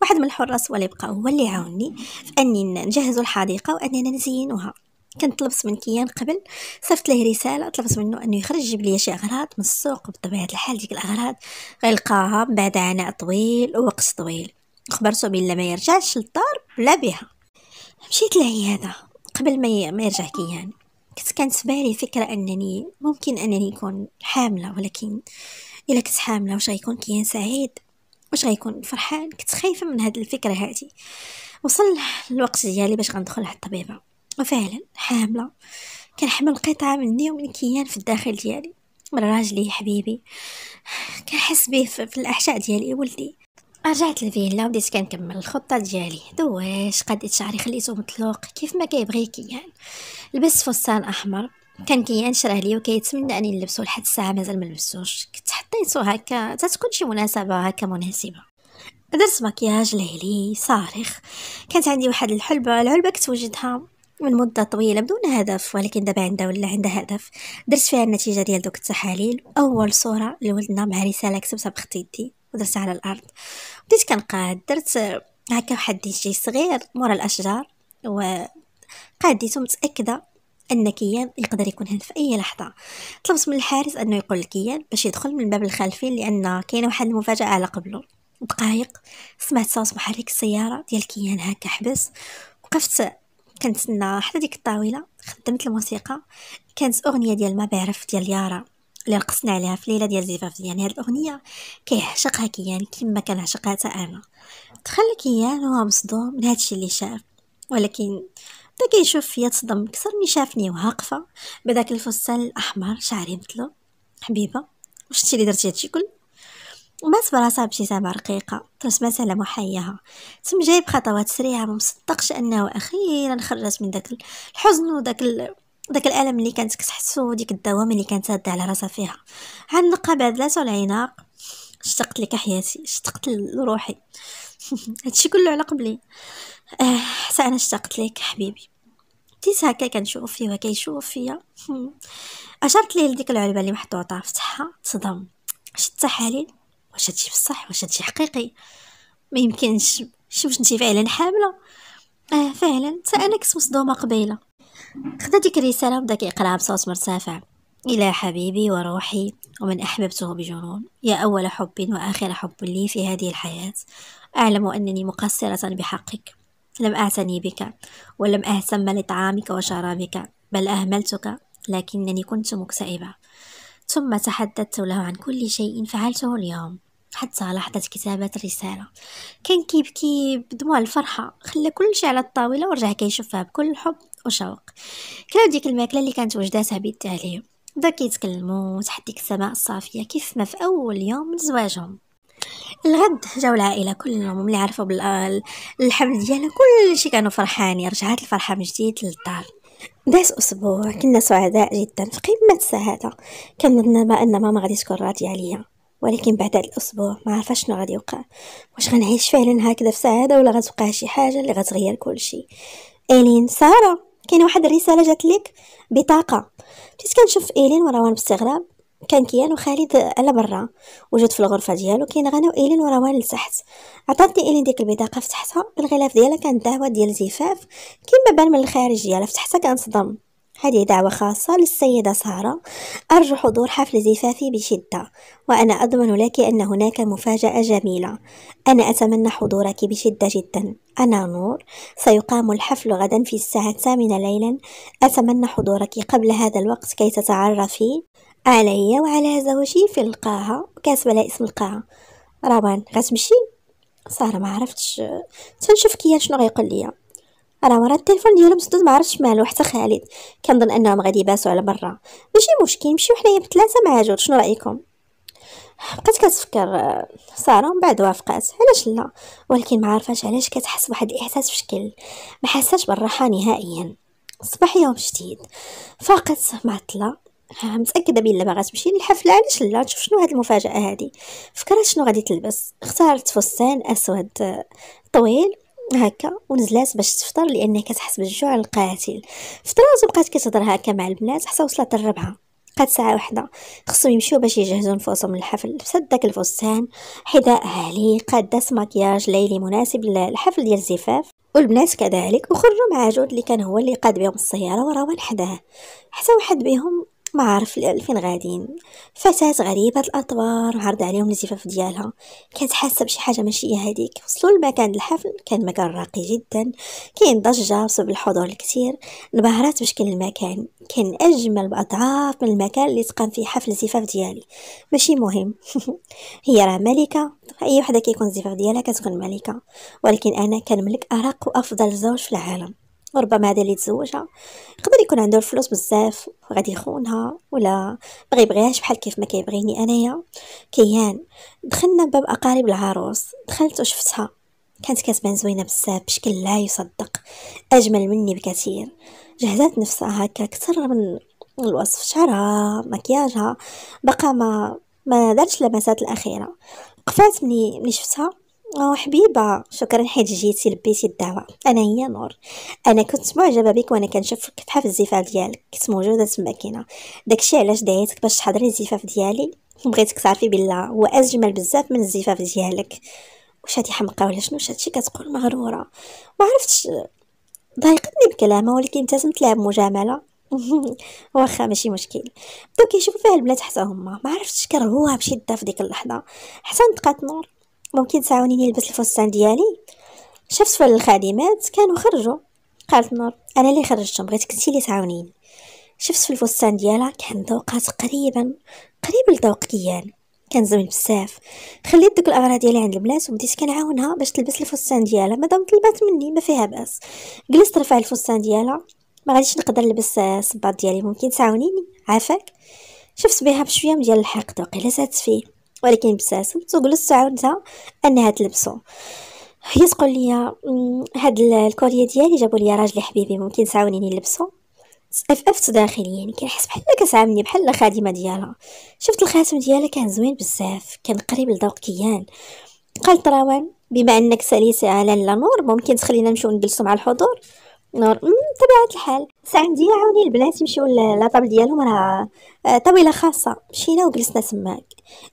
واحد من الحراس هو اللي بقى هو اللي عاوني في اني نجهزوا الحديقه واننا نزينوها كنت طلبت من كيان قبل صيفط ليه رساله طلبت منه انه يخرج يجيب لي شي اغراض من السوق بطبيعه الحال ديك الاغراض غيلقاها بعد عناء طويل ووقت طويل خبرته بلا ما يرجعش للدار بلا بها مشيت لعياده قبل ما ما يرجع كيان كنت كانت في بالي فكرة أنني ممكن أنني نكون حاملة ولكن إلا كنت حاملة واش غيكون كيان سعيد واش غيكون فرحان كنت خايفة من هاد الفكرة هادي وصل الوقت ديالي باش غندخل على الطبيبة وفعلا حاملة كنحمل قطعة مني ومن كيان في الداخل ديالي من راجلي حبيبي كنحس به في الأحشاء ديالي ولدي رجعت للفيلا وبديت كنكمل الخطه ديالي دواش قديت شعري خليته مطلوق كيف ما كيبغي كيان يعني. لبست فستان احمر كان كيان شراه لي وكيتمنى اني نلبسو لحد الساعه مازال ما لبستوش كنت حطيتو هكا تتكون شي مناسبه هكا مناسبه درت مكياج ليلي صارخ كانت عندي واحد الحلبه العلبه كنت وجدها من مده طويله بدون هدف ولكن دابا عندها ولا عندها هدف درت فيها النتيجه ديال دوك التحاليل اول صوره لولدنا مع رساله كتبتها بخط يدي درت على الارض بديت كنقاد درت هكا واحد شي صغير مورا الاشجار و قاديتو متاكده ان كيان يقدر يكون هنا في اي لحظه طلبت من الحارس انه يقول لكيان باش يدخل من الباب الخلفي لان كاينه واحد المفاجاه على قبله دقائق سمعت صوت محرك السياره ديال كيان هكا حبس وقفت كنتسنى حدا ديك الطاوله خدمت الموسيقى كانت اغنيه ديال ما بعرف ديال يارا اللي رقصنا عليها في ليله ديال زفاف يعني هاد الاغنيه كيعشقها كيان كما كنعشقها حتى انا دخل كيان وهو مصدوم من هادشي اللي شاف ولكن بدا كيشوف فيا تصدم اكثر من شافني واقفه بداك الفستان الاحمر شعري مثلو حبيبه واش انت اللي درتي هادشي كل وما براسها بابتسامة رقيقة ترسمات على محياها تم جاي بخطوات سريعة مصدقش أنه أخيرا خرجت من داك الحزن وداك داك الالم اللي كانت كتحسو ديك الدوامه اللي كانت هاده على راسها فيها عاد نقى بعد لا العناق اشتقت لك حياتي اشتقت لروحي هادشي كله على قبلي آه، حتى انا اشتقت لك حبيبي بديت هكا كنشوف فيه وكيشوف فيا اشرت ليه لديك العلبه اللي محطوطه فتحها تصدم شت تحاليل واش هادشي بصح واش هادشي حقيقي ما يمكنش شوف انت فعلا حامله اه فعلا حتى انا كنت مصدومه قبيله أخذتك الرسالة وبدأت إقراها بصوت مرتفع إلى حبيبي وروحي ومن أحببته بجنون يا أول حب وآخر حب لي في هذه الحياة أعلم أنني مقصرة بحقك لم أعتني بك ولم أهتم لطعامك وشرابك بل أهملتك لكنني كنت مكتئبة ثم تحدثت له عن كل شيء فعلته اليوم حتى لحظة كتابة الرسالة كان كيبكي بدموع الفرحة خلى كل شيء على الطاولة ورجع كيشوفها بكل حب وشوق كلاو ديك الماكله اللي كانت وجداتها بيدها ليهم بدا كيتكلموا تحت ديك السماء الصافيه كيف ما في اول يوم من زواجهم الغد جاو العائله كلهم اللي عرفوا الحمل ديالها كلشي كانوا فرحاني رجعات الفرحه من جديد للدار داز اسبوع كنا سعداء جدا في قمه السعاده كنظن ان ماما غادي تكون راضيه عليا ولكن بعد الاسبوع ما عارفه شنو غادي يوقع واش غنعيش فعلا هكذا في سعاده ولا غتبقى شي حاجه اللي غتغير كل شيء الين ساره كاينه واحد الرساله جات لك بطاقه بديت كنشوف ايلين وروان باستغراب كان كيان وخالد على برا وجد في الغرفه ديالو كاين غنى وايلين وروان لتحت عطاتني ايلين ديك البطاقه فتحتها الغلاف ديالها كان دعوه ديال زفاف كيما بان من الخارج ديالها فتحتها كنصدم هذه دعوة خاصة للسيدة سارة أرجو حضور حفل زفافي بشدة وأنا أضمن لك أن هناك مفاجأة جميلة أنا أتمنى حضورك بشدة جدا أنا نور سيقام الحفل غدا في الساعة الثامنة ليلا أتمنى حضورك قبل هذا الوقت كي تتعرفي علي وعلى زوجي في القاعة كاتبة لا اسم القاعة روان غتمشي سارة ما عرفتش تنشوف كيان شنو غيقول ليا راه ورا التليفون ديالهم مسدود ما عرفتش مالو حتى خالد كنظن انهم غادي يباسوا على برا ماشي مشكل نمشيو حنايا بثلاثه مع جوج شنو رايكم بقيت كتفكر ساره من بعد وافقات علاش لا ولكن ما عارفاش علاش كتحس بواحد الاحساس شكل ما حساش بالراحه نهائيا صباح يوم جديد فاقت معطله متاكده بلي باغا تمشي للحفله علاش لا نشوف شنو هاد المفاجاه هادي فكرت شنو غادي تلبس اختارت فستان اسود آه، طويل هكا ونزلات باش تفطر لانها كتحس بالجوع القاتل فطرات وبقات كتهضر هكا مع البنات حتى وصلت الربعه بقات ساعه واحده خصهم يمشيو باش يجهزوا نفوسهم للحفل بسات داك الفستان حذاء عالي قادس مكياج ليلي مناسب للحفل ديال الزفاف والبنات كذلك وخرجوا مع جود اللي كان هو اللي قاد بهم السياره وروان حداه حتى واحد بهم ما عارف فين غادين فتاة غريبة الأطوار وعرض عليهم الزفاف ديالها كانت حاسة بشي حاجة ماشي هاديك وصلوا لمكان الحفل كان مكان راقي جدا كاين ضجة بسبب الحضور الكثير انبهرت بشكل المكان كان أجمل بأضعاف من المكان اللي تقام فيه حفل الزفاف ديالي ماشي مهم هي راه ملكة أي وحدة كيكون الزفاف ديالها كتكون ملكة ولكن أنا كان ملك أرق وأفضل زوج في العالم وربما هذا اللي تزوجها يقدر يكون عنده الفلوس بزاف وغادي يخونها ولا ما يبغيهاش بحال كيف ما كيبغيني انايا كيان دخلنا باب اقارب العروس دخلت وشفتها كانت كتبان زوينه بزاف بشكل لا يصدق اجمل مني بكثير جهزات نفسها هكا اكثر من الوصف شعرها مكياجها بقى ما ما دارش لمسات الاخيره قفات مني ملي شفتها او حبيبه شكرا حيت جيتي لبيتي الدعوه انا هي نور انا كنت معجبه بك وانا كنشوفك في الزفاف ديالك كنت موجوده تما كاينه داكشي علاش دعيتك باش تحضري الزفاف ديالي بغيتك تعرفي بالله هو اجمل بزاف من الزفاف ديالك واش هادي حمقه ولا شنو هادشي كتقول مغروره ما عرفتش ضايقتني بكلامها ولكن ابتسمت تلعب بمجامله واخا ماشي مشكل بداو كيشوفوا فيها البنات حتى هما ما عرفتش كرهوها بشده في ديك اللحظه حتى نتقات نور ممكن تعاونيني نلبس الفستان ديالي شفت فوال الخادمات كانوا خرجوا قالت نور انا اللي خرجتهم بغيتك انت اللي تعاونيني شفت في الفستان ديالها كان ذوقها تقريبا قريب لذوق كيان كان زوين بزاف خليت دوك الاغراض ديالي عند البنات وبديت كنعاونها باش تلبس الفستان ديالها مادام طلبات مني ما فيها باس جلست رفع الفستان ديالها ما غاديش نقدر نلبس آه، الصباط ديالي ممكن تعاونيني عافاك شفت بها بشويه ديال الحقد وقيلا فيه ولكن بساسمت وجلست عاودتها انها تلبسو هي تقول لي هاد الكوريا ديالي جابوا لي راجلي حبيبي ممكن تعاونيني نلبسو افافت داخليا يعني كنحس بحال كتعاملني بحال خادمه ديالها شفت الخاتم ديالها كان زوين بزاف كان قريب لذوق كيان قالت روان بما انك ساليتي على لا نور ممكن تخلينا نمشيو نجلسو مع الحضور نور طبيعه الحال سعندي عاوني البنات يمشيو لطابل ديالهم راه آه، طويله خاصه مشينا وجلسنا تماك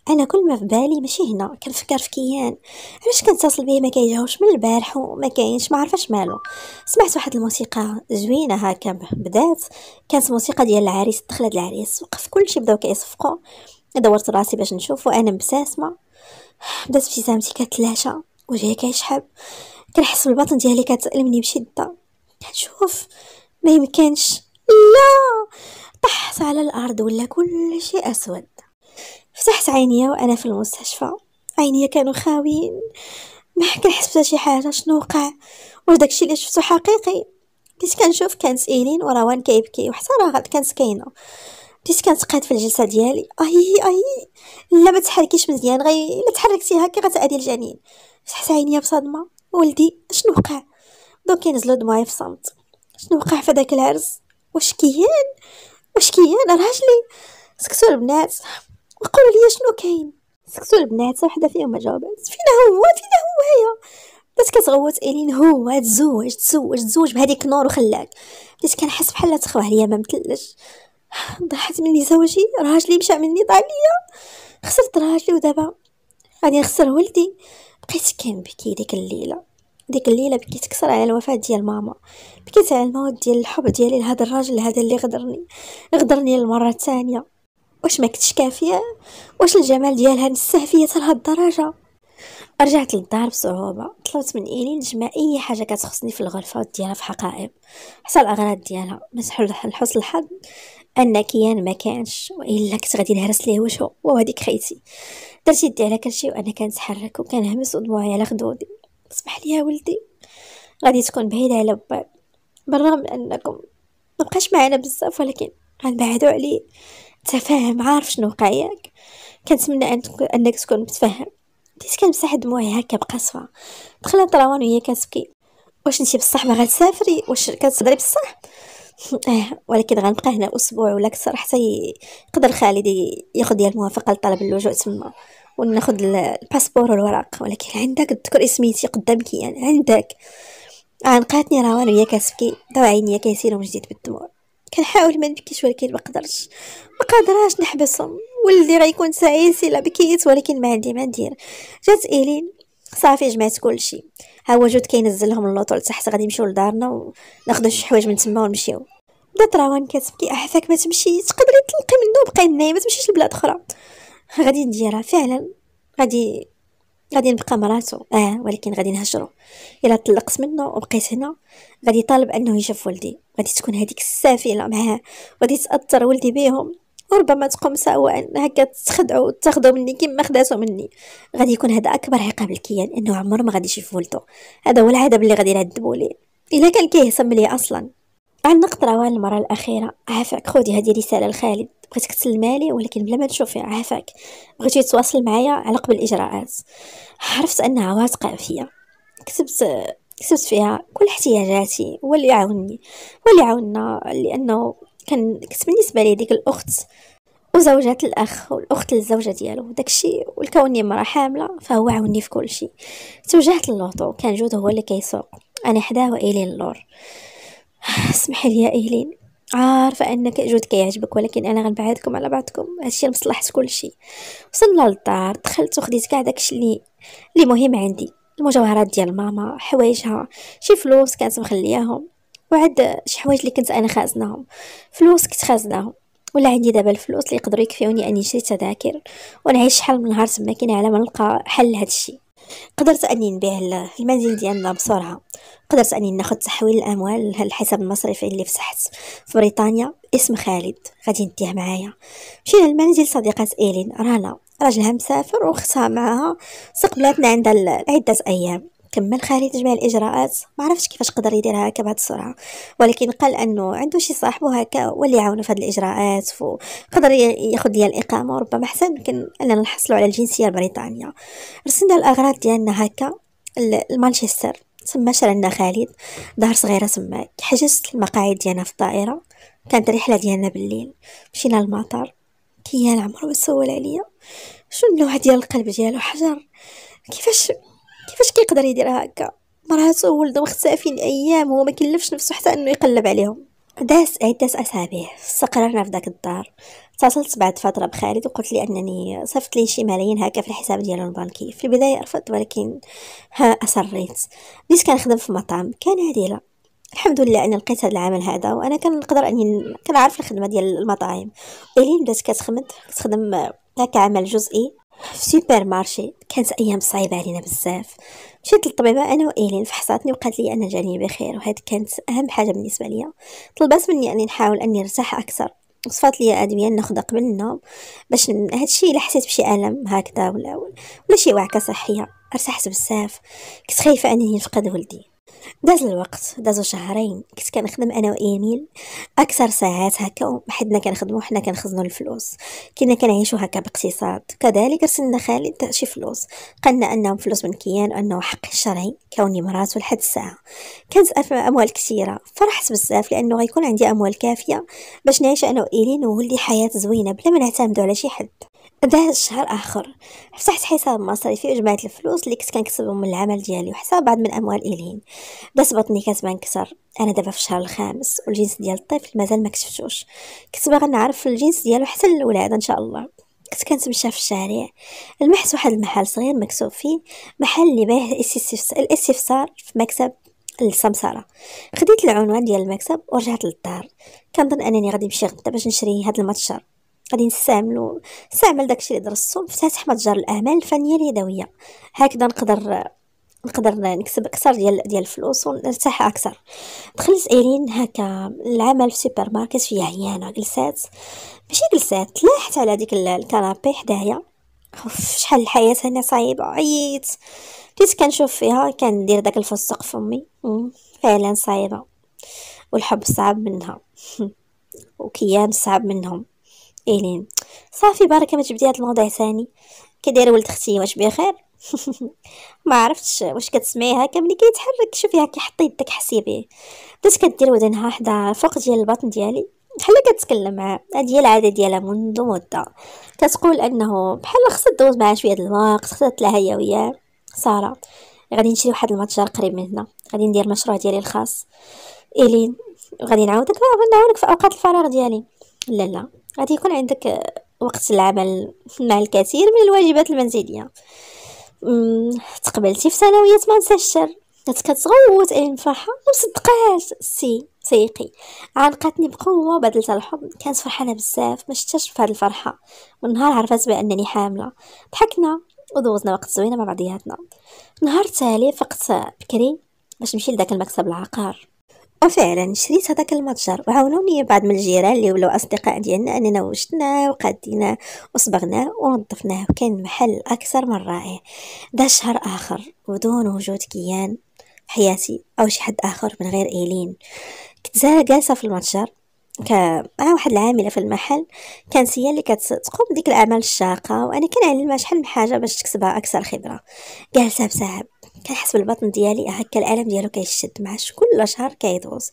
انا كل ما في بالي ماشي هنا كنفكر في كيان علاش كنتصل به ما من البارح وما كاينش ما عرفاش مالو سمعت واحد الموسيقى زوينه هكا بدات كانت موسيقى ديال العريس دخلت العريس وقف كلشي بداو كيصفقوا دورت راسي باش نشوف وانا مبتسمه بدات ابتسامتي كتلاشى وجهي كيشحب كنحس بالبطن ديالي كتألمني بشده كنشوف ما يمكنش لا طحت على الارض ولا كل شيء اسود فتحت عينيا وانا في المستشفى عينيا كانوا خاويين ما كنحس بحتى شي حاجه شنو وقع واش داكشي اللي شفتو حقيقي بديت كنشوف كانت ايلين وروان كيبكي وحتى راغد كانت كاينه بديت كنتقاد في الجلسه ديالي اي اي لا ما تحركيش مزيان غير الا تحركتي هكا غتادي الجنين فتحت عينيا بصدمه ولدي شنو وقع دو كينزلو دموعي في صمت شنو وقع في داك العرس واش كيان واش كيان راه لي سكتوا البنات وقولوا لي شنو كاين سكتوا البنات وحده فيهم ما جاوبات فينا هو فينا هو هي بدات كتغوت الين هو تزوج تزوج تزوج بهذيك نور وخلاك بديت كنحس بحال تخوه عليا ما متلش ضحت مني زوجي راجلي مشى مني ضاع ليا خسرت راجلي ودابا غادي نخسر ولدي بقيت كنبكي ديك الليله ديك الليله بكيت كثر على الوفاه ديال ماما بكيت على الموت ديال الحب ديالي لهذا الراجل هذا اللي غدرني غدرني المره الثانيه واش ما كنتش كافيه واش الجمال ديالها نساه فيا حتى الدرجه رجعت للدار بصعوبه طلبت من ايلين نجمع اي حاجه كتخصني في الغرفه ديالها في حقائب حتى الاغراض ديالها بس لحسن الحظ ان كيان ما كانش والا كنت غادي نهرس ليه وجهه وهذيك خيتي درت يدي على كلشي وانا كنتحرك وكنهمس ودموعي على خدودي اسمح لي يا ولدي غادي تكون بعيدة على بابا بالرغم من انكم مبقاش معنا بزاف ولكن غنبعدو عليه تفاهم عارف شنو وقع ياك كنتمنى انك تكون متفهم بديت كنمسح دموعي هكا بقسوه دخلت روان وهي كتبكي واش انتي بصح ما غتسافري واش كتهضري بصح اه ولكن غنبقى هنا اسبوع ولا اكثر حتى يقدر خالد ياخذ ديال الموافقه لطلب اللجوء تما وناخذ الباسبور والورق ولكن عندك تذكر اسميتي قدامك يعني عندك عنقاتني آه، راه والو هي كتبكي ضاو عينيا كيسيرو من جديد بالدموع كنحاول ما نبكيش ولكن ما قدرش ما قادراش نحبسهم ولدي راه يكون سعيس الا بكيت ولكن ما عندي ما ندير جات ايلين صافي جمعت كلشي ها هو جود كينزلهم اللوطو لتحت غادي نمشيو لدارنا وناخذ شي حوايج من تما ونمشيو بدات روان كتبكي احفاك ما تمشي تقدري تلقي منه بقاي نايمه تمشيش لبلاد اخرى غادي نديرها فعلا غادي غادي نبقى مراتو اه ولكن غادي نهجرو الا طلقت منه وبقيت هنا غادي طالب انه يشوف ولدي غادي تكون هذيك السافله معاه غادي تاثر ولدي بيهم وربما تقوم سواء هكا تخدعو وتاخذو مني كيما خداتو مني غادي يكون هذا اكبر عقاب الكيان انه عمر ما غادي يشوف ولدو هذا هو العذاب اللي غادي نعذبو ليه الا كان كيهسم ليا اصلا غنقطرا على المره الاخيره عافاك خودي هذه رساله لخالد بغيتك تسلمالي ولكن بلا ما تشوفي عافاك بغيتي تواصل معايا على قبل الاجراءات عرفت انها واثقه فيا كتبت كتبت فيها كل احتياجاتي هو اللي عاوني هو اللي عاوننا لانه كان كنت بالنسبه لي ديك الاخت وزوجة الاخ والاخت للزوجه ديالو داكشي والكوني مرا حامله فهو عاوني في كل شيء توجهت للوطو كان جود هو اللي كيسوق انا حداه وايلين اللور اسمح لي يا إيلين عارفة أنك جود كيعجبك ولكن أنا غنبعدكم على بعضكم هادشي لمصلحة كلشي وصلنا للدار دخلت وخديت كاع داكشي اللي اللي مهم عندي المجوهرات ديال ماما حوايجها شي فلوس كانت مخلياهم وعد شي حوايج اللي كنت انا خازناهم فلوس كنت خازناهم ولا عندي دابا الفلوس اللي يقدروا يكفيوني اني نشري تذاكر ونعيش شحال من نهار تما كاين على ما نلقى حل لهادشي قدرت أني نبيع المنزل ديالنا بسرعة قدرت أني ناخد تحويل الأموال للحساب المصرفي اللي فتحت في بريطانيا اسم خالد غادي نديه معايا مشينا المنزل صديقة إيلين رانا راجلها مسافر وختها معاها استقبلتنا عندها عدة أيام كمل خالد جميع الاجراءات ما عرفتش كيفاش قدر يديرها هكا بهاد السرعه ولكن قال انه عنده شي صاحبو هكا واللي عاونه في هاد الاجراءات وقدر ياخذ ليا الاقامه وربما احسن يمكن اننا نحصلوا على الجنسيه البريطانيه رسلنا الاغراض ديالنا هكا لمانشستر تما شرنا خالد دار صغيره تماك حجزت المقاعد ديالنا في الطائره كانت الرحله ديالنا بالليل مشينا للمطار كيان عمرو سول عليا شنو النوع ديال القلب ديالو حجر كيفاش كيفاش كيقدر يدير هكا مراته ولدو مختفين ايام هو ما كلفش نفسه حتى انه يقلب عليهم داس عدة أسابيع استقررنا في داك الدار اتصلت بعد فترة بخالد وقلت لي أنني صفت لي شي ملايين هكا في الحساب ديالو البنكي في البداية رفضت ولكن ها أصريت بديت كنخدم في مطعم كان عادلة الحمد لله أنا لقيت هذا العمل هذا وأنا كنقدر أني كنعرف الخدمة ديال المطاعم إلين بدات كتخمد كتخدم هكا عمل جزئي في سوبر مارشي كانت ايام صعيبه علينا بزاف مشيت للطبيبه انا وايلين فحصاتني وقالت لي انا جاني بخير وهاد كانت اهم حاجه بالنسبه ليا طلبات مني اني نحاول اني نرتاح اكثر وصفات لي ادويه ناخذ قبل النوم باش هادشي الا حسيت بشي الم هكذا ولا ولا شي وعكه صحيه ارتحت بزاف كنت خايفه انني نفقد ولدي داز الوقت دازو شهرين كنت كنخدم انا واميل اكثر ساعات هكا حدنا كنخدمو حنا كنخزنو الفلوس كنا كنعيشو هكا باقتصاد كذلك رسلنا خالد شي فلوس قالنا انهم فلوس من كيان وانه حق شرعي كوني مراتو لحد الساعه كانت اموال كثيره فرحت بزاف لانه غيكون عندي اموال كافيه باش نعيش انا وايلين ونولي حياه زوينه بلا ما نعتمدو على شي حد داز الشهر اخر فتحت حساب مصرفي وجمعت الفلوس اللي كنت كنكسبهم من العمل ديالي وحساب بعض من اموال الهين بس بطني كتبان نكسر انا دابا في الشهر الخامس والجنس ديال الطفل مازال ما كشفتوش كنت باغا نعرف الجنس ديالو حتى للولاد ان شاء الله كنت كنتمشى في الشارع لمحت واحد المحل صغير مكتوب فيه محل اللي باه الاستفسار في مكتب السمساره خديت العنوان ديال المكتب ورجعت للدار كنظن انني غادي نمشي غدا باش نشري هاد المتجر غادي نستعملو نستعمل داكشي اللي درستو نفتح متجر الاعمال الفنيه اليدويه هكذا نقدر نقدر نكسب اكثر ديال ديال الفلوس ونرتاح اكثر دخلت ايرين هكا العمل في سوبر ماركت فيها عيانه جلسات ماشي جلسات لاحت على ديك الكنابي حدايا اوف شحال الحياه هنا صعيبه عييت بديت كنشوف فيها كندير داك الفستق في امي فعلا صعيبه والحب صعب منها وكيان صعب منهم إلين صافي بركة ما تجبدي هاد الموضوع ثاني كداير ولد اختي واش بخير ما عرفتش واش كتسمعيها كملي كيتحرك شوفيها كيحطي يدك حسي به بدات كدير ودنها حدا فوق ديال البطن ديالي بحال كتكلم معاه هذه هي العاده ديالها منذ مده كتقول انه بحال خصها دوز معاه شويه الوقت خصها هي وياه ساره غادي نشري واحد المتجر قريب من هنا غادي ندير المشروع ديالي الخاص الين غادي نعاودك نعاونك في اوقات الفراغ ديالي لا لا غادي يكون عندك وقت العمل مع الكثير من الواجبات المنزليه أمم، تقبلتي في ثانويه ما نساش الشر كتغوت الفرحه وصدقات سي سيقي عانقتني بقوه بدلت الحضن كانت فرحانه بزاف ما شتاش في هذه الفرحه والنهار عرفت بانني حامله ضحكنا ودوزنا وقت زوينه مع بعضياتنا النهار التالي فقت بكري باش نمشي لذاك المكتب العقار وفعلا شريت هذاك المتجر وعاونوني بعض من الجيران اللي ولاو اصدقاء ديالنا اننا وجدناه وقاديناه وصبغناه ونظفناه وكان محل اكثر من رائع دا شهر اخر بدون وجود كيان في حياتي او شي حد اخر من غير ايلين كنت جالسه في المتجر ك... مع واحد العامله في المحل كانت هي اللي كتقوم بديك الاعمال الشاقه وانا كنعلمها شحال من حاجه باش تكسبها اكثر خبره جالسه بسحب كنحس بالبطن ديالي هكا الالم ديالو كيشد مع كل شهر كيدوز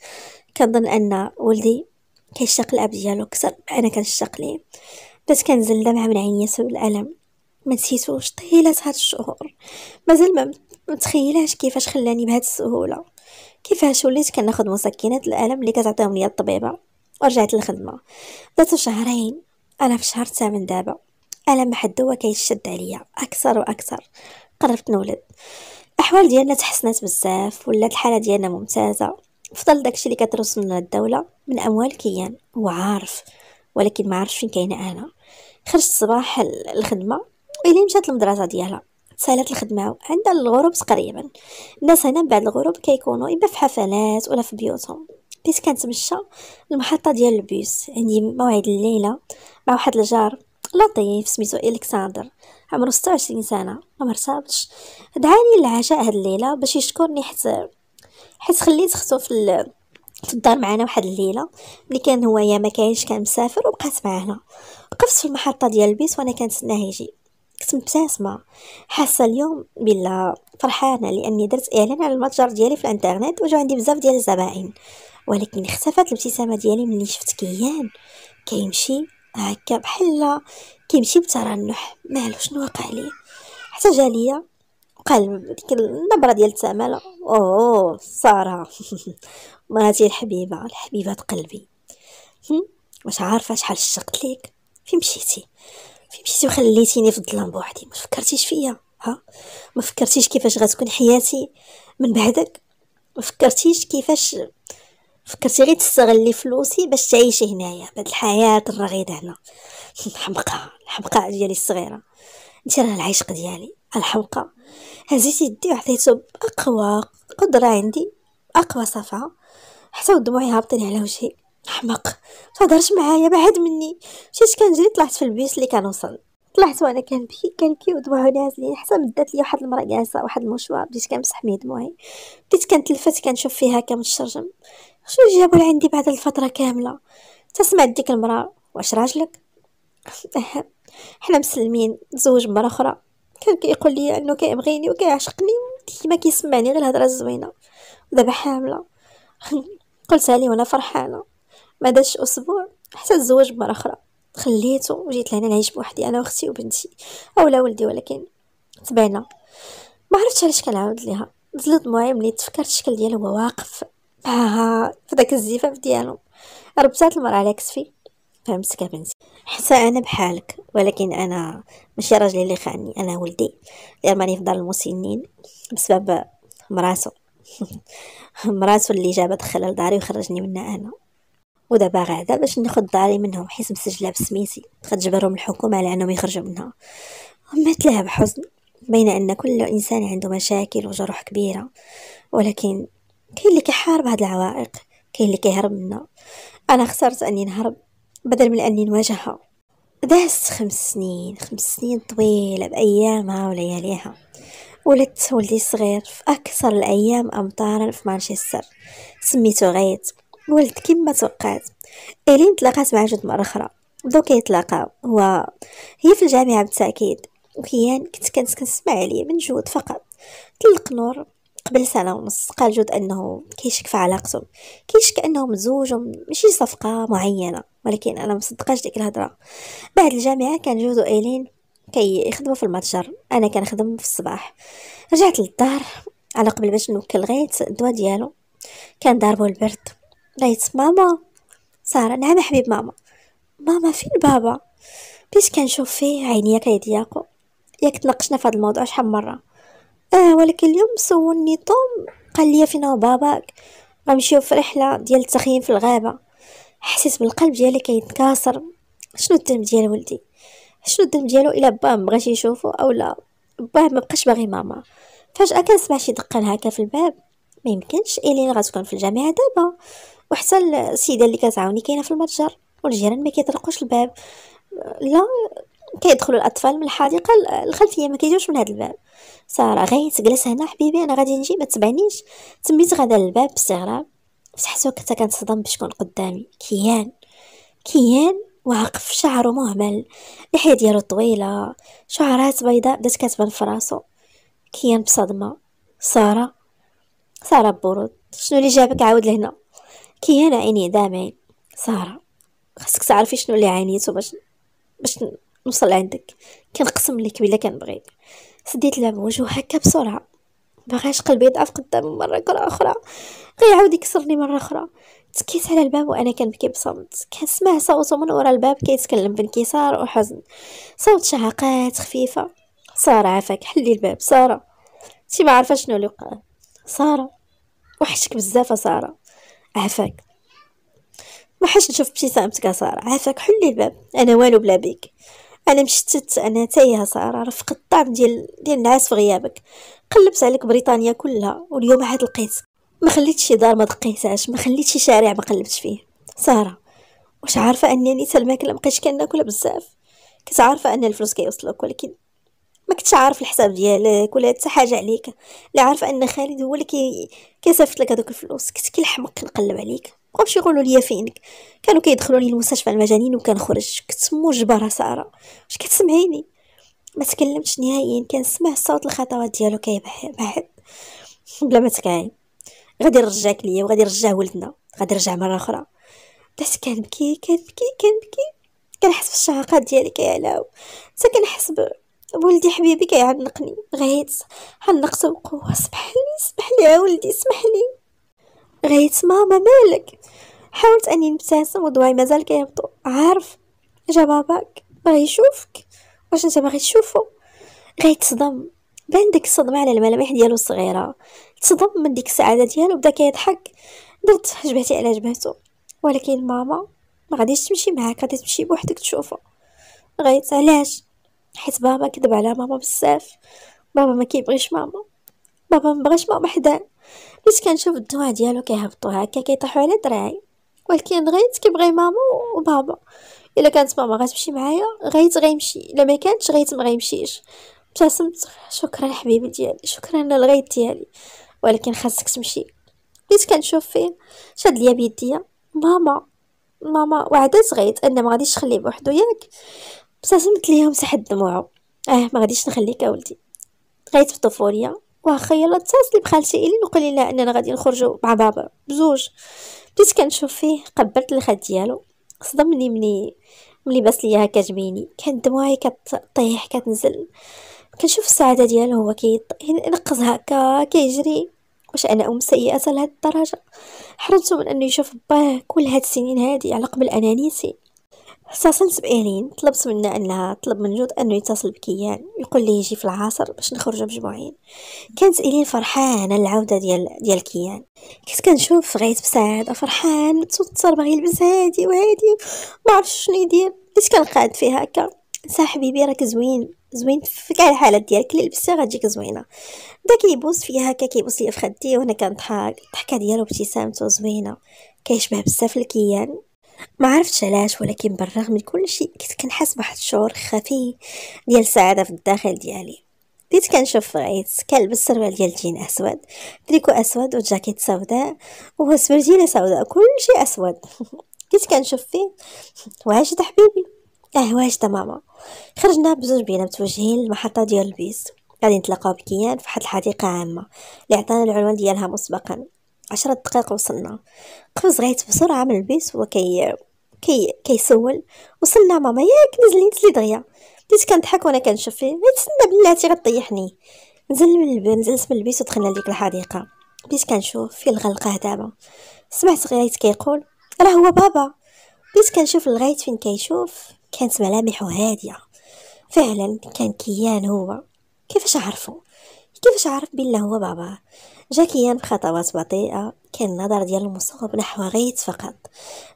كنظن ان ولدي كيشتاق الاب ديالو كثر انا كنشتاق ليه بس كنزل دمعه من عيني سبب الالم ما نسيتوش طيلة هاد الشهور مازال ما متخيلاش كيفاش خلاني بهاد السهوله كيفاش وليت كناخد مسكنات الالم اللي كتعطيهم ليا الطبيبه ورجعت للخدمه درت شهرين انا في شهر الثامن دابا الم حد هو كيشد عليا اكثر واكثر قربت نولد الاحوال ديالنا تحسنات بزاف ولات الحاله ديالنا ممتازه فضل داكشي اللي كترص لنا الدوله من اموال كيان هو عارف ولكن ما عارف فين كاينه انا خرجت الصباح الخدمه ويلي مشات للمدرسه ديالها سالات الخدمه عند الغروب تقريبا الناس هنا بعد الغروب كيكونوا اما في حفلات ولا في بيوتهم كانت كنتمشى المحطه ديال البيس عندي موعد الليله مع واحد الجار لطيف سميتو الكساندر عمرو 26 سنة ما صابش دعاني للعشاء هاد الليلة باش يشكرني حيت حيت خليت اختو في ال... في الدار معنا واحد الليله ملي كان هو يا ما كاينش كان مسافر وبقات معنا وقفت في المحطه ديال البيس وانا كنتسناه يجي كنت مبتسمه حاسه اليوم بلا فرحانه لاني درت اعلان على المتجر ديالي في الانترنت وجا عندي بزاف ديال الزبائن ولكن اختفت الابتسامه ديالي ملي شفت كيان كيمشي هكا بحال كيمشي بترنح مالو شنو وقع ليه حتى جا ليا وقال ديك النبره ديال التماله اوه ساره مراتي الحبيبه الحبيبه قلبي واش عارفه شحال شقت ليك فين مشيتي فين مشيتي وخليتيني في الظلام بوحدي ما فكرتيش فيا ها ما فكرتيش كيفاش غتكون حياتي من بعدك ما فكرتيش كيفاش فكرتي غير تستغلي فلوسي باش تعيشي هنايا بهاد الحياه الرغيده هنا الحمقى الحمقى ديالي الصغيره انت راه العشق ديالي الحمقى هزيت يدي وعطيته باقوى قدره عندي اقوى صفعه حتى دموعي هابطين على وجهي حمق تهضرش معايا بعد مني مشيت كنجري طلعت في البيس اللي كنوصل طلعت وانا كنبكي كنبكي ودموعي نازلين حتى مدات لي واحد المراه جالسه واحد المشوار بديت كنمسح ميه دموعي بديت كنتلفت كنشوف فيها كمتشرجم شنو جابوا لعندي بعد الفتره كامله تسمع ديك المراه واش راجلك حنا مسلمين زوج مره اخرى كان كيقول لي انه كيبغيني وكيعشقني ديما كيسمعني غير الهضره الزوينه ودابا حامله قلت عليه وانا فرحانه ما داش اسبوع حتى تزوج مره اخرى خليته وجيت لهنا نعيش بوحدي انا واختي وبنتي اولا ولدي ولكن تبعنا ما عرفتش علاش كنعاود ليها نزلت دموعي ملي تفكرت الشكل ديالو هو واقف معاها في داك الزفاف ديالو ربطات المراه على كتفي فهمتك بنتي حتى انا بحالك ولكن انا ماشي راجلي اللي خاني انا ولدي اللي رماني في دار المسنين بسبب مراتو مراتو اللي جابت دخلها لداري وخرجني منها انا ودابا غادا باش ناخد داري منهم حيت مسجله بسميتي تجبرهم الحكومه على انهم يخرجوا منها لها بحزن بين ان كل انسان عنده مشاكل وجروح كبيره ولكن كاين اللي كيحارب هاد العوائق كاين اللي كيهرب منها انا خسرت اني نهرب بدل من أني نواجهها دازت خمس سنين خمس سنين طويلة بأيامها ولياليها ولدت ولدي الصغير في أكثر الأيام أمطارا في مانشستر سميتو غيت ولد كما توقعت إلين تلاقات مع جد مرة أخرى بداو كيتلاقاو هو هي في الجامعة بالتأكيد وكيان كنت كنت كنسمع عليه من جود فقط طلق نور قبل سنة ونص قال جود أنه كيشك في علاقتهم كيشك أنهم مزوج ماشي صفقة معينة ولكن انا ما صدقاش ديك الهضره بعد الجامعه كان جوزو ايلين كي يخدموا في المتجر انا كنخدم في الصباح رجعت للدار على قبل باش نوكل غيت الدواء ديالو كان ضاربو البرد لقيت ماما ساره نعم حبيب ماما ماما فين بابا بيس كنشوف فيه عينيا كيضيقوا ياك تناقشنا في هذا الموضوع شحال مره اه ولكن اليوم سولني طوم قال لي فين هو باباك غنمشيو في رحله ديال التخييم في الغابه حسيت بالقلب ديالي كيتكاسر شنو الذنب ديال ولدي شنو الذنب ديالو الا باه مبغاش يشوفو اولا باه مبقاش باغي ماما فجاه كنسمع شي دقان هكا في الباب ما يمكنش الين غتكون في الجامعه دابا وحتى السيده اللي كتعاوني كاينه في المتجر والجيران ما كيطرقوش الباب لا كيدخلوا الاطفال من الحديقه الخلفيه ما كيجيوش من هذا الباب ساره غير تجلس هنا حبيبي انا غادي نجي ما تبعنيش تميت غدا للباب باستغراب بصح كنت كنصدم بشكون قدامي كيان كيان واقف شعره مهمل اللحيه ديالو طويله شعرات بيضاء بدات كتبان في راسو كيان بصدمه ساره ساره بورود شنو اللي جابك عاود لهنا كيان عيني دامعين ساره خاصك تعرفي شنو اللي عانيتو باش باش نوصل عندك كنقسم لك بلا كنبغيك سديت لها بوجهو هكا بسرعه باغاش قلبي يضعف قدامي مره اخرى غيعاود يكسرني مره اخرى تكيت على الباب وانا كنبكي بصمت كنسمع صوته من ورا الباب كيتكلم بانكسار وحزن صوت شهقات خفيفه ساره عافاك حلي الباب ساره تي ما عارفه شنو اللي وقع ساره وحشك بزاف ساره عافاك ما حش نشوف ابتسامتك ساره عافاك حلي الباب انا والو بلا بيك انا مشتت انا تايهه ساره رفق الطعم ديال ديال النعاس في غيابك قلبت عليك بريطانيا كلها واليوم عاد لقيت ما خليتش شي دار ما دقيتهاش ما خليتش شي شارع ما قلبت فيه ساره واش عارفه انني حتى الماكله بقيتش كناكلها بزاف كنت عارفه ان الفلوس كيوصلوك ولكن ما كنتش عارف الحساب ديالك ولا حتى حاجه عليك لا عارفه ان خالد هو اللي كيصيفط لك هذوك الفلوس كنت كنحمق نقلب عليك بقاوش يقولوا لي فينك كانوا كيدخلوني للمستشفى المجانين وكنخرج كنت مجبره ساره واش كتسمعيني ما تكلمتش نهائيا كنسمع صوت الخطوات ديالو كيبعد بلا ما تكاين غادي يرجعك ليا وغادي يرجع ولدنا غادي يرجع مره اخرى بدات كنبكي كنبكي كنبكي كنحس بالشهقات الشهقات ديالي كيعلاو حتى كنحس بولدي حبيبي كيعنقني بغيت عنقته بقوه سمح لي سمح لي يا ولدي سمح لي غيت ماما مالك حاولت اني نبتسم ودواي مازال كيهبطو عارف جا باباك باغي يشوفك واش انت باغي تشوفو غيتصدم بان ديك الصدمة على الملامح ديالو الصغيرة تصدم من ديك السعادة ديالو بدا كيضحك درت جبهتي على جبهتو ولكن ماما ما غاديش تمشي معاك غادي تمشي بوحدك تشوفو غيت علاش حيت بابا كذب على ماما بزاف بابا ما كيبغيش ماما بابا ما بغاش ماما حداه حيت كنشوف الدواء ديالو كيهبطوا هكا كيطيحوا على دراعي ولكن غيت كيبغي ماما وبابا الا كانت ماما غتمشي معايا غيت غيمشي الا ما كانتش غيت ما غيمشيش ابتسمت شكرا حبيبي ديالي شكرا للغيط ديالي ولكن خاصك تمشي بديت كنشوف فيه شاد ليا بيديا ماما ماما وعدت غيت ان ما غاديش تخليه بوحدو ياك ابتسمت ليا ومسحت دموعه اه ما غاديش نخليك اولدي غيت في واخا يلا تصل بخالتي الي نقول لها اننا غادي نخرجوا مع بابا بزوج بديت كنشوف فيه قبلت الخد ديالو صدمني مني ملي باس ليا هكا جبيني كانت دموعي كطيح كتنزل كنشوف السعاده ديالو هو كينقز هكا كيجري واش انا ام سيئه لهاد الدرجه حرمته من انه يشوف باه كل هاد السنين هادي على قبل انانيتي اتصلت بإيلين طلبت منها أنها طلب من جود أنه يتصل بكيان يعني يقول لي يجي في العصر باش نخرجوا مجموعين كانت إيلين فرحانة العودة ديال ديال كيان يعني. كنت كنشوف غيت بسعادة فرحان متوتر باغي يلبس هادي وهادي ما عرفتش شنو يدير بديت كنقاد فيها هكا صاحبي راك زوين زوين في كاع الحالات ديالك اللي لبستي غتجيك زوينه بدا كيبوس فيا هكا كيبوس ليا في خدي وانا كنضحك الضحكه ديالو ابتسامته زوينه كيشبه بزاف الكيان ما عرفتش علاش ولكن بالرغم من كل شيء كنت كنحس بواحد الشعور خفي ديال السعاده في الداخل ديالي بديت كنشوف في كنلبس سروال ديال جين اسود تريكو اسود وجاكيت سوداء وسبرجيله سوداء كلشي اسود كنت كنشوف فيه واجد حبيبي اه واجد ماما خرجنا بزوج بينا متوجهين للمحطه ديال البيس غادي نتلاقاو بكيان في واحد الحديقه عامه اللي عطانا العنوان ديالها مسبقا عشرة دقائق وصلنا قفز غايت بسرعة من البيت هو كي كي كيسول وصلنا ماما ياك نزلي نزلي دغيا بديت كنضحك وانا كنشوف فيه بديت تسنى بلاتي غطيحني نزل من البيت نزلت من البيت ودخلنا لديك الحديقه بديت كنشوف فين الغلقه دابا سمعت غايت كيقول راه هو بابا بديت كنشوف الغايت فين كيشوف كانت ملامحه هاديه فعلا كان كيان هو كيفاش عرفو كيفاش عرف بلي هو بابا جاكيان بخطوات بطيئة كان النظر ديال المصاب نحو غيت فقط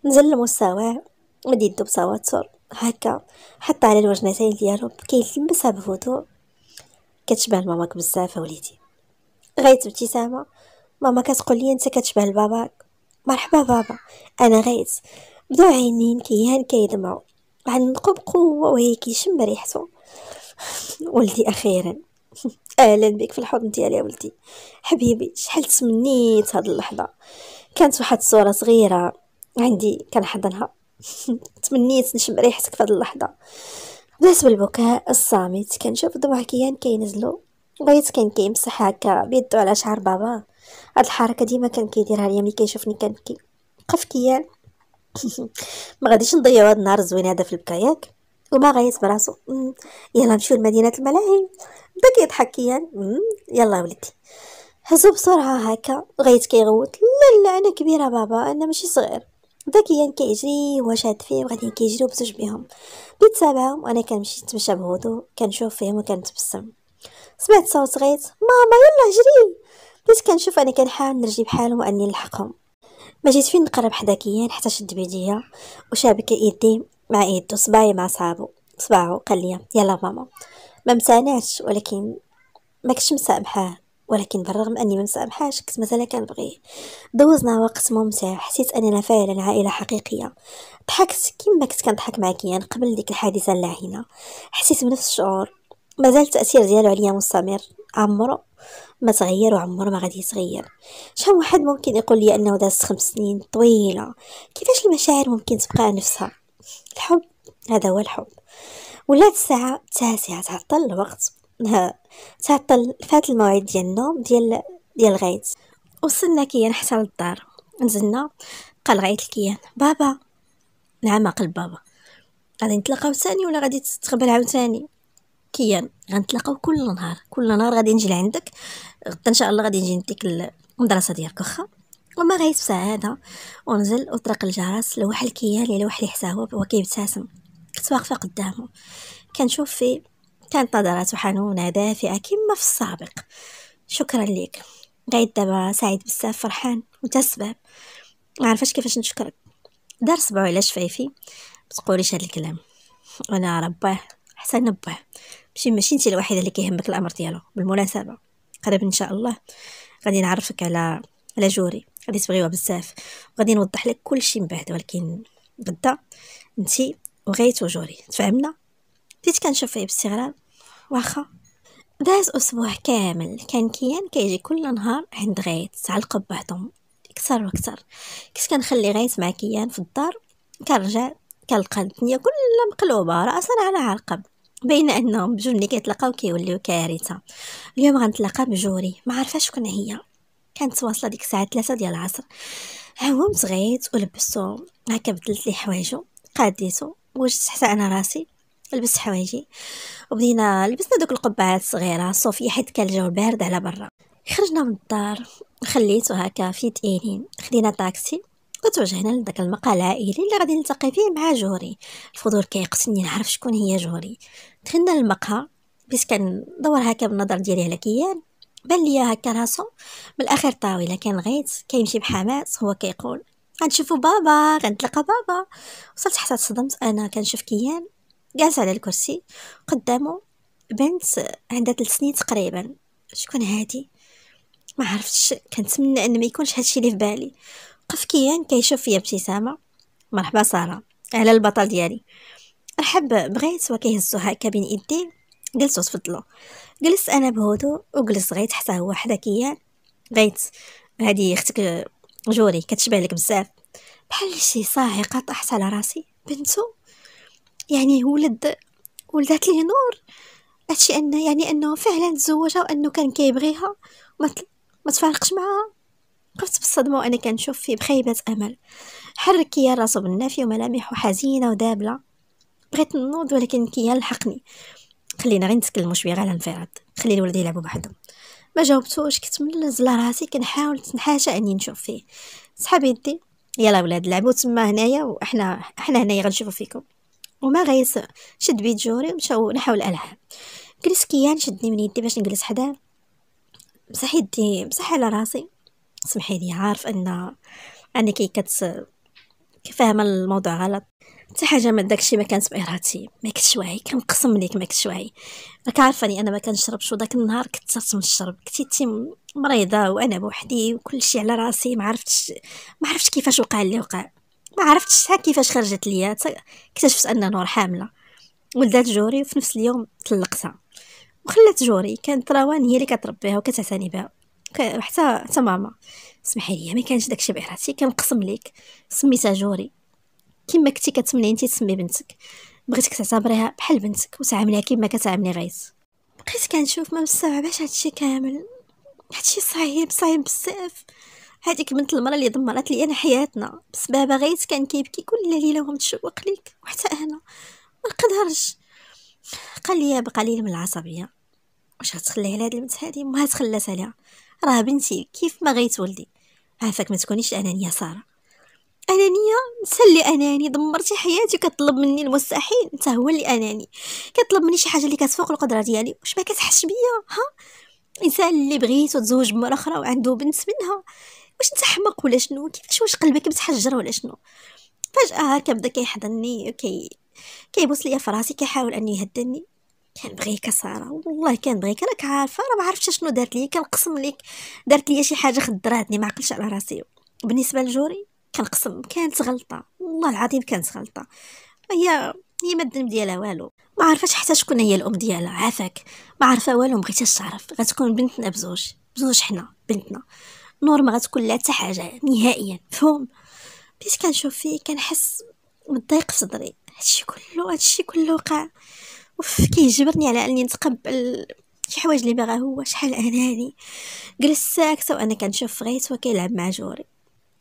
نزل لمستواه مد يدو بتوتر هكا حط على الوجنتين ديالو كيلمسها بهدوء كتشبه لماماك بزاف وليدي غيت ابتسامة ماما كتقول لي انت كتشبه لباباك مرحبا بابا انا غيت بدو عينين كيان كيدمعو عنقو بقوة وهي كيشم ريحتو ولدي اخيرا اهلا بك في الحضن ديالي يا ولدي حبيبي شحال تمنيت هاد اللحظه كانت واحد الصوره صغيره عندي كنحضنها تمنيت نشم ريحتك في هاد اللحظه بدات بالبكاء الصامت كنشوف كيان كينزلو بغيت كان كيمسح هكا بيدو على شعر بابا هاد الحركه ديما كان كيديرها ليا ملي كيشوفني كنبكي قف كيان ما غاديش نضيعوا هاد النهار الزوين هذا في البكاياك وباغا غيس براسو يلا نمشيو لمدينة الملاهي بدا كيضحك كيان يلا ولدي هزو بسرعة هكا غيت كيغوت لا لا أنا كبيرة بابا أنا ماشي صغير بدا كيان كيجري هو شاد فيه وغادي كيجريو بزوج بيهم بيت سابعهم وأنا كنمشي نتمشى بهدوء كنشوف فيهم وكنتبسم سمعت صوت غيت ماما يلا جري بديت كنشوف أنا كنحاول نرجي بحالهم وأني نلحقهم ما جيت فين نقرب حدا كيان حتى شد بيديا وشابك يدي مع يدو صباعي مع صابو صباعو قال لي يلا ماما ما مسانعش ولكن ما كنتش مسامحاه ولكن بالرغم اني ما مسامحاش كنت مازال كنبغيه دوزنا وقت ممتع حسيت اننا فعلا عائله حقيقيه ضحكت كيما كنت كنضحك مع كيان قبل ديك الحادثه اللاهنه حسيت بنفس الشعور مازال التاثير ديالو عليا مستمر عمرو ما تغير وعمرو ما غادي يتغير شحال واحد ممكن يقول لي انه داز خمس سنين طويله كيفاش المشاعر ممكن تبقى نفسها الحب هذا هو الحب ولات الساعة التاسعة تعطل الوقت تعطل فات الموعد ديال النوم ديال ديال الغيت وصلنا كيان حتى للدار نزلنا قال غيت الكيان بابا نعم قال بابا غادي نتلاقاو ثاني ولا غادي تستقبل عاوتاني كيان غنتلاقاو كل نهار كل نهار غادي نجي لعندك غدا ان شاء الله غادي نجي نديك المدرسه ديالك واخا وما غايت بسعادة ونزل وطرق الجرس لوح الكيان على واحد الحساوب وكيبتسم كنت واقفة قدامه كنشوف فيه كانت طدرات حنونة دافئة كما في السابق شكرا ليك غايت دابا سعيد بزاف فرحان وانت السبب معرفاش كيفاش نشكرك دار صبعو على شفايفي متقوليش هاد الكلام وانا رباه حسن نباه ماشي ماشي انتي الوحيده اللي كيهمك الامر ديالو بالمناسبه قريب ان شاء الله غادي نعرفك على على جوري غادي تبغيوها بزاف وغادي نوضح لك كل شيء من بعد ولكن غدا انتي وغيت وجوري تفهمنا بديت كنشوف فيه باستغراب واخا داز اسبوع كامل كان كيان كيجي كل نهار عند غايت تعلقوا بعضهم اكثر واكثر كنت كنخلي غايت مع كيان في الدار كنرجع كنلقى الدنيا كلها مقلوبه راسا على عرقب بين انهم بجوج ملي كيتلاقاو كيوليو كارثه اليوم غنتلاقى بجوري ما عارفه شكون هي كانت واصله ديك الساعه ثلاثة ديال العصر عومت غيت ولبستو هكا بدلت لي حوايجو قاديتو وجدت حتى انا راسي لبست حوايجي وبدينا لبسنا دوك القبعات الصغيره صوفيا حيت كان الجو بارد على برا خرجنا من الدار خليته هكا في تقيلين خدينا طاكسي وتوجهنا لذاك المقهى العائلي اللي غادي نلتقي فيه مع جوري الفضول كيقتلني نعرف شكون هي جوري دخلنا للمقهى بس كندور هكا بالنظر ديالي على كيان بان ليا هكا راسو من الاخر طاوي لكن غيت كيمشي بحماس هو كيقول غنشوفو بابا غنتلقى بابا وصلت حتى تصدمت انا كنشوف كيان جالس على الكرسي قدامه بنت عندها 3 سنين تقريبا شكون هادي ما عرفتش كنتمنى ان ما يكونش هادشي اللي في بالي وقف كيان كيشوف فيا ابتسامه مرحبا ساره على البطل ديالي رحب بغيت وكيهزو هكا بين يديه جلسو تفضلو جلست انا بهدوء وجلس غيت حتى هو حدا كيان غيت هادي اختك جوري كتشبه لك بزاف بحال شي صاعقه طاحت على راسي بنتو يعني ولد ولدات ليه نور هادشي ان يعني انه فعلا تزوجها وانه كان كيبغيها ما ما تفارقش معاها قفت بالصدمه وانا كنشوف فيه بخيبه امل حرك كيان راسو بالنافي وملامحه حزينه ودابله بغيت نوض ولكن كيان لحقني خلينا غير نتكلموا شويه غير على الانفراد خلي الولاد يلعبوا بحدهم ما جاوبتوش كنت نزل راسي كنحاول نحاشا اني نشوف فيه سحاب يدي يلا ولاد لعبوا تما هنايا وحنا حنا هنايا غنشوفوا فيكم وما غيس شد بيت جوري ومشاو نحاول الالعاب جلس كيان شدني من يدي باش نجلس حداه مسح يدي مسح على راسي سمحي لي عارف ان انا كي كت فاهمه الموضوع غلط حتى حاجه ما داكشي ما كانت بارادتي ما كنتش واعي كنقسم ليك ما كنتش واعي راك عارفاني انا ما كنشربش وداك النهار كثرت من الشرب كنتي مريضه وانا بوحدي وكلشي على راسي ما عرفتش ما عرفتش كيفاش وقع اللي وقع ما عرفتش حتى كيفاش خرجت ليا اكتشفت ان نور حامله ولدات جوري وفي نفس اليوم طلقتها وخلات جوري كانت روان هي اللي كتربيها وكتعتني بها حتى حتى ماما سمحي لي ما كانش داكشي بارادتي كنقسم ليك سميتها جوري كيما كنتي كتمني انت تسمي بنتك بغيتك تعتبريها بحال بنتك وتعامليها كيما كتعاملي غيث بقيت كنشوف ما مستوعباش هادشي كامل هادشي صعيب صعيب بزاف هاديك بنت المرا اللي دمرت لي انا حياتنا بسبب غيت كان كيبكي كل ليله وهو متشوق ليك وحتى انا ما نقدرش قال لي بقليل من العصبيه واش غتخليها على هاد البنت هادي ما تخلات عليها راه بنتي كيف ما غيتولدي عافاك ما تكونيش انانيه ساره أنانية سلي أناني يعني دمرتي حياتي وكطلب مني المستحيل انت هو اللي أناني يعني. كطلب مني شي حاجة اللي كتفوق القدرة ديالي واش ما كتحش بيا ها إنسان اللي بغيت تزوج بمرة أخرى وعنده بنت منها واش انت حمق ولا شنو كيفاش واش قلبك متحجر ولا شنو فجأة كبدا كيحضني وكي كيبوس ليا في راسي كيحاول انه يهدني كنبغيك ساره والله كنبغيك راك عارفه راه ما عرفتش شنو دارت لي كنقسم ليك دارت لي شي حاجه خدراتني ما عقلش على راسي بالنسبه لجوري كنقسم كانت غلطه والله العظيم كانت غلطه هي هي ما الذنب ديالها والو ما عرفاش حتى شكون هي الام ديالها عافاك ما عارفه والو مبغيتهاش تعرف غتكون بنتنا بزوج بزوج حنا بنتنا نور ما غتكون لا حتى حاجه نهائيا فهم بيس كنشوف فيه كنحس بالضيق في صدري هادشي كله هادشي كله وقع وف كيجبرني على اني نتقبل شي حوايج اللي باغا هو شحال اناني جلست ساكته وانا كنشوف غيت وكيلعب مع جوري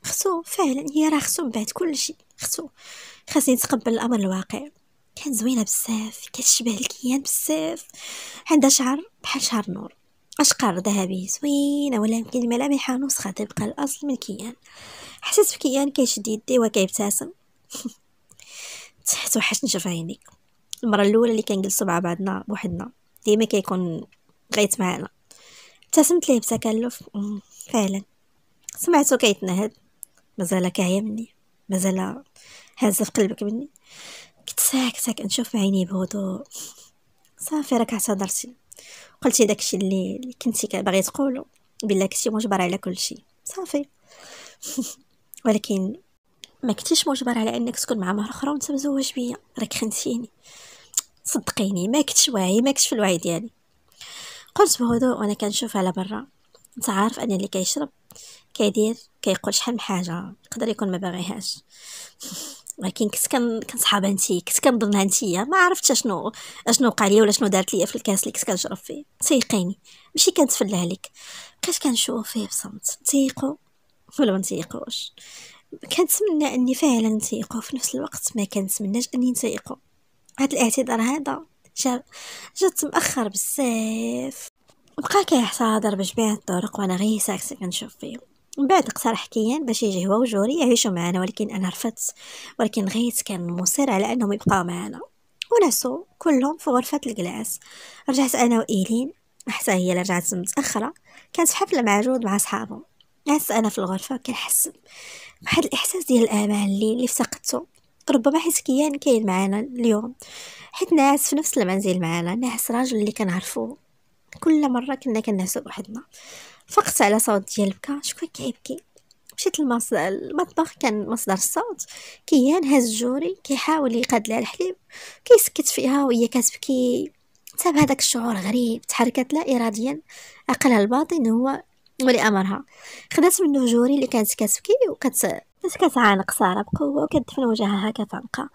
خصو فعلا هي راه خصو بعد كلشي خصو خاصني نتقبل الامر الواقع كانت زوينه بزاف كتشبه الكيان بزاف عندها شعر بحال شعر نور اشقر ذهبي زوينه ولكن ملامحها نسخه تبقى الاصل من كيان حسيت بكيان كيشد يدي وكيبتسم تحت وحشت نشوف عينيك المره الاولى اللي كنجلسوا مع بعضنا بوحدنا ديما كيكون غيت معانا ابتسمت ليه بتكلف فعلا سمعته كيتنهد مازال كاعية مني مازال هازة في قلبك مني كنت ساكتة كنشوف عيني بهدوء صافي راك اعتذرتي قلتي داكشي اللي, اللي كنتي باغي تقولو بلا كنتي مجبرة على كلشي صافي ولكن ما كنتيش مجبرة على انك تكون مع مهر اخرى وانت مزوج بيا راك خنتيني صدقيني ما كنتش واعي ما كنتش في الوعي ديالي قلت بهدوء وانا كنشوف على برا انت عارف ان اللي كيشرب كيدير كيقول شحال من حاجه يقدر يكون ما باغيهاش ولكن كنت كان كنصحاب انتي كنت كنظنها انتيا ما عرفتش شنو اشنو وقع ليا ولا شنو دارت ليا في الكاس اللي كنت كنشرب فيه تيقيني ماشي كنتفلى عليك بقيت كنشوف فيه بصمت تيقو ولا ما تيقوش كنتمنى اني فعلا نتيقو في نفس الوقت ما كنتمناش اني نتيقو هاد الاعتذار هذا جا جات مأخر بزاف بقى كيحصى هضر باش بين الطرق وانا غير ساكسه كنشوف فيه من بعد قصر حكيا باش يجي هو وجوري يعيشوا معنا ولكن انا رفضت ولكن غيت كان مصر على انهم يبقاو معنا ونسوا كلهم في غرفة الكلاس رجعت انا وايلين حتى هي اللي رجعت متاخره كانت حفله مع جود مع صحابهم جالس انا في الغرفه كنحس بواحد الاحساس ديال الامان اللي, اللي فقدته ربما حيت كيان كاين معانا اليوم حيت ناعس في نفس المنزل معانا ناعس راجل اللي كنعرفوه كل مرة كنا كنعسو بوحدنا فقت على صوت ديال البكا شكون كيبكي مشيت المطبخ كان مصدر الصوت كيان هاز جوري كيحاول يقاد لها الحليب كيسكت فيها وهي كتبكي تاب هذاك الشعور غريب تحركت لا اراديا عقلها الباطن هو ولي امرها خدات منه جوري اللي كانت كتبكي وكت بس كتعانق سارة بقوة وكدفن وجهها كفنقة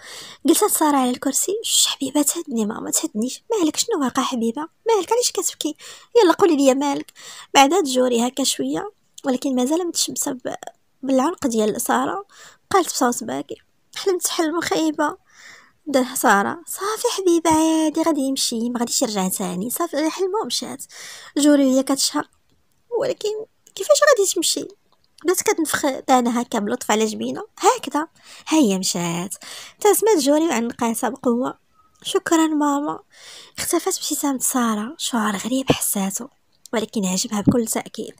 جلست سارة على الكرسي شش حبيبة تهدني ماما تهدنيش مالك شنو واقع حبيبة مالك علاش كتبكي يلا قولي لي مالك بعدا تجوري هكا شوية ولكن مازال متشمسة بالعنق ديال سارة قالت بصوت باكي حلمت حلم خايبة دارها سارة صافي حبيبة عادي غادي يمشي ما غاديش يرجع تاني صافي حلمه مشات جوري وهي كتشهق ولكن كيفاش غادي تمشي بدات كتنفخ دانها هكا بلطف على جبينه هكذا هيا مشات تسمات جوري وعنقاتها بقوه شكرا ماما اختفت بابتسامة سارة شعور غريب حساته ولكن عجبها بكل تأكيد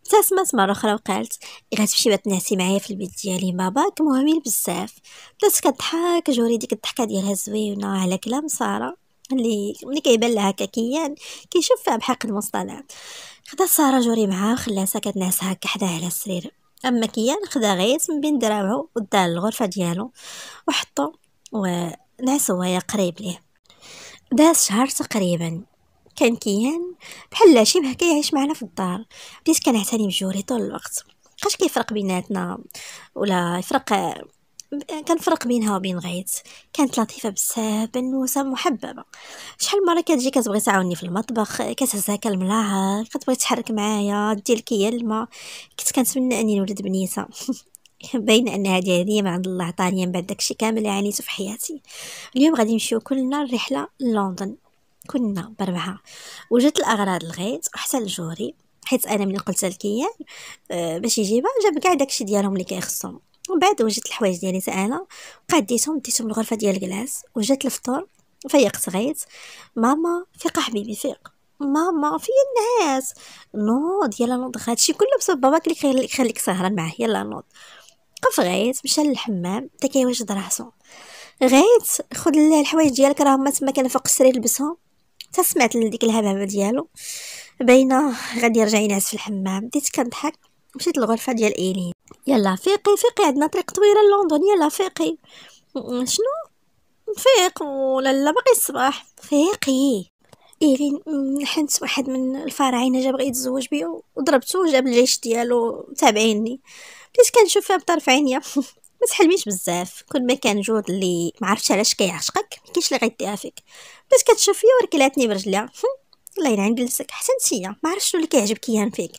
ابتسمت مرة أخرى وقالت غتمشي بتناسي معايا في البيت ديالي باباك مهمل بزاف بدات كضحك جوري ديك الضحكة ديالها زوينة على كلام سارة اللي ملي كيبان لها ككيان كيشوف فيها بحق المصطلح خدا سارة جوري وخلاها ساكت كتنعس هكا حداها على السرير اما كيان خدا غيس من بين دراعو ودار للغرفه ديالو وحطو وناس هو قريب ليه داز شهر تقريبا كان كيان بحال لا شي كيعيش معنا في الدار بديت كنعتني بجوري طول الوقت بقاش كيفرق بيناتنا ولا يفرق كنفرق بينها وبين غيت كانت لطيفه بزاف بنوسه محببه شحال مره كتجي كتبغي تعاوني في المطبخ كتهزها كلملاها كتبغي تحرك معايا دي لكيا الماء كنت كنتمنى اني نولد بنيتها باينه ان هذه هديه من عند الله عطاني من بعد داكشي كامل اللي في حياتي اليوم غادي نمشيو كلنا الرحله لندن كنا بربعه وجات الاغراض لغيت وحتى لجوري حيت انا ملي قلت لكيان آه، باش يجيبها جاب كاع داكشي ديالهم اللي كيخصهم ومن بعد وجدت الحوايج ديالي ساهله قديتهم ديتهم الغرفه ديال الكلاس وجات الفطور فيقت غيت ماما فيق حبيبي فيق ماما فيا النعاس نوض يلا نوض هادشي كله بسبب باباك اللي يخليك سهران معاه يلا نوض قف غيت مشى للحمام تا كيوجد راسو غيت خد الحوايج ديالك راه ما تما كان فوق السرير لبسهم تا سمعت لديك الهبابه ديالو باينه غادي يرجع ينعس في الحمام بديت كنضحك مشيت للغرفه ديال ايلين يلا فيقي فيقي عندنا طريق طويله لندن يلا فيقي شنو نفيق ولا لا باقي الصباح فيقي ايلين حنت واحد من الفراعنه جا بغى يتزوج بيا وضربته وجاب الجيش ديالو تابعيني بديت كنشوف فيها بطرف عينيا ما تحلميش بزاف كل ما كان جود اللي ما عرفتش علاش كيعشقك ما كاينش اللي غيديها فيك بدات كتشوف فيا وركلاتني برجليها الله يلعن جلسك نتيا ما عرفتش شنو اللي كيعجب كيان فيك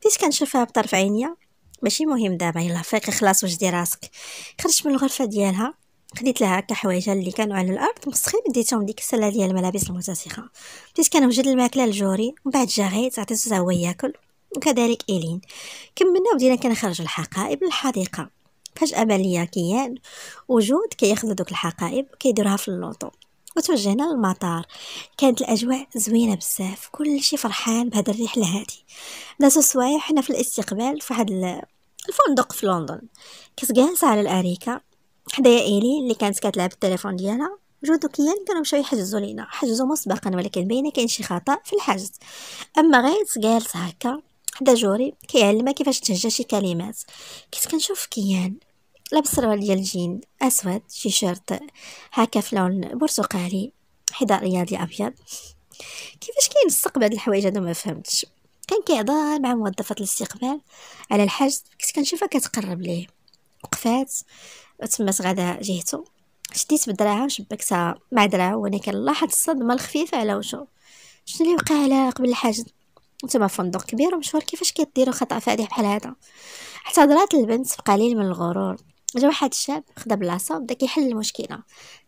بديت كنشوفها بطرف عينيا ماشي مهم دابا يلا فيقي خلاص وجدي راسك خرجت من الغرفه ديالها خديت لها هكا حوايجها اللي كانوا على الارض مسخين ديتهم ديك السله ديال الملابس المتسخه بديت كنوجد الماكله لجوري ومن بعد جا غيت عطيتو هو ياكل وكذلك ايلين كملنا وبدينا كنخرجوا الحقائب للحديقه فجاه بان ليا كيان وجود كياخذوا دوك الحقائب وكيديروها في اللوطو وتوجهنا للمطار كانت الاجواء زوينه بزاف كلشي فرحان بهذا الرحله هادي دازو سوايع حنا في الاستقبال في واحد الفندق في لندن كنت جالسه على الاريكه حدايا ايلي اللي كانت كتلعب التليفون ديالها كيان كانوا مشاو يحجزوا لينا حجزوا مسبقا ولكن بينا كاين شي خطا في الحجز اما غير جالسه هكا حدا جوري كيعلمها كيفاش تهجى شي كلمات كنت كنشوف كيان لبس روال ديال الجين اسود تيشيرت هكا في لون برتقالي حذاء رياضي ابيض كيفاش كينسق بهاد الحوايج هادو ما فهمتش كان كيهضر مع موظفة الاستقبال على الحجز كنت كنشوفها كتقرب ليه وقفات تمات غدا جهتو شديت بدراعها وشبكتها مع دراعه وانا كنلاحظ الصدمه الخفيفه على وجهو شنو اللي وقع على قبل الحجز نتوما فندق كبير ومشوار كيفاش كديروا خطا فادح بحال هذا اعتذرات البنت بقليل من الغرور جا واحد الشاب خدا بلاصه وبدا كيحل المشكله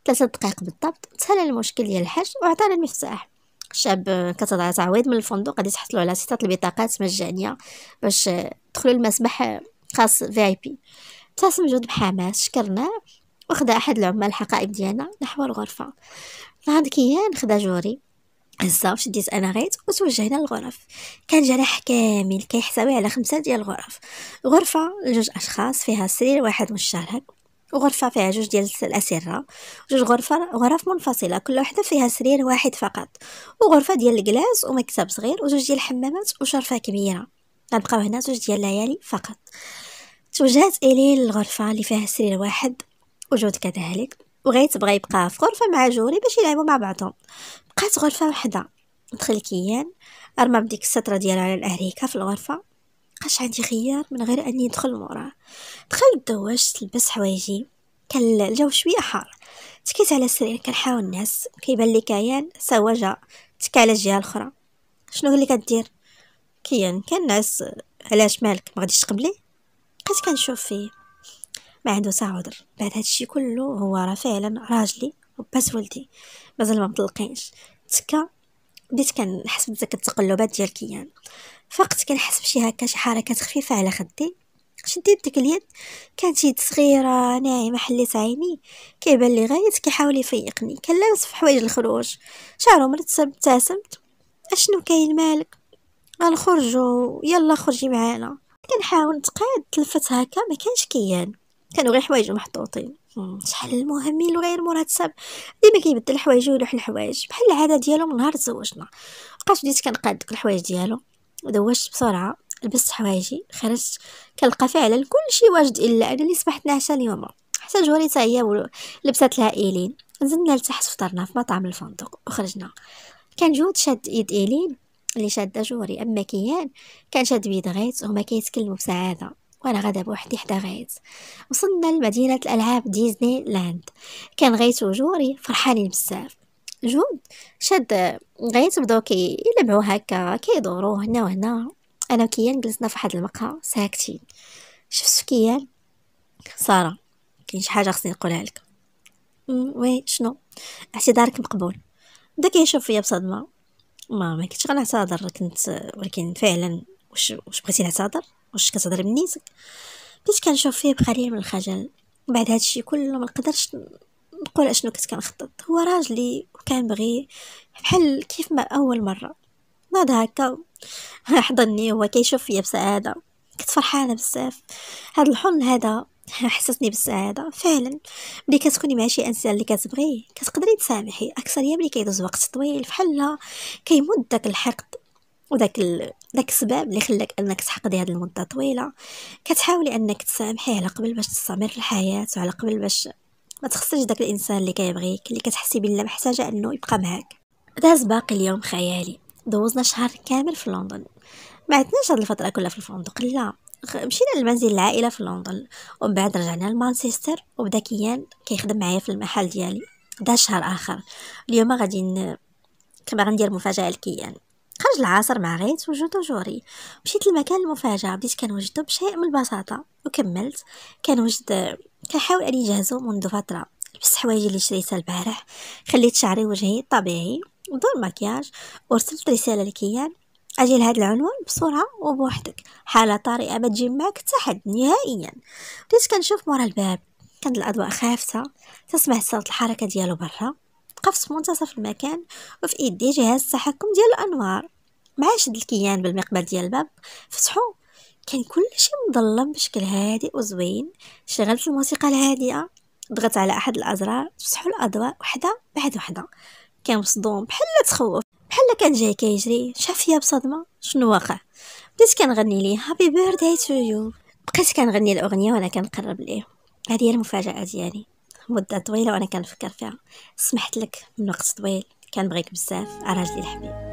ثلاثة دقائق بالضبط تسهل المشكل ديال الحج وعطانا المفتاح الشاب آه، كتضع تعويض من الفندق غادي تحصلوا على ستة البطاقات مجانيه باش آه، تدخلوا المسبح آه، خاص في اي بي ابتسم جود بحماس شكرناه وخدا احد العمال الحقائب ديالنا نحو الغرفه نهار كيان خدا جوري هزاو شديت انا غيت وتوجهنا للغرف كان جناح كامل كيحتوي على خمسة ديال الغرف غرفة لجوج اشخاص فيها سرير واحد مشترك وغرفة فيها جوج ديال الأسرة جوج غرفة غرف منفصلة كل وحدة فيها سرير واحد فقط وغرفة ديال الكلاس ومكتب صغير وجوج ديال الحمامات وشرفة كبيرة غنبقاو هنا جوج ديال الليالي فقط توجهت الي للغرفة اللي فيها سرير واحد وجود كذلك وغيت بغا يبقى في غرفة مع جوري باش يلعبوا مع بعضهم لقات غرفة وحدة دخل كيان ارمى بديك السترة ديالها على الاهريكه في الغرفة مبقاش عندي خيار من غير اني ندخل موراه دخلت دوجت لبس حوايجي كان الجو شويه حار تكيت على السرير كنحاول الناس كيبان لي كيان سوا جا تكى على الجهه الاخرى شنو اللي كدير كيان كنعس علاش مالك ما غاديش تقبلي بقيت كنشوف فيه ما عنده ساعة عذر بعد هادشي كله هو راه فعلا راجلي وباس ولدي مازال ما مطلقينش تكا بديت كنحس بداك التقلبات ديال الكيان يعني. فقت كنحس بشي هكا شي حركات خفيفه على خدي شديت ديك اليد كانت يد صغيره ناعمه حليت عيني كيبان لي غايت كيحاول يفيقني كان في حوايج الخروج شعرو مرتب ابتسمت اشنو كاين مالك غنخرجوا يلا خرجي معانا كنحاول نتقاد تلفت هكا ما كانش كيان كانوا غير حوايج محطوطين شحال المهمين الغير مرتب ديما كيبدل حوايجو ويلوح الحوايج بحال العاده ديالو من نهار تزوجنا بقيت بديت كنقاد دوك الحوايج ديالو دوشت بسرعه لبست حوايجي خرجت كنلقى فعلا كلشي واجد الا انا اللي صبحت نعسه اليوم حتى جوالي حتى هي لبسات لها ايلين نزلنا لتحت فطرنا في مطعم الفندق وخرجنا كان جود شاد يد ايلين اللي شاده جوري اما كيان كان شاد بيد غيت وهما كيتكلموا بسعاده وأنا غدا بوحدي حدا غايت وصلنا لمدينة الألعاب ديزني لاند كان غايت وجوري فرحانين بزاف جود شاد غايت بداو كيلمعو هكا كيدورو هنا وهنا انا وكيان جلسنا في واحد المقهى ساكتين شفت كيان ساره كاين شي حاجه خصني نقولها لك وي شنو اعتذارك مقبول بدا كيشوف فيا بصدمه ما ما كنتش غنعتذر كنت ولكن فعلا واش واش بغيتي نعتذر واش كتهضر بنيتك بديت كنشوف فيه بقليل من الخجل بعد هادشي كله ما نقدرش نقول اشنو كنت كنخطط هو راجلي وكان بغي بحال كيف ما اول مره ناض هكا حضني هو كيشوف فيا بسعاده كنت فرحانه بزاف هاد الحضن هذا حسسني بالسعاده فعلا ملي كتكوني مع شي انسان اللي كتبغيه كتقدري تسامحي اكثر يا ملي كيدوز وقت طويل فحال كيمد داك الحقد وداك ال... داك السبب اللي خلاك انك تحقدي هاد المده طويله كتحاولي انك تسامحيه على قبل باش تستمر الحياه وعلى قبل باش ما تخسرش داك الانسان اللي كيبغيك اللي كتحسي بالله محتاجه انه يبقى معاك داز باقي اليوم خيالي دوزنا شهر كامل في لندن ما عدناش هاد الفتره كلها في الفندق لا مشينا لمنزل العائله في لندن ومن بعد رجعنا لمانشستر وبدا كيان كيخدم معايا في المحل ديالي دا شهر اخر اليوم غادي كما غندير مفاجاه لكيان خرج العصر مع غاية وجود جوري مشيت لمكان المفاجأة بديت كنوجدو بشيء من البساطة وكملت كنوجد كنحاول أني نجهزو منذ فترة لبست حوايجي اللي شريتها البارح خليت شعري وجهي طبيعي بدون مكياج ورسلت رسالة لكيان اجي لهاد العنوان بسرعة وبوحدك حالة طارئة ما تجي معك تحد نهائيا بديت كنشوف مورا الباب كانت الاضواء خافتة تسمع صوت الحركة ديالو برا تقف في منتصف المكان وفي ايدي جهاز التحكم ديال الانوار مع شد الكيان بالمقبل ديال الباب فتحو كان كلشي مظلم بشكل هادئ وزوين شغلت الموسيقى الهادئه ضغط على احد الازرار تفتحوا الاضواء وحده بعد وحده كان مصدوم بحال تخوف بحال كان جاي كيجري شاف فيها بصدمه شنو واقع بديت كنغني ليه هابي بيرثداي تو يو بقيت كنغني الاغنيه وانا كنقرب ليه هذه هي المفاجاه ديالي مدة طويلة وأنا كنفكر فيها سمحت لك من وقت طويل كنبغيك بزاف عراجلي الحبيب